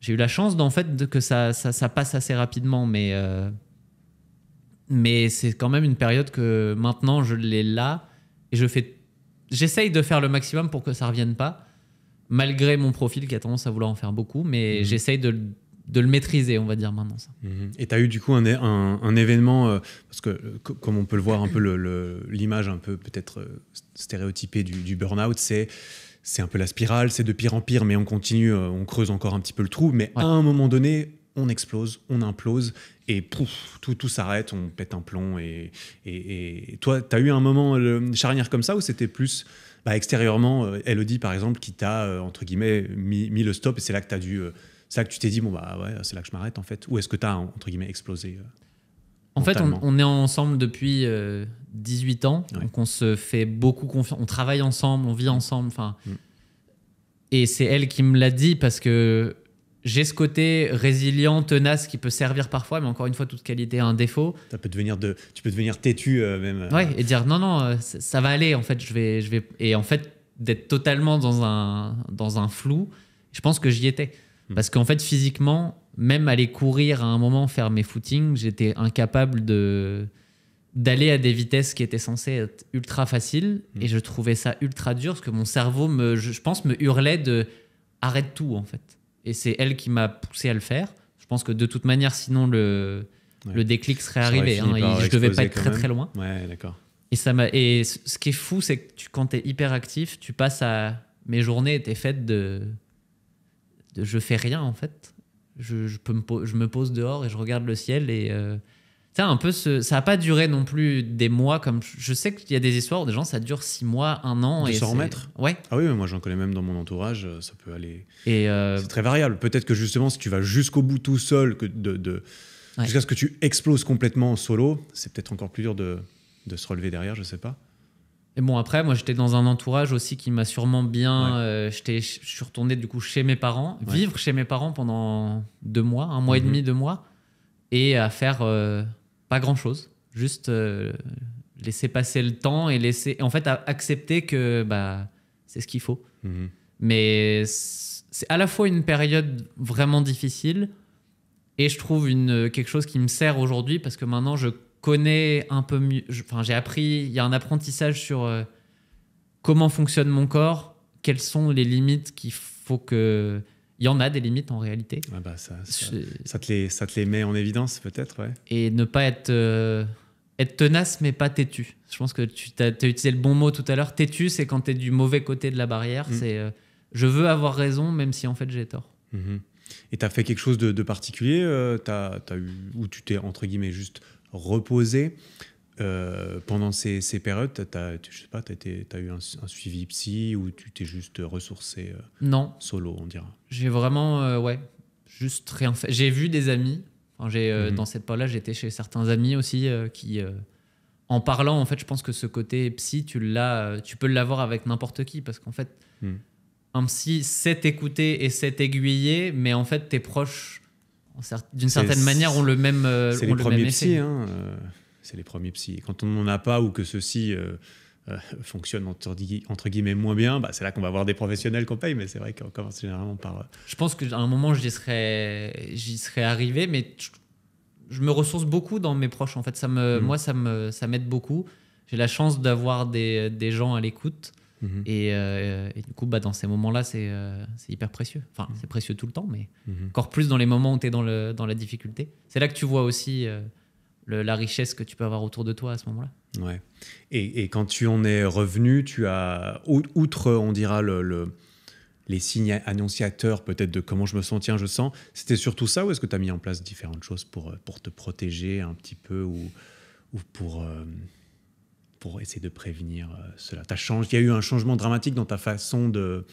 J'ai eu la chance, d'en fait, que ça, ça, passe assez rapidement, mais, euh, mais c'est quand même une période que maintenant, je l'ai là et je fais. J'essaye de faire le maximum pour que ça ne revienne pas, malgré mon profil qui a tendance à vouloir en faire beaucoup, mais mmh. j'essaye de de le maîtriser, on va dire maintenant. Mhm. Et tu as eu du coup un, un, événement, euh, parce que euh, comme on peut le voir un peu, l'image un peu peut-être euh, stéréotypée du, du burn-out, c'est c'est un peu la spirale, c'est de pire en pire, mais on continue, on creuse encore un petit peu le trou, mais à un moment donné, on explose, on implose, et pouf, tout, tout s'arrête, on pète un plomb. Et, et, toi, tu as eu un moment charnière comme ça, ou c'était plus bah, extérieurement, euh, Elodie, par exemple, qui t'a, euh, entre guillemets, mis, le stop, et c'est là que, as dû, euh, là que tu t'es dit, bon, bah ouais, c'est là que je m'arrête, en fait Ou est-ce que tu as, entre guillemets, explosé en fait, on, est ensemble depuis 18 ans, donc on se fait beaucoup confiance, on travaille ensemble, on vit ensemble. Enfin, mm. Et c'est elle qui me l'a dit parce que j'ai ce côté résilient, tenace qui peut servir parfois, mais encore une fois, toute qualité a un défaut. Ça peut devenir de, tu peux devenir têtu euh, même. Euh, et dire non, non, euh, ça, va aller, en fait, je vais. Je vais... Et en fait, d'être totalement dans un, dans un flou, je pense que j'y étais. Hmm. Parce qu'en fait, physiquement, même aller courir à un moment, faire mes footings, j'étais incapable de d'aller à des vitesses qui étaient censées être ultra faciles hmm. et je trouvais ça ultra dur parce que mon cerveau me je pense me hurlait de arrête tout en fait et c'est elle qui m'a poussé à le faire. Je pense que de toute manière, sinon, le, le déclic serait arrivé. Hein. ne je devais pas être très, très loin. Ouais, d'accord. Et, ça et ce qui est fou, c'est que quand tu es hyper actif, tu passes à. Mes journées étaient faites de. de je fais rien, en fait. Je, me, je me pose dehors et je regarde le ciel et. Euh, un peu ce... ça n'a pas duré non plus des mois comme je sais qu'il y a des histoires où des gens ça dure six mois un an de et se remettre ouais ah oui moi j'en connais même dans mon entourage ça peut aller euh, c'est très variable peut-être que justement si tu vas jusqu'au bout tout seul que de, jusqu'à ce que tu exploses complètement en solo c'est peut-être encore plus dur de, de se relever derrière je sais pas et bon, après, moi, j'étais dans un entourage aussi qui m'a sûrement bien. Euh, je suis retourné du coup chez mes parents, vivre chez mes parents pendant deux mois, un mois et mhm. demi, deux mois, et à faire euh, pas grand-chose, juste euh, laisser passer le temps et laisser, en fait, accepter que bah, c'est ce qu'il faut. Mhm. Mais c'est à la fois une période vraiment difficile et je trouve une, quelque chose qui me sert aujourd'hui parce que maintenant je connais un peu mieux, enfin j'ai appris, il y a un apprentissage sur euh, comment fonctionne mon corps, quelles sont les limites qu'il faut que il y en a des limites en réalité. Ah bah, ça, te, les, ça te met en évidence peut-être, ouais. Et ne pas être, euh, être tenace mais pas têtu. Je pense que tu as, utilisé le bon mot tout à l'heure. Têtu, c'est quand tu es du mauvais côté de la barrière. Mm. C'est euh, je veux avoir raison même si en fait j'ai tort. Mm-hmm. Et tu as fait quelque chose de, particulier euh, eu, où tu t'es entre guillemets juste reposé euh, pendant ces, périodes, tu as, sais pas, as, eu un, suivi psy ou tu t'es juste ressourcé euh, Non. Solo, on dira. J'ai vraiment, euh, ouais, juste rien fait. J'ai vu des amis. Mhm. Dans cette période-là, j'étais chez certains amis aussi qui, en parlant, en fait, je pense que ce côté psy, tu, l'as, tu peux l'avoir avec n'importe qui parce qu'en fait, mhm. un psy sait écouter et sait aiguiller, mais en fait, tes proches, d'une certaine manière, ont le même. C'est le premier hein c'est les premiers psy quand on n'en a pas ou que ceux-ci euh, euh, fonctionnent entre, guillemets moins bien, bah, c'est là qu'on va avoir des professionnels qu'on paye, mais c'est vrai qu'on commence généralement par. Euh, je pense qu'à un moment, j'y serais, serais arrivé, mais je, me ressource beaucoup dans mes proches. En fait, ça me, mm-hmm. moi, ça m'aide ça beaucoup. J'ai la chance d'avoir des, des, gens à l'écoute. Mm-hmm. Et, du coup, bah, dans ces moments-là, c'est c'est hyper précieux. Enfin, mm-hmm. c'est précieux tout le temps, mais encore plus dans les moments où tu es dans, le, dans la difficulté. C'est là que tu vois aussi la richesse que tu peux avoir autour de toi à ce moment-là. Ouais. Et, quand tu en es revenu, tu as, outre, on dira, le, les signes annonciateurs peut-être de comment je me sens, tiens, je sens, c'était surtout ça ou est-ce que tu as mis en place différentes choses pour, euh, pour te protéger un petit peu ou, ou pour, euh, pour essayer de prévenir euh, cela as changé, Il y a eu un changement dramatique dans ta façon de,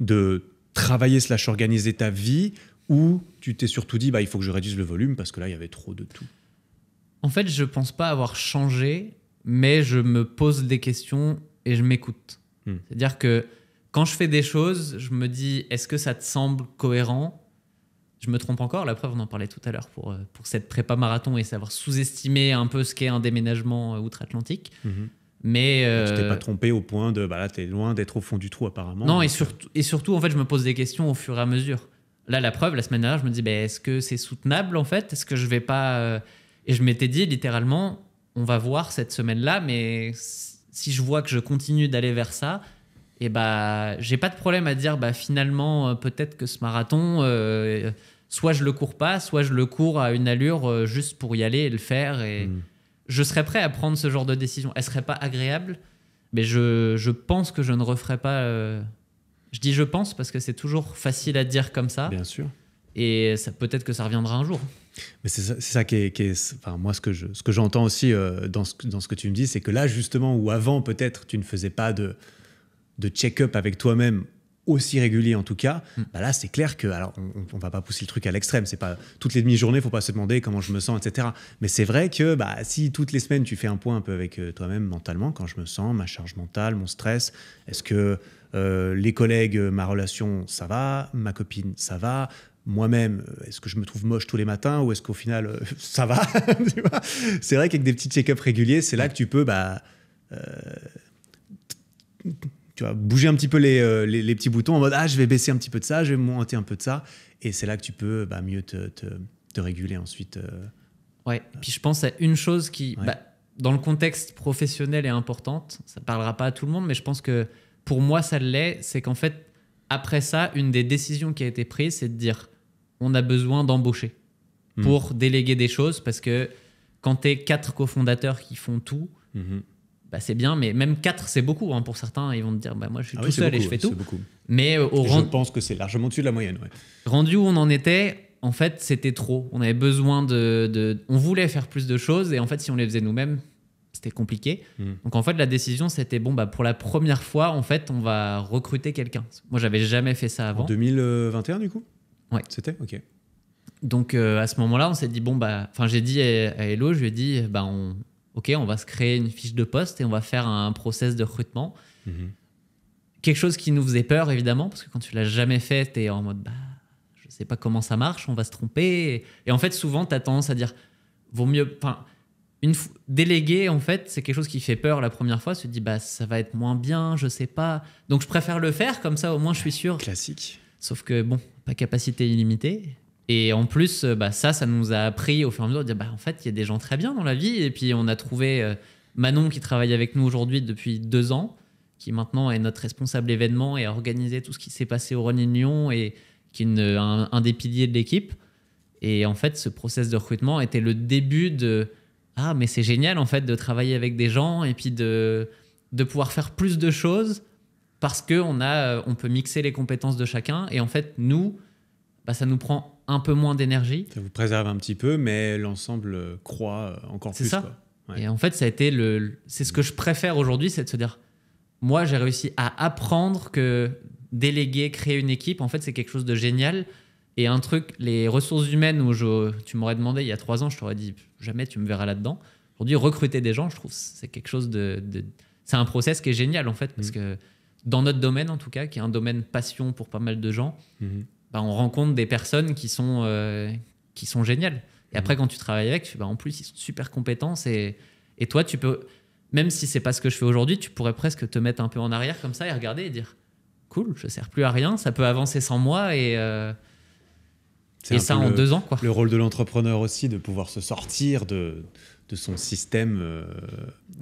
de travailler slash organiser ta vie ou tu t'es surtout dit, bah, il faut que je réduise le volume parce que là, il y avait trop de tout en fait, je pense pas avoir changé, mais je me pose des questions et je m'écoute. Hmm. C'est-à-dire que quand je fais des choses, je me dis est-ce que ça te semble cohérent Je me trompe encore, la preuve, on en parlait tout à l'heure pour, euh, pour cette prépa marathon et savoir sous-estimer un peu ce qu'est un déménagement euh, outre-Atlantique. Mhm. Mais bah, tu t'es euh, pas trompé au point de bah là es loin d'être au fond du trou apparemment. Non et surtout et surtout en fait je me pose des questions au fur et à mesure. Là la preuve la semaine dernière je me dis bah, est-ce que c'est soutenable en fait est-ce que je vais pas et je m'étais dit, littéralement, on va voir cette semaine-là, mais si je vois que je continue d'aller vers ça, et eh bah, j'ai pas de problème à dire, bah, finalement, euh, peut-être que ce marathon, euh, soit je le cours pas, soit je le cours à une allure euh, juste pour y aller et le faire. Et hmm. je serais prêt à prendre ce genre de décision. Elle serait pas agréable, mais je, je pense que je ne referai pas. Je dis je pense parce que c'est toujours facile à dire comme ça. Bien sûr. Et peut-être que ça reviendra un jour. Mais c'est ça, qui est, enfin, moi, ce que je, ce que j'entends aussi euh, dans, ce, dans ce que tu me dis, c'est que là, justement, où avant, peut-être, tu ne faisais pas de, de check-up avec toi-même aussi régulier en tout cas, hmm. bah là c'est clair que alors on, va pas pousser le truc à l'extrême, c'est pas toutes les demi-journées, faut pas se demander comment je me sens, etc. Mais c'est vrai que bah si toutes les semaines tu fais un point un peu avec euh, toi-même mentalement, quand je me sens, ma charge mentale, mon stress, est-ce que euh, les collègues, ma relation, ça va, ma copine, ça va, moi-même, euh, est-ce que je me trouve moche tous les matins ou est-ce qu'au final, euh, <laughs> ça va <laughs> C'est vrai qu'avec des petits check-ups réguliers, c'est là que tu peux bah, euh, tu vois, bouger un petit peu les, les, petits boutons en mode Ah, je vais baisser un petit peu de ça, je vais monter un peu de ça. Et c'est là que tu peux bah, mieux te, réguler ensuite. ouais, puis je pense à une chose qui, bah, dans le contexte professionnel, est importante. Ça ne parlera pas à tout le monde, mais je pense que pour moi, ça l'est. C'est qu'en fait, après ça, une des décisions qui a été prise, c'est de dire on a besoin d'embaucher hmm. pour déléguer des choses parce que quand tu quatre cofondateurs qui font tout, mhm. bah c'est bien, mais même quatre, c'est beaucoup hein, pour certains. Ils vont te dire bah, Moi, je suis ah tout seul et je fais tout. Mais euh, au Je pense que c'est largement au-dessus de la moyenne. Rendu où on en était, en fait, c'était trop. On avait besoin de, On voulait faire plus de choses et en fait, si on les faisait nous-mêmes, c'était compliqué. Hmm. Donc en fait, la décision, c'était bon, bah, pour la première fois, en fait, on va recruter quelqu'un. Moi, j'avais jamais fait ça avant. En 2021, du coup c'était Ok. Donc euh, à ce moment-là, on s'est dit, bon, bah, enfin, j'ai dit à, à, Hello, je lui ai dit, bah, on, ok, on va se créer une fiche de poste et on va faire un process de recrutement. Mhm. Quelque chose qui nous faisait peur, évidemment, parce que quand tu l'as jamais fait, tu es en mode, bah, je sais pas comment ça marche, on va se tromper. Et, en fait, souvent, tu as tendance à dire, vaut mieux, enfin, une déléguer, en fait, c'est quelque chose qui fait peur la première fois. Tu te dis, bah, ça va être moins bien, je sais pas. Donc, je préfère le faire, comme ça, au moins, je suis sûr. Classique. Sauf que, bon, capacité illimitée. Et en plus, euh, bah, ça, ça nous a appris au fur et à mesure de dire, bah, en fait, il y a des gens très bien dans la vie. Et puis, on a trouvé euh, Manon qui travaille avec nous aujourd'hui depuis deux ans, qui maintenant est notre responsable événement et a organisé tout ce qui s'est passé au Running Lyon et qui est un, des piliers de l'équipe. Et en fait, ce process de recrutement était le début de ah mais c'est génial en fait de travailler avec des gens et puis de de pouvoir faire plus de choses parce qu'on a, euh, on peut mixer les compétences de chacun. Et en fait, nous, bah, ça nous prend un peu moins d'énergie. Ça vous préserve un petit peu, mais l'ensemble euh, croît euh, encore plus. C'est ça. Et en fait, ça a été le, c'est ce que je préfère aujourd'hui, c'est de se dire, moi, j'ai réussi à apprendre que déléguer, créer une équipe, en fait, c'est quelque chose de génial. Et un truc, les ressources humaines où je, tu m'aurais demandé il y a trois ans, je t'aurais dit jamais tu me verras là-dedans. Aujourd'hui, recruter des gens, je trouve c'est quelque chose de, c'est un process qui est génial en fait parce mm. que dans notre domaine en tout cas, qui est un domaine passion pour pas mal de gens, mhm. bah, on rencontre des personnes qui sont, euh, qui sont géniales. Et mhm. après, quand tu travailles avec, bah, en plus, ils sont super compétents. Et, et toi, tu peux, même si c'est pas ce que je fais aujourd'hui, tu pourrais presque te mettre un peu en arrière comme ça et regarder et dire cool, je sers plus à rien, ça peut avancer sans moi et. Euh, et ça en deux ans, quoi. Le rôle de l'entrepreneur aussi, de pouvoir se sortir de, de son système, euh,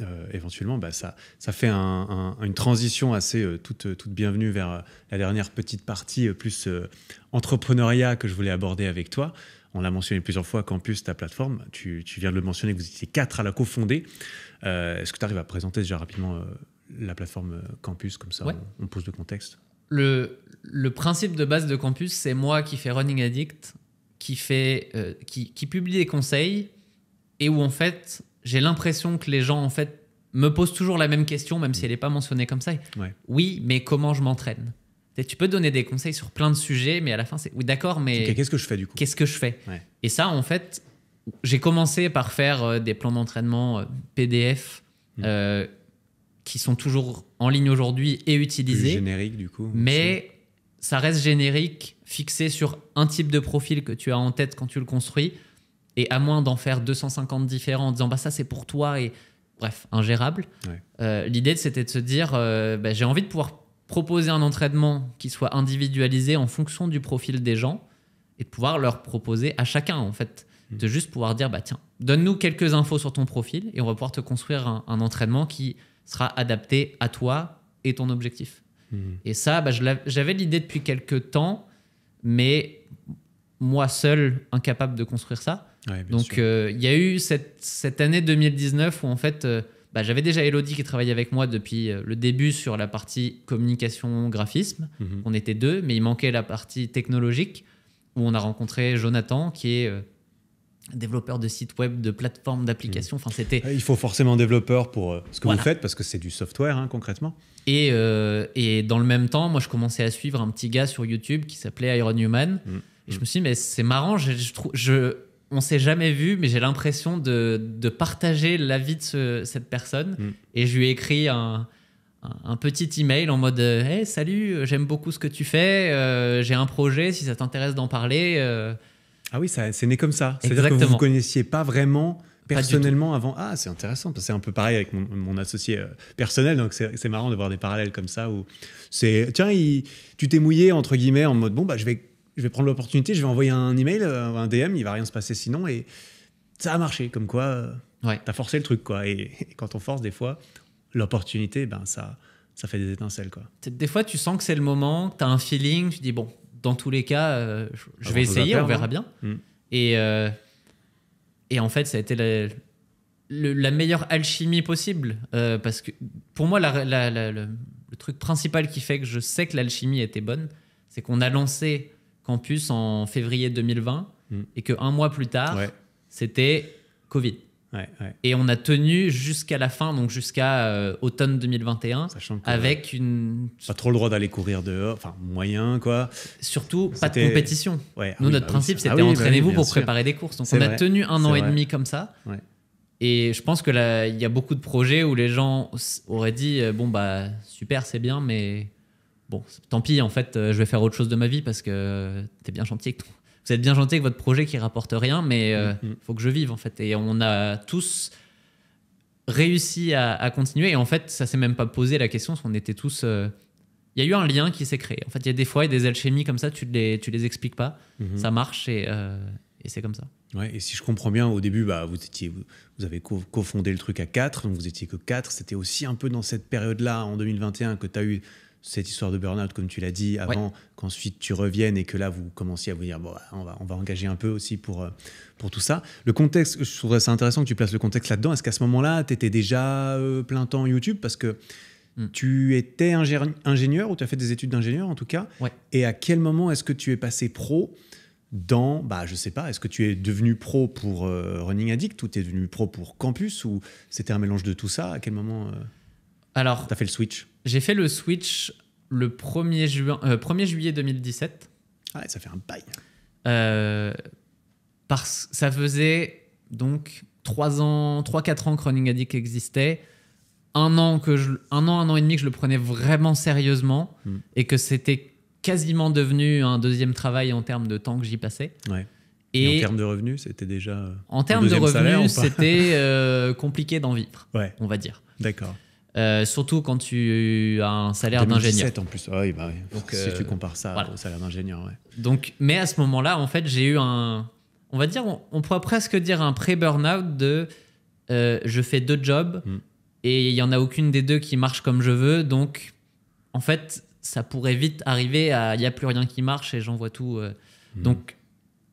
euh, éventuellement, bah, ça, ça fait une transition assez euh, toute, toute bienvenue vers la dernière petite partie, plus entrepreneuriat que je voulais aborder avec toi. On l'a mentionné plusieurs fois, Campus, ta plateforme, tu, tu viens de le mentionner, vous étiez quatre à la cofonder. Est-ce que tu arrives à présenter déjà rapidement la plateforme Campus, comme ça on, pose le contexte le, le principe de base de Campus, c'est moi qui fais Running Addict, qui, fait, qui, qui, publie des conseils et où en fait, j'ai l'impression que les gens en fait me posent toujours la même question, même si mm. elle n'est pas mentionnée comme ça. Oui, mais comment je m'entraîne tu peux donner des conseils sur plein de sujets, mais à la fin, c'est oui, d'accord, mais. qu'est-ce que je fais du coup Qu'est-ce que je fais Et ça, en fait, j'ai commencé par faire euh, des plans d'entraînement euh, PDF mm. euh, qui sont toujours en ligne aujourd'hui et utilisés. générique, du coup. Mais ça reste générique, fixé sur un type de profil que tu as en tête quand tu le construis. Et à moins d'en faire 250 différents en disant bah ça c'est pour toi et bref, ingérable. Euh, l'idée c'était de se dire euh, bah, j'ai envie de pouvoir proposer un entraînement qui soit individualisé en fonction du profil des gens et de pouvoir leur proposer à chacun en fait hmm. de juste pouvoir dire bah tiens donne-nous quelques infos sur ton profil et on va pouvoir te construire un, entraînement qui sera adapté à toi et ton objectif. Hmm. Et ça bah, j'avais l'idée depuis quelques temps mais moi seul incapable de construire ça donc euh, il y a eu cette, cette, année 2019 où en fait euh, bah, j'avais déjà Elodie qui travaillait avec moi depuis euh, le début sur la partie communication graphisme. Mhm. On était deux, mais il manquait la partie technologique où on a rencontré Jonathan qui est développeur de sites web, de plateformes, d'applications. Mhm. Enfin, c'était. Ah, il faut forcément développeur pour ce que vous faites parce que c'est du software hein, concrètement. Et, et, dans le même temps, moi, je commençais à suivre un petit gars sur YouTube qui s'appelait Iron Human. Mhm. Et je me suis dit, mais c'est marrant, je, trouve... je, on s'est jamais vu, mais j'ai l'impression de, partager l'avis de cette personne. Mm. Et je lui ai écrit un, petit email en mode euh, Hey, salut, euh, j'aime beaucoup ce que tu fais, euh, j'ai un projet, si ça t'intéresse d'en parler. Ah oui, c'est né comme ça. C'est-à-dire que vous ne connaissiez pas vraiment personnellement avant. Ah, c'est intéressant, parce que c'est un peu pareil avec mon, associé personnel, donc c'est marrant de voir des parallèles comme ça où c'est Tiens, tu t'es mouillé, entre guillemets, en mode Bon, bah, je vais je vais prendre l'opportunité, je vais envoyer un email, euh, un DM, il va rien se passer sinon. Et ça a marché, comme quoi, euh, ouais. as forcé le truc, quoi. Et, quand on force, des fois, l'opportunité, ben ça, ça fait des étincelles, quoi. Des fois, tu sens que c'est le moment, tu as un feeling, tu dis, bon, dans tous les cas, euh, je, ah, vais essayer, on verra hein. bien. Mm. Et, et en fait, ça a été la, meilleure alchimie possible. parce que pour moi, le, le, truc principal qui fait que je sais que l'alchimie était bonne, c'est qu'on a lancé campus en février 2020 mm. et que un mois plus tard, c'était Covid. Et on a tenu jusqu'à la fin, donc jusqu'à euh, automne 2021, avec euh, une. Pas trop le droit d'aller courir dehors, enfin moyen quoi. Surtout pas de compétition. Ah Nous, notre bah principe, c'était ah bah entraînez-vous pour préparer des courses. Donc on a tenu un an et demi comme ça. Et je pense que il y a beaucoup de projets où les gens auraient dit euh, bon bah super, c'est bien, mais bon, tant pis, en fait, euh, je vais faire autre chose de ma vie parce que euh, t'es bien gentil Vous êtes bien gentil avec votre projet qui rapporte rien, mais il euh, mm, mm. faut que je vive, en fait. Et on a tous réussi à, continuer. Et en fait, ça s'est même pas posé la question, qu'on était tous il y a eu un lien qui s'est créé. En fait, il y a des fois, il y a des alchimies comme ça, tu les, tu les expliques pas. Mm-hmm. Ça marche et, c'est comme ça. Ouais, et si je comprends bien, au début, bah, vous, étiez, vous avez cofondé le truc à 4, donc vous étiez que 4. C'était aussi un peu dans cette période-là, en 2021, que tu as eu cette histoire de burn-out, comme tu l'as dit, avant qu'ensuite tu reviennes et que là, vous commenciez à vous dire, bon, on va, engager un peu aussi pour, euh, pour tout ça. Le contexte, je trouverais ça intéressant que tu places le contexte là-dedans. Est-ce qu'à ce, moment-là, tu étais déjà euh, plein temps YouTube Parce que hmm. tu étais ingénieur ou tu as fait des études d'ingénieur en tout cas. Et à quel moment est-ce que tu es passé pro dans, bah, je sais pas, est-ce que tu es devenu pro pour euh, Running Addict ou tu es devenu pro pour Campus ou c'était un mélange de tout ça À quel moment Alors, tu as fait le switch j'ai fait le Switch le 1er, euh, juillet 2017. Ah ouais, ça fait un bail. Euh, parce ça faisait donc 3 ans, 3-4 ans que Running Addict existait. Un an, que je, un an, un an et demi que je le prenais vraiment sérieusement hmm. et que c'était quasiment devenu un deuxième travail en termes de temps que j'y passais. Et, en termes de revenus, c'était déjà. En termes de revenus, c'était euh, compliqué d'en vivre, on va dire. D'accord. Euh, surtout quand tu as un salaire d'ingénieur. en plus, ah oui, bah, oui. Donc, si tu euh, compares ça au salaire d'ingénieur. Ouais. Donc, mais à ce moment-là, en fait, j'ai eu un, on va dire, on, pourrait presque dire un pré-burnout de, euh, je fais deux jobs hmm. et il y en a aucune des deux qui marche comme je veux, donc en fait, ça pourrait vite arriver à, il y a plus rien qui marche et j'en vois tout. Hmm. Donc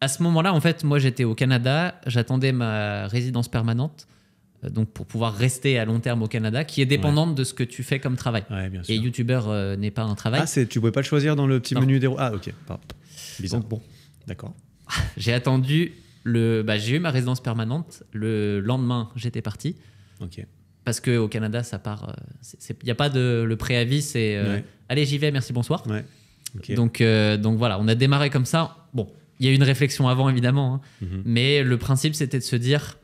à ce moment-là, en fait, moi j'étais au Canada, j'attendais ma résidence permanente. Euh, donc pour pouvoir rester à long terme au Canada, qui est dépendante de ce que tu fais comme travail. Et youtubeur euh, n'est pas un travail. Ah, tu pouvais pas le choisir dans le petit menu des... Ah, ok. bon, d'accord. <laughs> j'ai attendu... Le, bah, j'ai eu ma résidence permanente. Le lendemain, j'étais parti. Ok parce qu'au Canada, ça part. Il euh, n'y a pas de le préavis, c'est allez, j'y vais, merci, bonsoir. Ouais. Donc, donc voilà, on a démarré comme ça. Bon, il y a eu une réflexion avant, évidemment, hein. mhm. mais le principe, c'était de se dire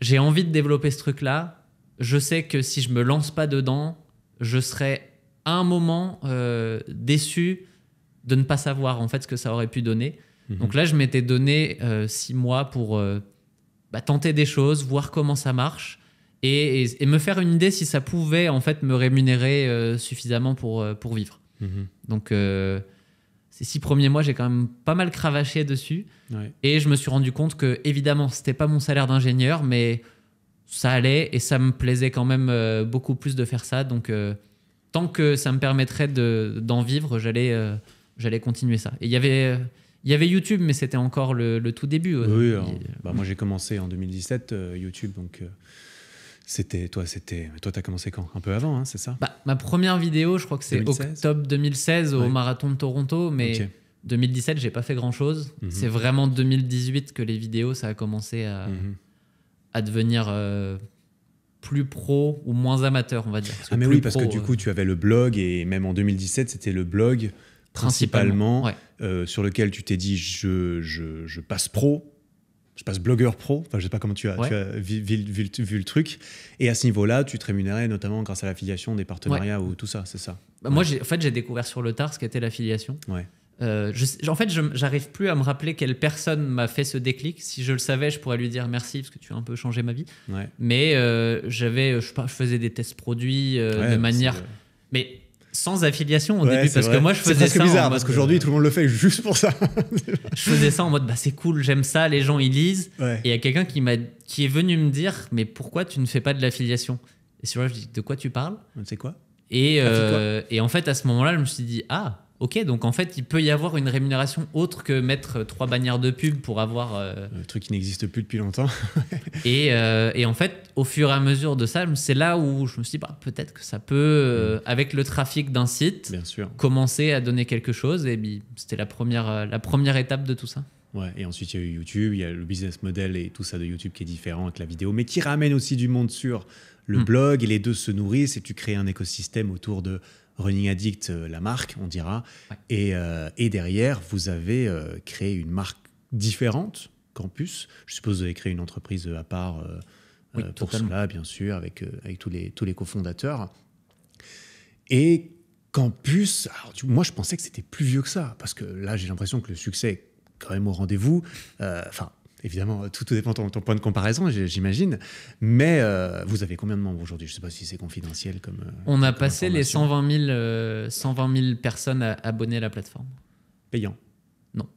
j'ai envie de développer ce truc-là. Je sais que si je me lance pas dedans, je serai à un moment euh, déçu de ne pas savoir en fait ce que ça aurait pu donner. Mhm. Donc là, je m'étais donné euh, six mois pour euh, bah, tenter des choses, voir comment ça marche et, me faire une idée si ça pouvait en fait me rémunérer suffisamment pour, pour vivre. Mhm. Donc ces six premiers mois, j'ai quand même pas mal cravaché dessus. Et je me suis rendu compte que, évidemment, c'était pas mon salaire d'ingénieur, mais ça allait et ça me plaisait quand même euh, beaucoup plus de faire ça. Donc, euh, tant que ça me permettrait d'en vivre, j'allais euh, j'allais continuer ça. Et il y avait. Il y avait YouTube, mais c'était encore le, tout début. Oui, hein. bah moi j'ai commencé en 2017, YouTube, donc c'était toi, c'était toi, t'as commencé quand Un peu avant, hein, c'est ça bah, Ma première vidéo, je crois que c'est octobre 2016 au marathon de Toronto, mais 2017, j'ai pas fait grand chose. Mhm. C'est vraiment 2018 que les vidéos, ça a commencé à, mhm. devenir euh, plus pro ou moins amateur, on va dire. ah, mais oui, parce que du coup, euh, tu avais le blog et même en 2017, c'était le blog principalement, euh, sur lequel tu t'es dit je, je passe pro je passe blogueur pro, enfin je sais pas comment tu as, vu, le truc, et à ce niveau-là, tu te rémunérais notamment grâce à l'affiliation, des partenariats ou tout ça, c'est ça bah, Moi, en fait, j'ai découvert sur le tard ce qu'était l'affiliation. Ouais. Euh, je, en fait, j'arrive plus à me rappeler quelle personne m'a fait ce déclic. Si je le savais, je pourrais lui dire merci parce que tu as un peu changé ma vie. Mais euh, j'avais, je, je, faisais des tests produits euh, de manière, mais sans affiliation au début parce que moi je faisais ça bizarre parce qu'aujourd'hui euh, tout le monde le fait juste pour ça je faisais ça en mode bah c'est cool j'aime ça les gens ils lisent et il y a quelqu'un qui m'a qui est venu me dire mais pourquoi tu ne fais pas de l'affiliation et sur là je dis de quoi tu parles c'est quoi et, quoi euh, et en fait à ce moment là je me suis dit ah Ok, donc en fait, il peut y avoir une rémunération autre que mettre euh, trois bannières de pub pour avoir. Euh, le truc qui n'existe plus depuis longtemps. <laughs> Euh, et, en fait, au fur et à mesure de ça, c'est là où je me suis dit, bah, peut-être que ça peut, mm. avec le trafic d'un site, commencer à donner quelque chose. Et c'était la première, la première étape de tout ça. Ouais, et ensuite, il y a eu YouTube, il y a le business model et tout ça de YouTube qui est différent avec la vidéo, mais qui ramène aussi du monde sur le mm. blog. Et les deux se nourrissent et tu crées un écosystème autour de Running Addict, euh, la marque, on dira. Euh, et, derrière, vous avez euh, créé une marque différente, Campus. Je suppose que vous avez créé une entreprise à part pour cela, bien sûr, avec, avec tous les, tous les cofondateurs. Et Campus, moi je pensais que c'était plus vieux que ça, parce que là j'ai l'impression que le succès est quand même au rendez-vous. Enfin, évidemment, tout, euh, tout dépend de ton, point de comparaison, j'imagine. Mais euh, vous avez combien de membres aujourd'hui Je ne sais pas si c'est confidentiel. comme. Euh, on a passé les 120 000, 120 personnes à, abonnées à la plateforme. Payant Non.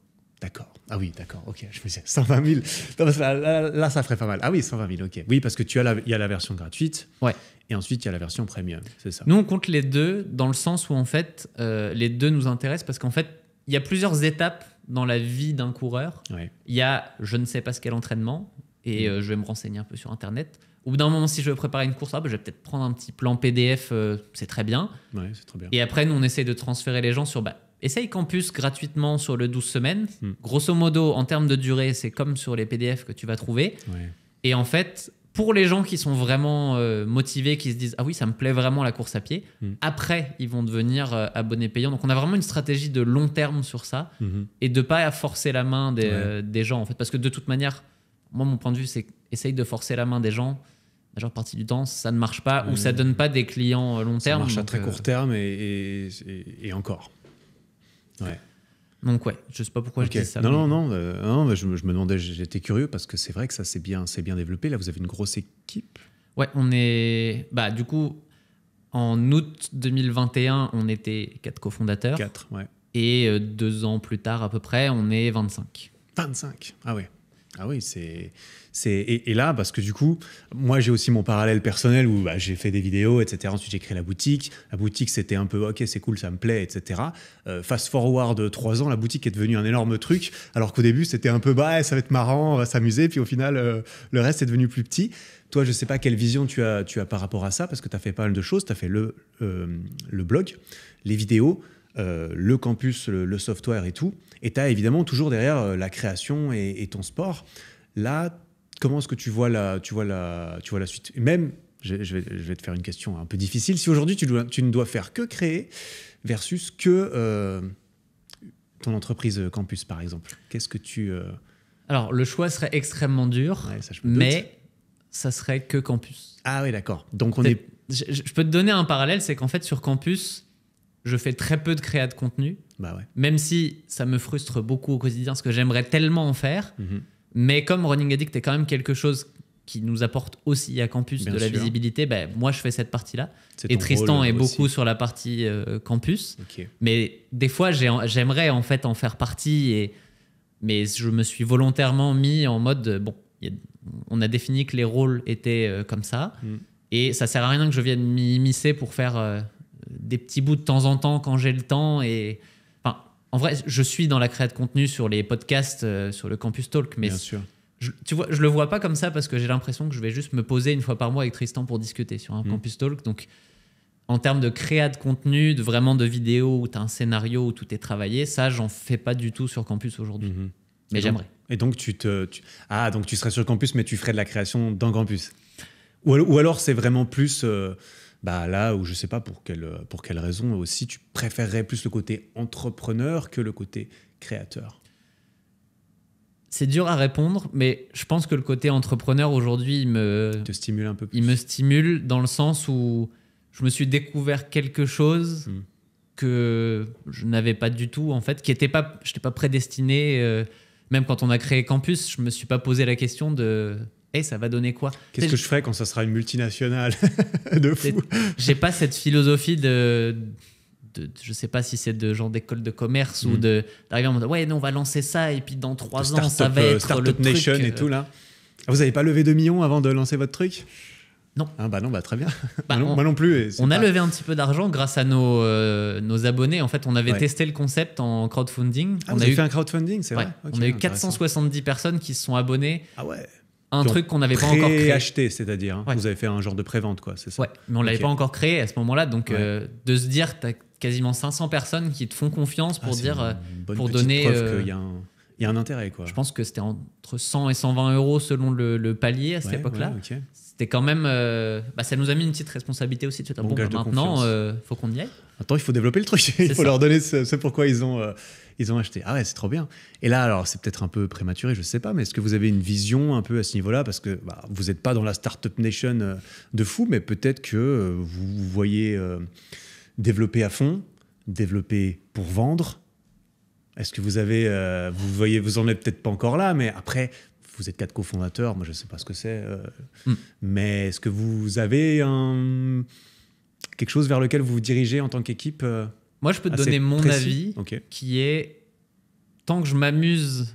D'accord. Ah oui, d'accord. Ok, je me disais 120 000. là, ça ferait pas mal. Ah oui, 120 000, ok. Oui, parce que tu as il y a la version gratuite. Ouais. Et ensuite, il y a la version premium, c'est ça Nous, on compte les deux dans le sens où, en fait, les deux nous intéressent parce qu'en fait, il y a plusieurs étapes dans la vie d'un coureur, il y a je ne sais pas ce qu'est l'entraînement et mm. euh, je vais me renseigner un peu sur Internet. Au bout d'un moment, si je veux préparer une course, je vais peut-être prendre un petit plan PDF, euh, c'est très bien. c'est très bien. Et après, nous, on essaie de transférer les gens sur bah, essaye campus gratuitement sur le 12 semaines. Mm. Grosso modo, en termes de durée, c'est comme sur les PDF que tu vas trouver. Et en fait, pour les gens qui sont vraiment euh, motivés, qui se disent Ah oui, ça me plaît vraiment la course à pied, mm. après, ils vont devenir euh, abonnés payants. Donc, on a vraiment une stratégie de long terme sur ça mm-hmm. et de pas forcer la main euh, des, gens, en fait. Parce que de toute manière, moi, mon point de vue, c'est essaye de forcer la main des gens. La majeure partie du temps, ça ne marche pas ou ça donne pas des clients long terme. Ça marche à très court terme et, et encore. Ouais. Donc ouais, je sais pas pourquoi je dis ça. Non, non, non, non je, me demandais, j'étais curieux parce que c'est vrai que ça s'est bien, c'est bien développé. Là, vous avez une grosse équipe. Ouais, on est, bah du coup, en août 2021, on était quatre cofondateurs. Quatre, ouais. Et euh, deux ans plus tard à peu près, on est 25. 25, ah ouais. Ah oui, c'est. Et, et, là, parce que du coup, moi j'ai aussi mon parallèle personnel où bah, j'ai fait des vidéos, etc. Ensuite j'ai créé la boutique. La boutique c'était un peu ok, c'est cool, ça me plaît, etc. Euh, fast forward trois ans, la boutique est devenue un énorme truc, alors qu'au début c'était un peu bah, ça va être marrant, on va s'amuser, puis au final euh, le reste est devenu plus petit. Toi, je ne sais pas quelle vision tu as, tu par rapport à ça, parce que tu as fait pas mal de choses. Tu as fait euh, le, blog, les vidéos, le campus, le software et tout. Et tu as évidemment toujours derrière euh, la création et, ton sport. Là, comment est-ce que tu vois la, tu vois la, tu vois la suite Même, je, vais, te faire une question un peu difficile. Si aujourd'hui tu, ne dois faire que créer versus que euh, ton entreprise euh, campus, par exemple, qu'est-ce que tu... Alors, le choix serait extrêmement dur, mais ça serait que campus. Ah oui, d'accord. Donc on est... Je, je, peux te donner un parallèle, c'est qu'en fait, sur campus, je fais très peu de créa de contenu. Bah ouais. Même si ça me frustre beaucoup au quotidien, ce que j'aimerais tellement en faire. Mhm. Mais comme Running Addict est quand même quelque chose qui nous apporte aussi à campus de la visibilité, ben, moi je fais cette partie-là. Et Tristan est beaucoup sur la partie euh, campus. Mais des fois, j'aimerais en fait en faire partie. Et, mais je me suis volontairement mis en mode, bon, on a défini que les rôles étaient euh, comme ça. Mhm. Et ça sert à rien que je vienne m'immiscer pour faire euh, des petits bouts de temps en temps quand j'ai le temps. Et, en vrai, je suis dans la création de contenu sur les podcasts, euh, sur le Campus Talk, mais Je, tu vois, je le vois pas comme ça parce que j'ai l'impression que je vais juste me poser une fois par mois avec Tristan pour discuter sur un mhm. Campus Talk. Donc, en termes de création de contenu, de vraiment de vidéos où tu as un scénario où tout est travaillé, ça, j'en fais pas du tout sur campus aujourd'hui. Mhm. Mais j'aimerais. Et donc, tu te. Ah, donc tu serais sur campus, mais tu ferais de la création dans campus. Ou, alors, c'est vraiment plus. Euh, bah là où je sais pas pour quelle, euh, pour quelle raison aussi tu préférerais plus le côté entrepreneur que le côté créateur c'est dur à répondre, mais je pense que le côté entrepreneur aujourd'hui, me stimule un peu. Il me stimule dans le sens où je me suis découvert quelque chose hmm. que je n'avais pas du tout en fait, qui était pas, je n'étais pas prédestiné. Euh, même quand on a créé Campus, je me suis pas posé la question de et ça va donner quoi Qu'est-ce que je ferai quand ça sera une multinationale <laughs> de fou J'ai pas cette philosophie de, de, je sais pas si c'est de genre d'école de commerce ou mm. de d'arriver en mode ouais non on va lancer ça et puis dans trois ans ça va euh, être start le nation et euh, tout là. Ah, vous avez pas levé 2 millions avant de lancer votre truc non. Ah bah non, bah très bien. Bah non, moi non plus. On a levé un petit peu d'argent grâce à nos, euh, nos abonnés. En fait, on avait testé le concept en crowdfunding. Ah, on a eu... fait un crowdfunding, c'est vrai. on a eu 470 personnes qui se sont abonnées. Ah ouais un truc qu'on n'avait pas encore créé. acheté, c'est-à-dire. que hein, Vous avez fait un genre de prévente, quoi, c'est ça Oui, mais on ne l'avait pas encore créé à ce moment-là. Donc, euh, de se dire, tu as quasiment 500 personnes qui te font confiance ah, pour dire. Euh, pour donner. Euh, qu'il y Il y a un intérêt, quoi. Je pense que c'était entre 100 et 120 euros selon le, palier à cette époque-là. C'était quand même. Bah, ça nous a mis une petite responsabilité aussi de toute bah, maintenant, il faut qu'on y aille. Attends, il faut développer le truc. <laughs> il faut leur donner c'est pourquoi ils ont ils ont acheté. Ah ouais, c'est trop bien. Et là, alors, c'est peut-être un peu prématuré, je sais pas, mais est-ce que vous avez une vision un peu à ce niveau-là Parce que bah, vous n'êtes pas dans la Startup Nation euh, de fou, mais peut-être que euh, vous, vous voyez euh, développer à fond, développer pour vendre. Est-ce que vous avez. vous voyez, vous en êtes peut-être pas encore là, mais après, vous êtes quatre cofondateurs, moi je ne sais pas ce que c'est, hmm. mais est-ce que vous avez quelque chose vers lequel vous vous dirigez en tant qu'équipe moi, je peux te donner mon avis, qui est tant que je m'amuse.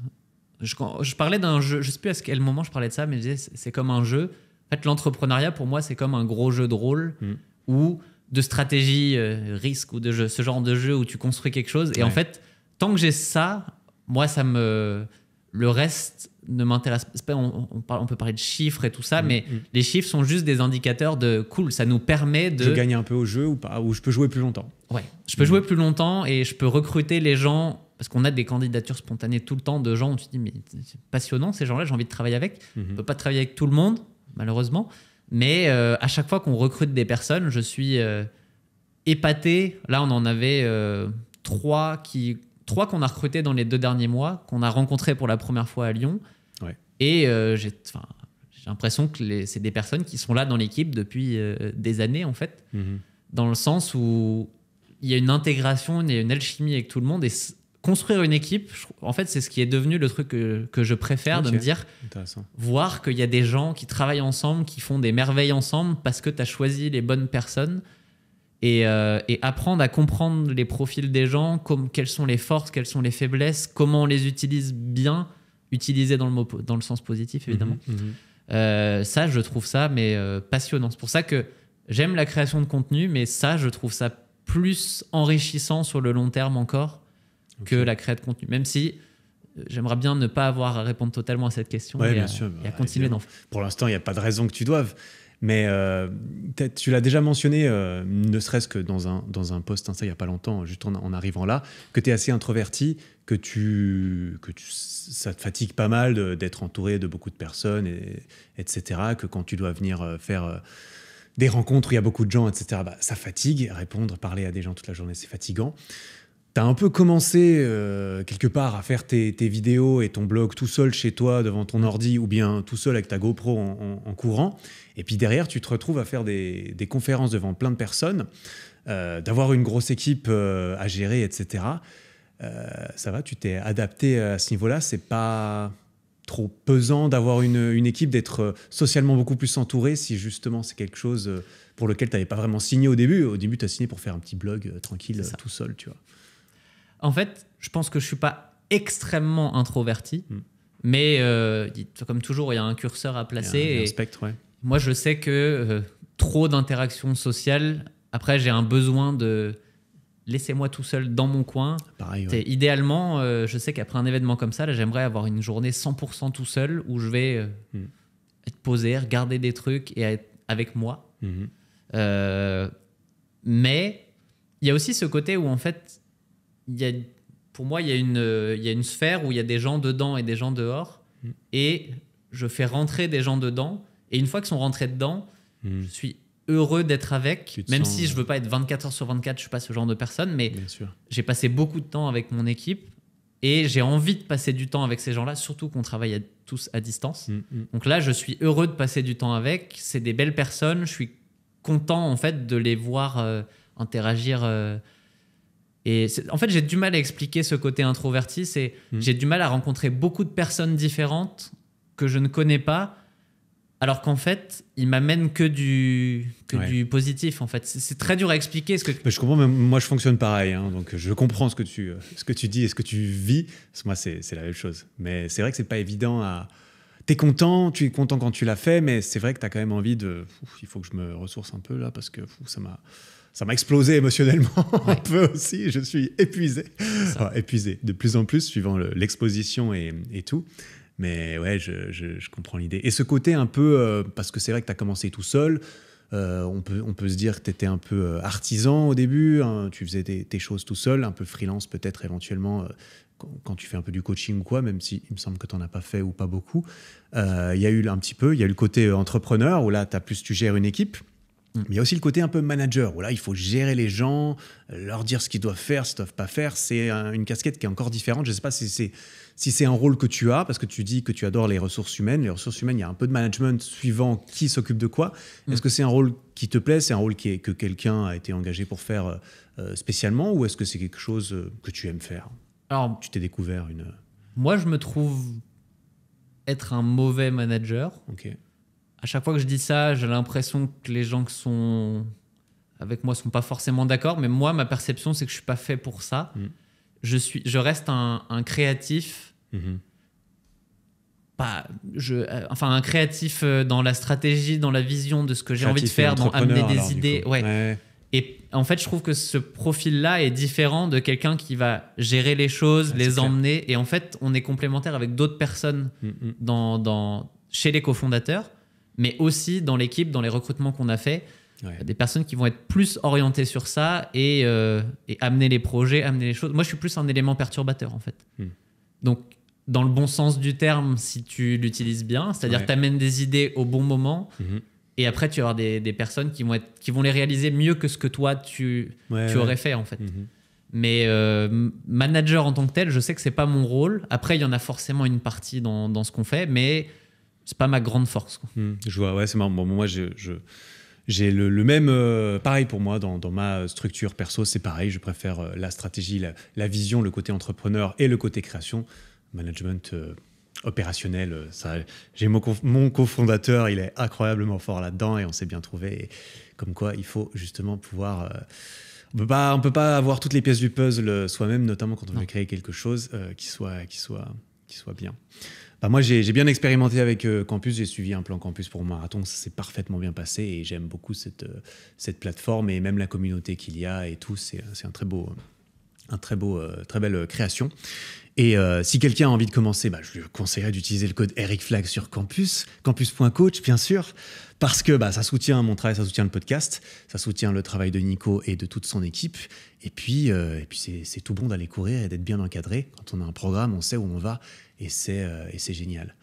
Je, parlais d'un jeu, je sais plus à quel moment je parlais de ça, mais je disais c'est comme un jeu. En fait, l'entrepreneuriat pour moi, c'est comme un gros jeu de rôle hmm. ou de stratégie euh, risque ou de ce genre de jeu où tu construis quelque chose. Et en fait, tant que j'ai ça, moi, ça me. Le reste, ne m'intéresse pas. On, on, peut parler de chiffres et tout ça, mm, mais mm. les chiffres sont juste des indicateurs de cool. Ça nous permet de. Je gagne un peu au jeu ou pas, ou je peux jouer plus longtemps. Ouais, je peux mm. jouer plus longtemps et je peux recruter les gens parce qu'on a des candidatures spontanées tout le temps de gens où tu te dis mais c'est passionnant ces gens-là, j'ai envie de travailler avec. Mm-hmm. On ne peut pas travailler avec tout le monde malheureusement, mais euh, à chaque fois qu'on recrute des personnes, je suis euh, épaté. Là, on en avait euh, trois qui trois qu'on a recrutés dans les deux derniers mois, qu'on a rencontrés pour la première fois à Lyon. Et euh, j'ai l'impression que c'est des personnes qui sont là dans l'équipe depuis euh, des années, en fait, mhm. dans le sens où il y a une intégration, il y a une alchimie avec tout le monde. Et construire une équipe, en fait, c'est ce qui est devenu le truc que, je préfère de me dire, voir qu'il y a des gens qui travaillent ensemble, qui font des merveilles ensemble parce que tu as choisi les bonnes personnes. Et, euh, et, apprendre à comprendre les profils des gens, comme, quelles sont les forces, quelles sont les faiblesses, comment on les utilise bien, utilisé dans le, mot, dans le sens positif, mhm, évidemment. Mhm. Euh, ça, je trouve ça mais euh, passionnant. C'est pour ça que j'aime la création de contenu, mais ça, je trouve ça plus enrichissant sur le long terme encore que la création de contenu. Même si euh, J'aimerais bien ne pas avoir à répondre totalement à cette question ouais, et, bien à, sûr, bah, continuer. Pour l'instant, il n'y a pas de raison que tu doives. Mais euh, tu l'as déjà mentionné, euh, ne serait-ce que dans un, dans un post ça il n'y a pas longtemps, juste en, arrivant là, que tu es assez introverti, que, que ça te fatigue pas mal d'être entouré de beaucoup de personnes, et, etc. Que quand tu dois venir euh, faire des rencontres où il y a beaucoup de gens, etc., bah, ça fatigue. Répondre, parler à des gens toute la journée, c'est fatigant. T'as un peu commencé euh, quelque part à faire tes, vidéos et ton blog tout seul chez toi devant ton ordi ou bien tout seul avec ta GoPro en, courant. Et puis derrière, tu te retrouves à faire des, conférences devant plein de personnes, euh, d'avoir une grosse équipe euh, à gérer, etc. ça va, tu t'es adapté à ce niveau-là. C'est pas trop pesant d'avoir une, une, équipe, d'être socialement beaucoup plus entouré si justement c'est quelque chose pour lequel tu n'avais pas vraiment signé au début. Au début, tu as signé pour faire un petit blog tranquille tout seul, tu vois en fait, je pense que je suis pas extrêmement introverti, hmm. mais euh, comme toujours, il y a un curseur à placer. Moi, je sais que euh, trop d'interactions sociales, après, j'ai un besoin de laissez-moi tout seul dans mon coin. Idéalement, euh, je sais qu'après un événement comme ça, j'aimerais avoir une journée 100% tout seul où je vais hmm. être posé, regarder des trucs et être avec moi. Mhm. mais il y a aussi ce côté où, en fait, il a, pour moi, il y, a une, euh, il y a une sphère où il y a des gens dedans et des gens dehors. Mm. Et je fais rentrer des gens dedans. Et une fois qu'ils sont rentrés dedans, mm. je suis heureux d'être avec, même si je euh, veux pas être 24 heures sur 24, je suis pas ce genre de personne, mais j'ai passé beaucoup de temps avec mon équipe et j'ai envie de passer du temps avec ces gens-là, surtout qu'on travaille à, tous à distance. Mm, Donc là, je suis heureux de passer du temps avec, c'est des belles personnes, je suis content en fait de les voir euh, interagir et en fait, j'ai du mal à expliquer ce côté introverti. C'est hmm. j'ai du mal à rencontrer beaucoup de personnes différentes que je ne connais pas, alors qu'en fait, il m'amène que du du positif. En fait, c'est très dur à expliquer. Ce que je comprends. mais moi, je fonctionne pareil. Hein, donc, je comprends ce que tu ce que tu dis et ce que tu vis. moi, c'est la même chose. Mais c'est vrai que c'est pas évident à t'es content, tu es content quand tu l'as fait, mais c'est vrai que tu as quand même envie de. il faut que je me ressource un peu là parce que ça m'a ça m'a explosé émotionnellement <laughs> un peu aussi. Je suis épuisé, épuisé de plus en plus suivant l'exposition et, et, tout. Mais ouais, je, je, comprends l'idée. Et ce côté un peu, euh, parce que c'est vrai que tu as commencé tout seul, euh, on, peut, on peut se dire que tu étais un peu euh, artisan au début, hein. tu faisais tes, choses tout seul, un peu freelance peut-être éventuellement quand, tu fais un peu du coaching ou quoi, même si il me semble que tu n'en as pas fait ou pas beaucoup. Il y a eu un petit peu, il y a eu le côté entrepreneur où là, as plus, tu gères une équipe. Mm. Mais il y a aussi le côté un peu manager, où là, il faut gérer les gens, leur dire ce qu'ils doivent faire, ce qu'ils doivent pas faire. C'est une casquette qui est encore différente. Je ne sais pas si c'est, si c'est un rôle que tu as, parce que tu dis que tu adores les ressources humaines. Les ressources humaines, il y a un peu de management suivant qui s'occupe de quoi. Mm. Est-ce que c'est un rôle qui te plaît C'est un rôle qui est, que quelqu'un a été engagé pour faire euh, euh, spécialement Ou est-ce que c'est quelque chose euh, que tu aimes faire Alors, tu t'es découvert une... Moi, je me trouve être un mauvais manager. Ok à chaque fois que je dis ça, j'ai l'impression que les gens qui sont avec moi sont pas forcément d'accord, mais moi, ma perception, c'est que je suis pas fait pour ça. Mm. Je, suis, je reste un, créatif. Mm-hmm. Pas, je, euh, enfin, un créatif euh, dans la stratégie, dans la vision de ce que j'ai envie de faire, dans amener des idées. Ouais. Et en fait, je trouve que ce profil-là est différent de quelqu'un qui va gérer les choses, les emmener. Et en fait, on est complémentaire avec d'autres personnes mm-hmm. dans, dans, chez les cofondateurs mais aussi dans l'équipe, dans les recrutements qu'on a fait. Des personnes qui vont être plus orientées sur ça euh, et, amener les projets, amener les choses. Moi, je suis plus un élément perturbateur, en fait. Hmm. Donc, dans le bon sens du terme, si tu l'utilises bien, c'est-à-dire tu amènes des idées au bon moment. Mhm. Et après, tu auras des, personnes qui vont, les réaliser mieux que ce que toi, tu, aurais fait, en fait. Mhm. Mais euh, manager en tant que tel, je sais que ce n'est pas mon rôle. Après, il y en a forcément une partie dans ce qu'on fait, mais c'est pas ma grande force. Quoi. Hmm, je vois, ouais, c'est marrant. moi, je... j'ai le, même euh, pareil pour moi dans, ma structure perso c'est pareil je préfère euh, la stratégie la, vision le côté entrepreneur et le côté création management euh, opérationnel ça j'ai mon, cofondateur il est incroyablement fort là-dedans et on s'est bien trouvé comme quoi il faut justement pouvoir on peut pas on peut pas avoir toutes les pièces du puzzle soi-même notamment quand on veut créer quelque chose qui soit qui soit qui soit bien bah, moi, j'ai bien expérimenté avec euh, Campus. J'ai suivi un plan Campus pour marathon. Ça s'est parfaitement bien passé et j'aime beaucoup cette, euh, cette plateforme et même la communauté qu'il y a et tout. C'est un très beau, un très beau, euh, très belle création. Et si quelqu'un a envie de commencer, bah, je lui conseillerais d'utiliser le code Eric Flag sur Campus, campus.coach, bien sûr, parce que bah, ça soutient mon travail, ça soutient le podcast, ça soutient le travail de Nico et de toute son équipe. Et puis, et puis c'est tout bon d'aller courir et d'être bien encadré. Quand on a un programme, on sait où on va euh, et c'est génial.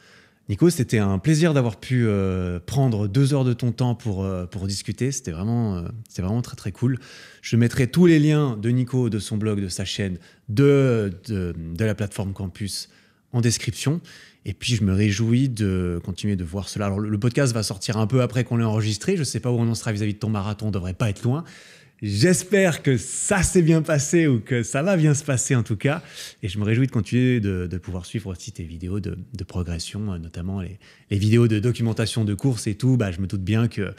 Nico, c'était un plaisir d'avoir pu euh, prendre deux heures de ton temps pour, euh, pour discuter. C'était vraiment, vraiment très très cool. Je mettrai tous les liens de Nico, de son blog, de sa chaîne, de, de, la plateforme Campus en description. Et puis je me réjouis de continuer de voir cela. Alors, le, podcast va sortir un peu après qu'on l'ait enregistré. Je ne sais pas où on en sera vis-à-vis de ton marathon, on devrait pas être loin. J'espère que ça s'est bien passé ou que ça va bien se passer en tout cas. Et je me réjouis de continuer de, de pouvoir suivre aussi tes vidéos de, progression, euh, notamment les, vidéos de documentation de courses et tout. Bah, je me doute bien que,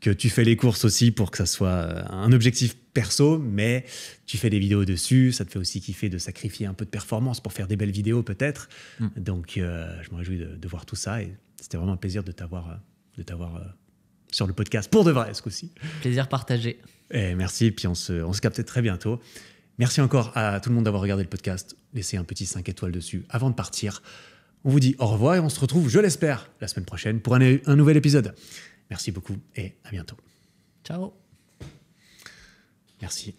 que tu fais les courses aussi pour que ça soit euh, un objectif perso, mais tu fais des vidéos dessus. Ça te fait aussi kiffer de sacrifier un peu de performance pour faire des belles vidéos peut-être. Mm. Donc euh, je me réjouis de, voir tout ça et c'était vraiment un plaisir de t'avoir, de t'avoir sur le podcast pour de vrai ce coup-ci. Plaisir partagé. Et eh, merci, puis on se, on capte très bientôt. Merci encore à tout le monde d'avoir regardé le podcast. Laissez un petit 5 étoiles dessus avant de partir. On vous dit au revoir et on se retrouve, je l'espère, la semaine prochaine pour un nouvel épisode. Merci beaucoup et à bientôt. Ciao. Merci.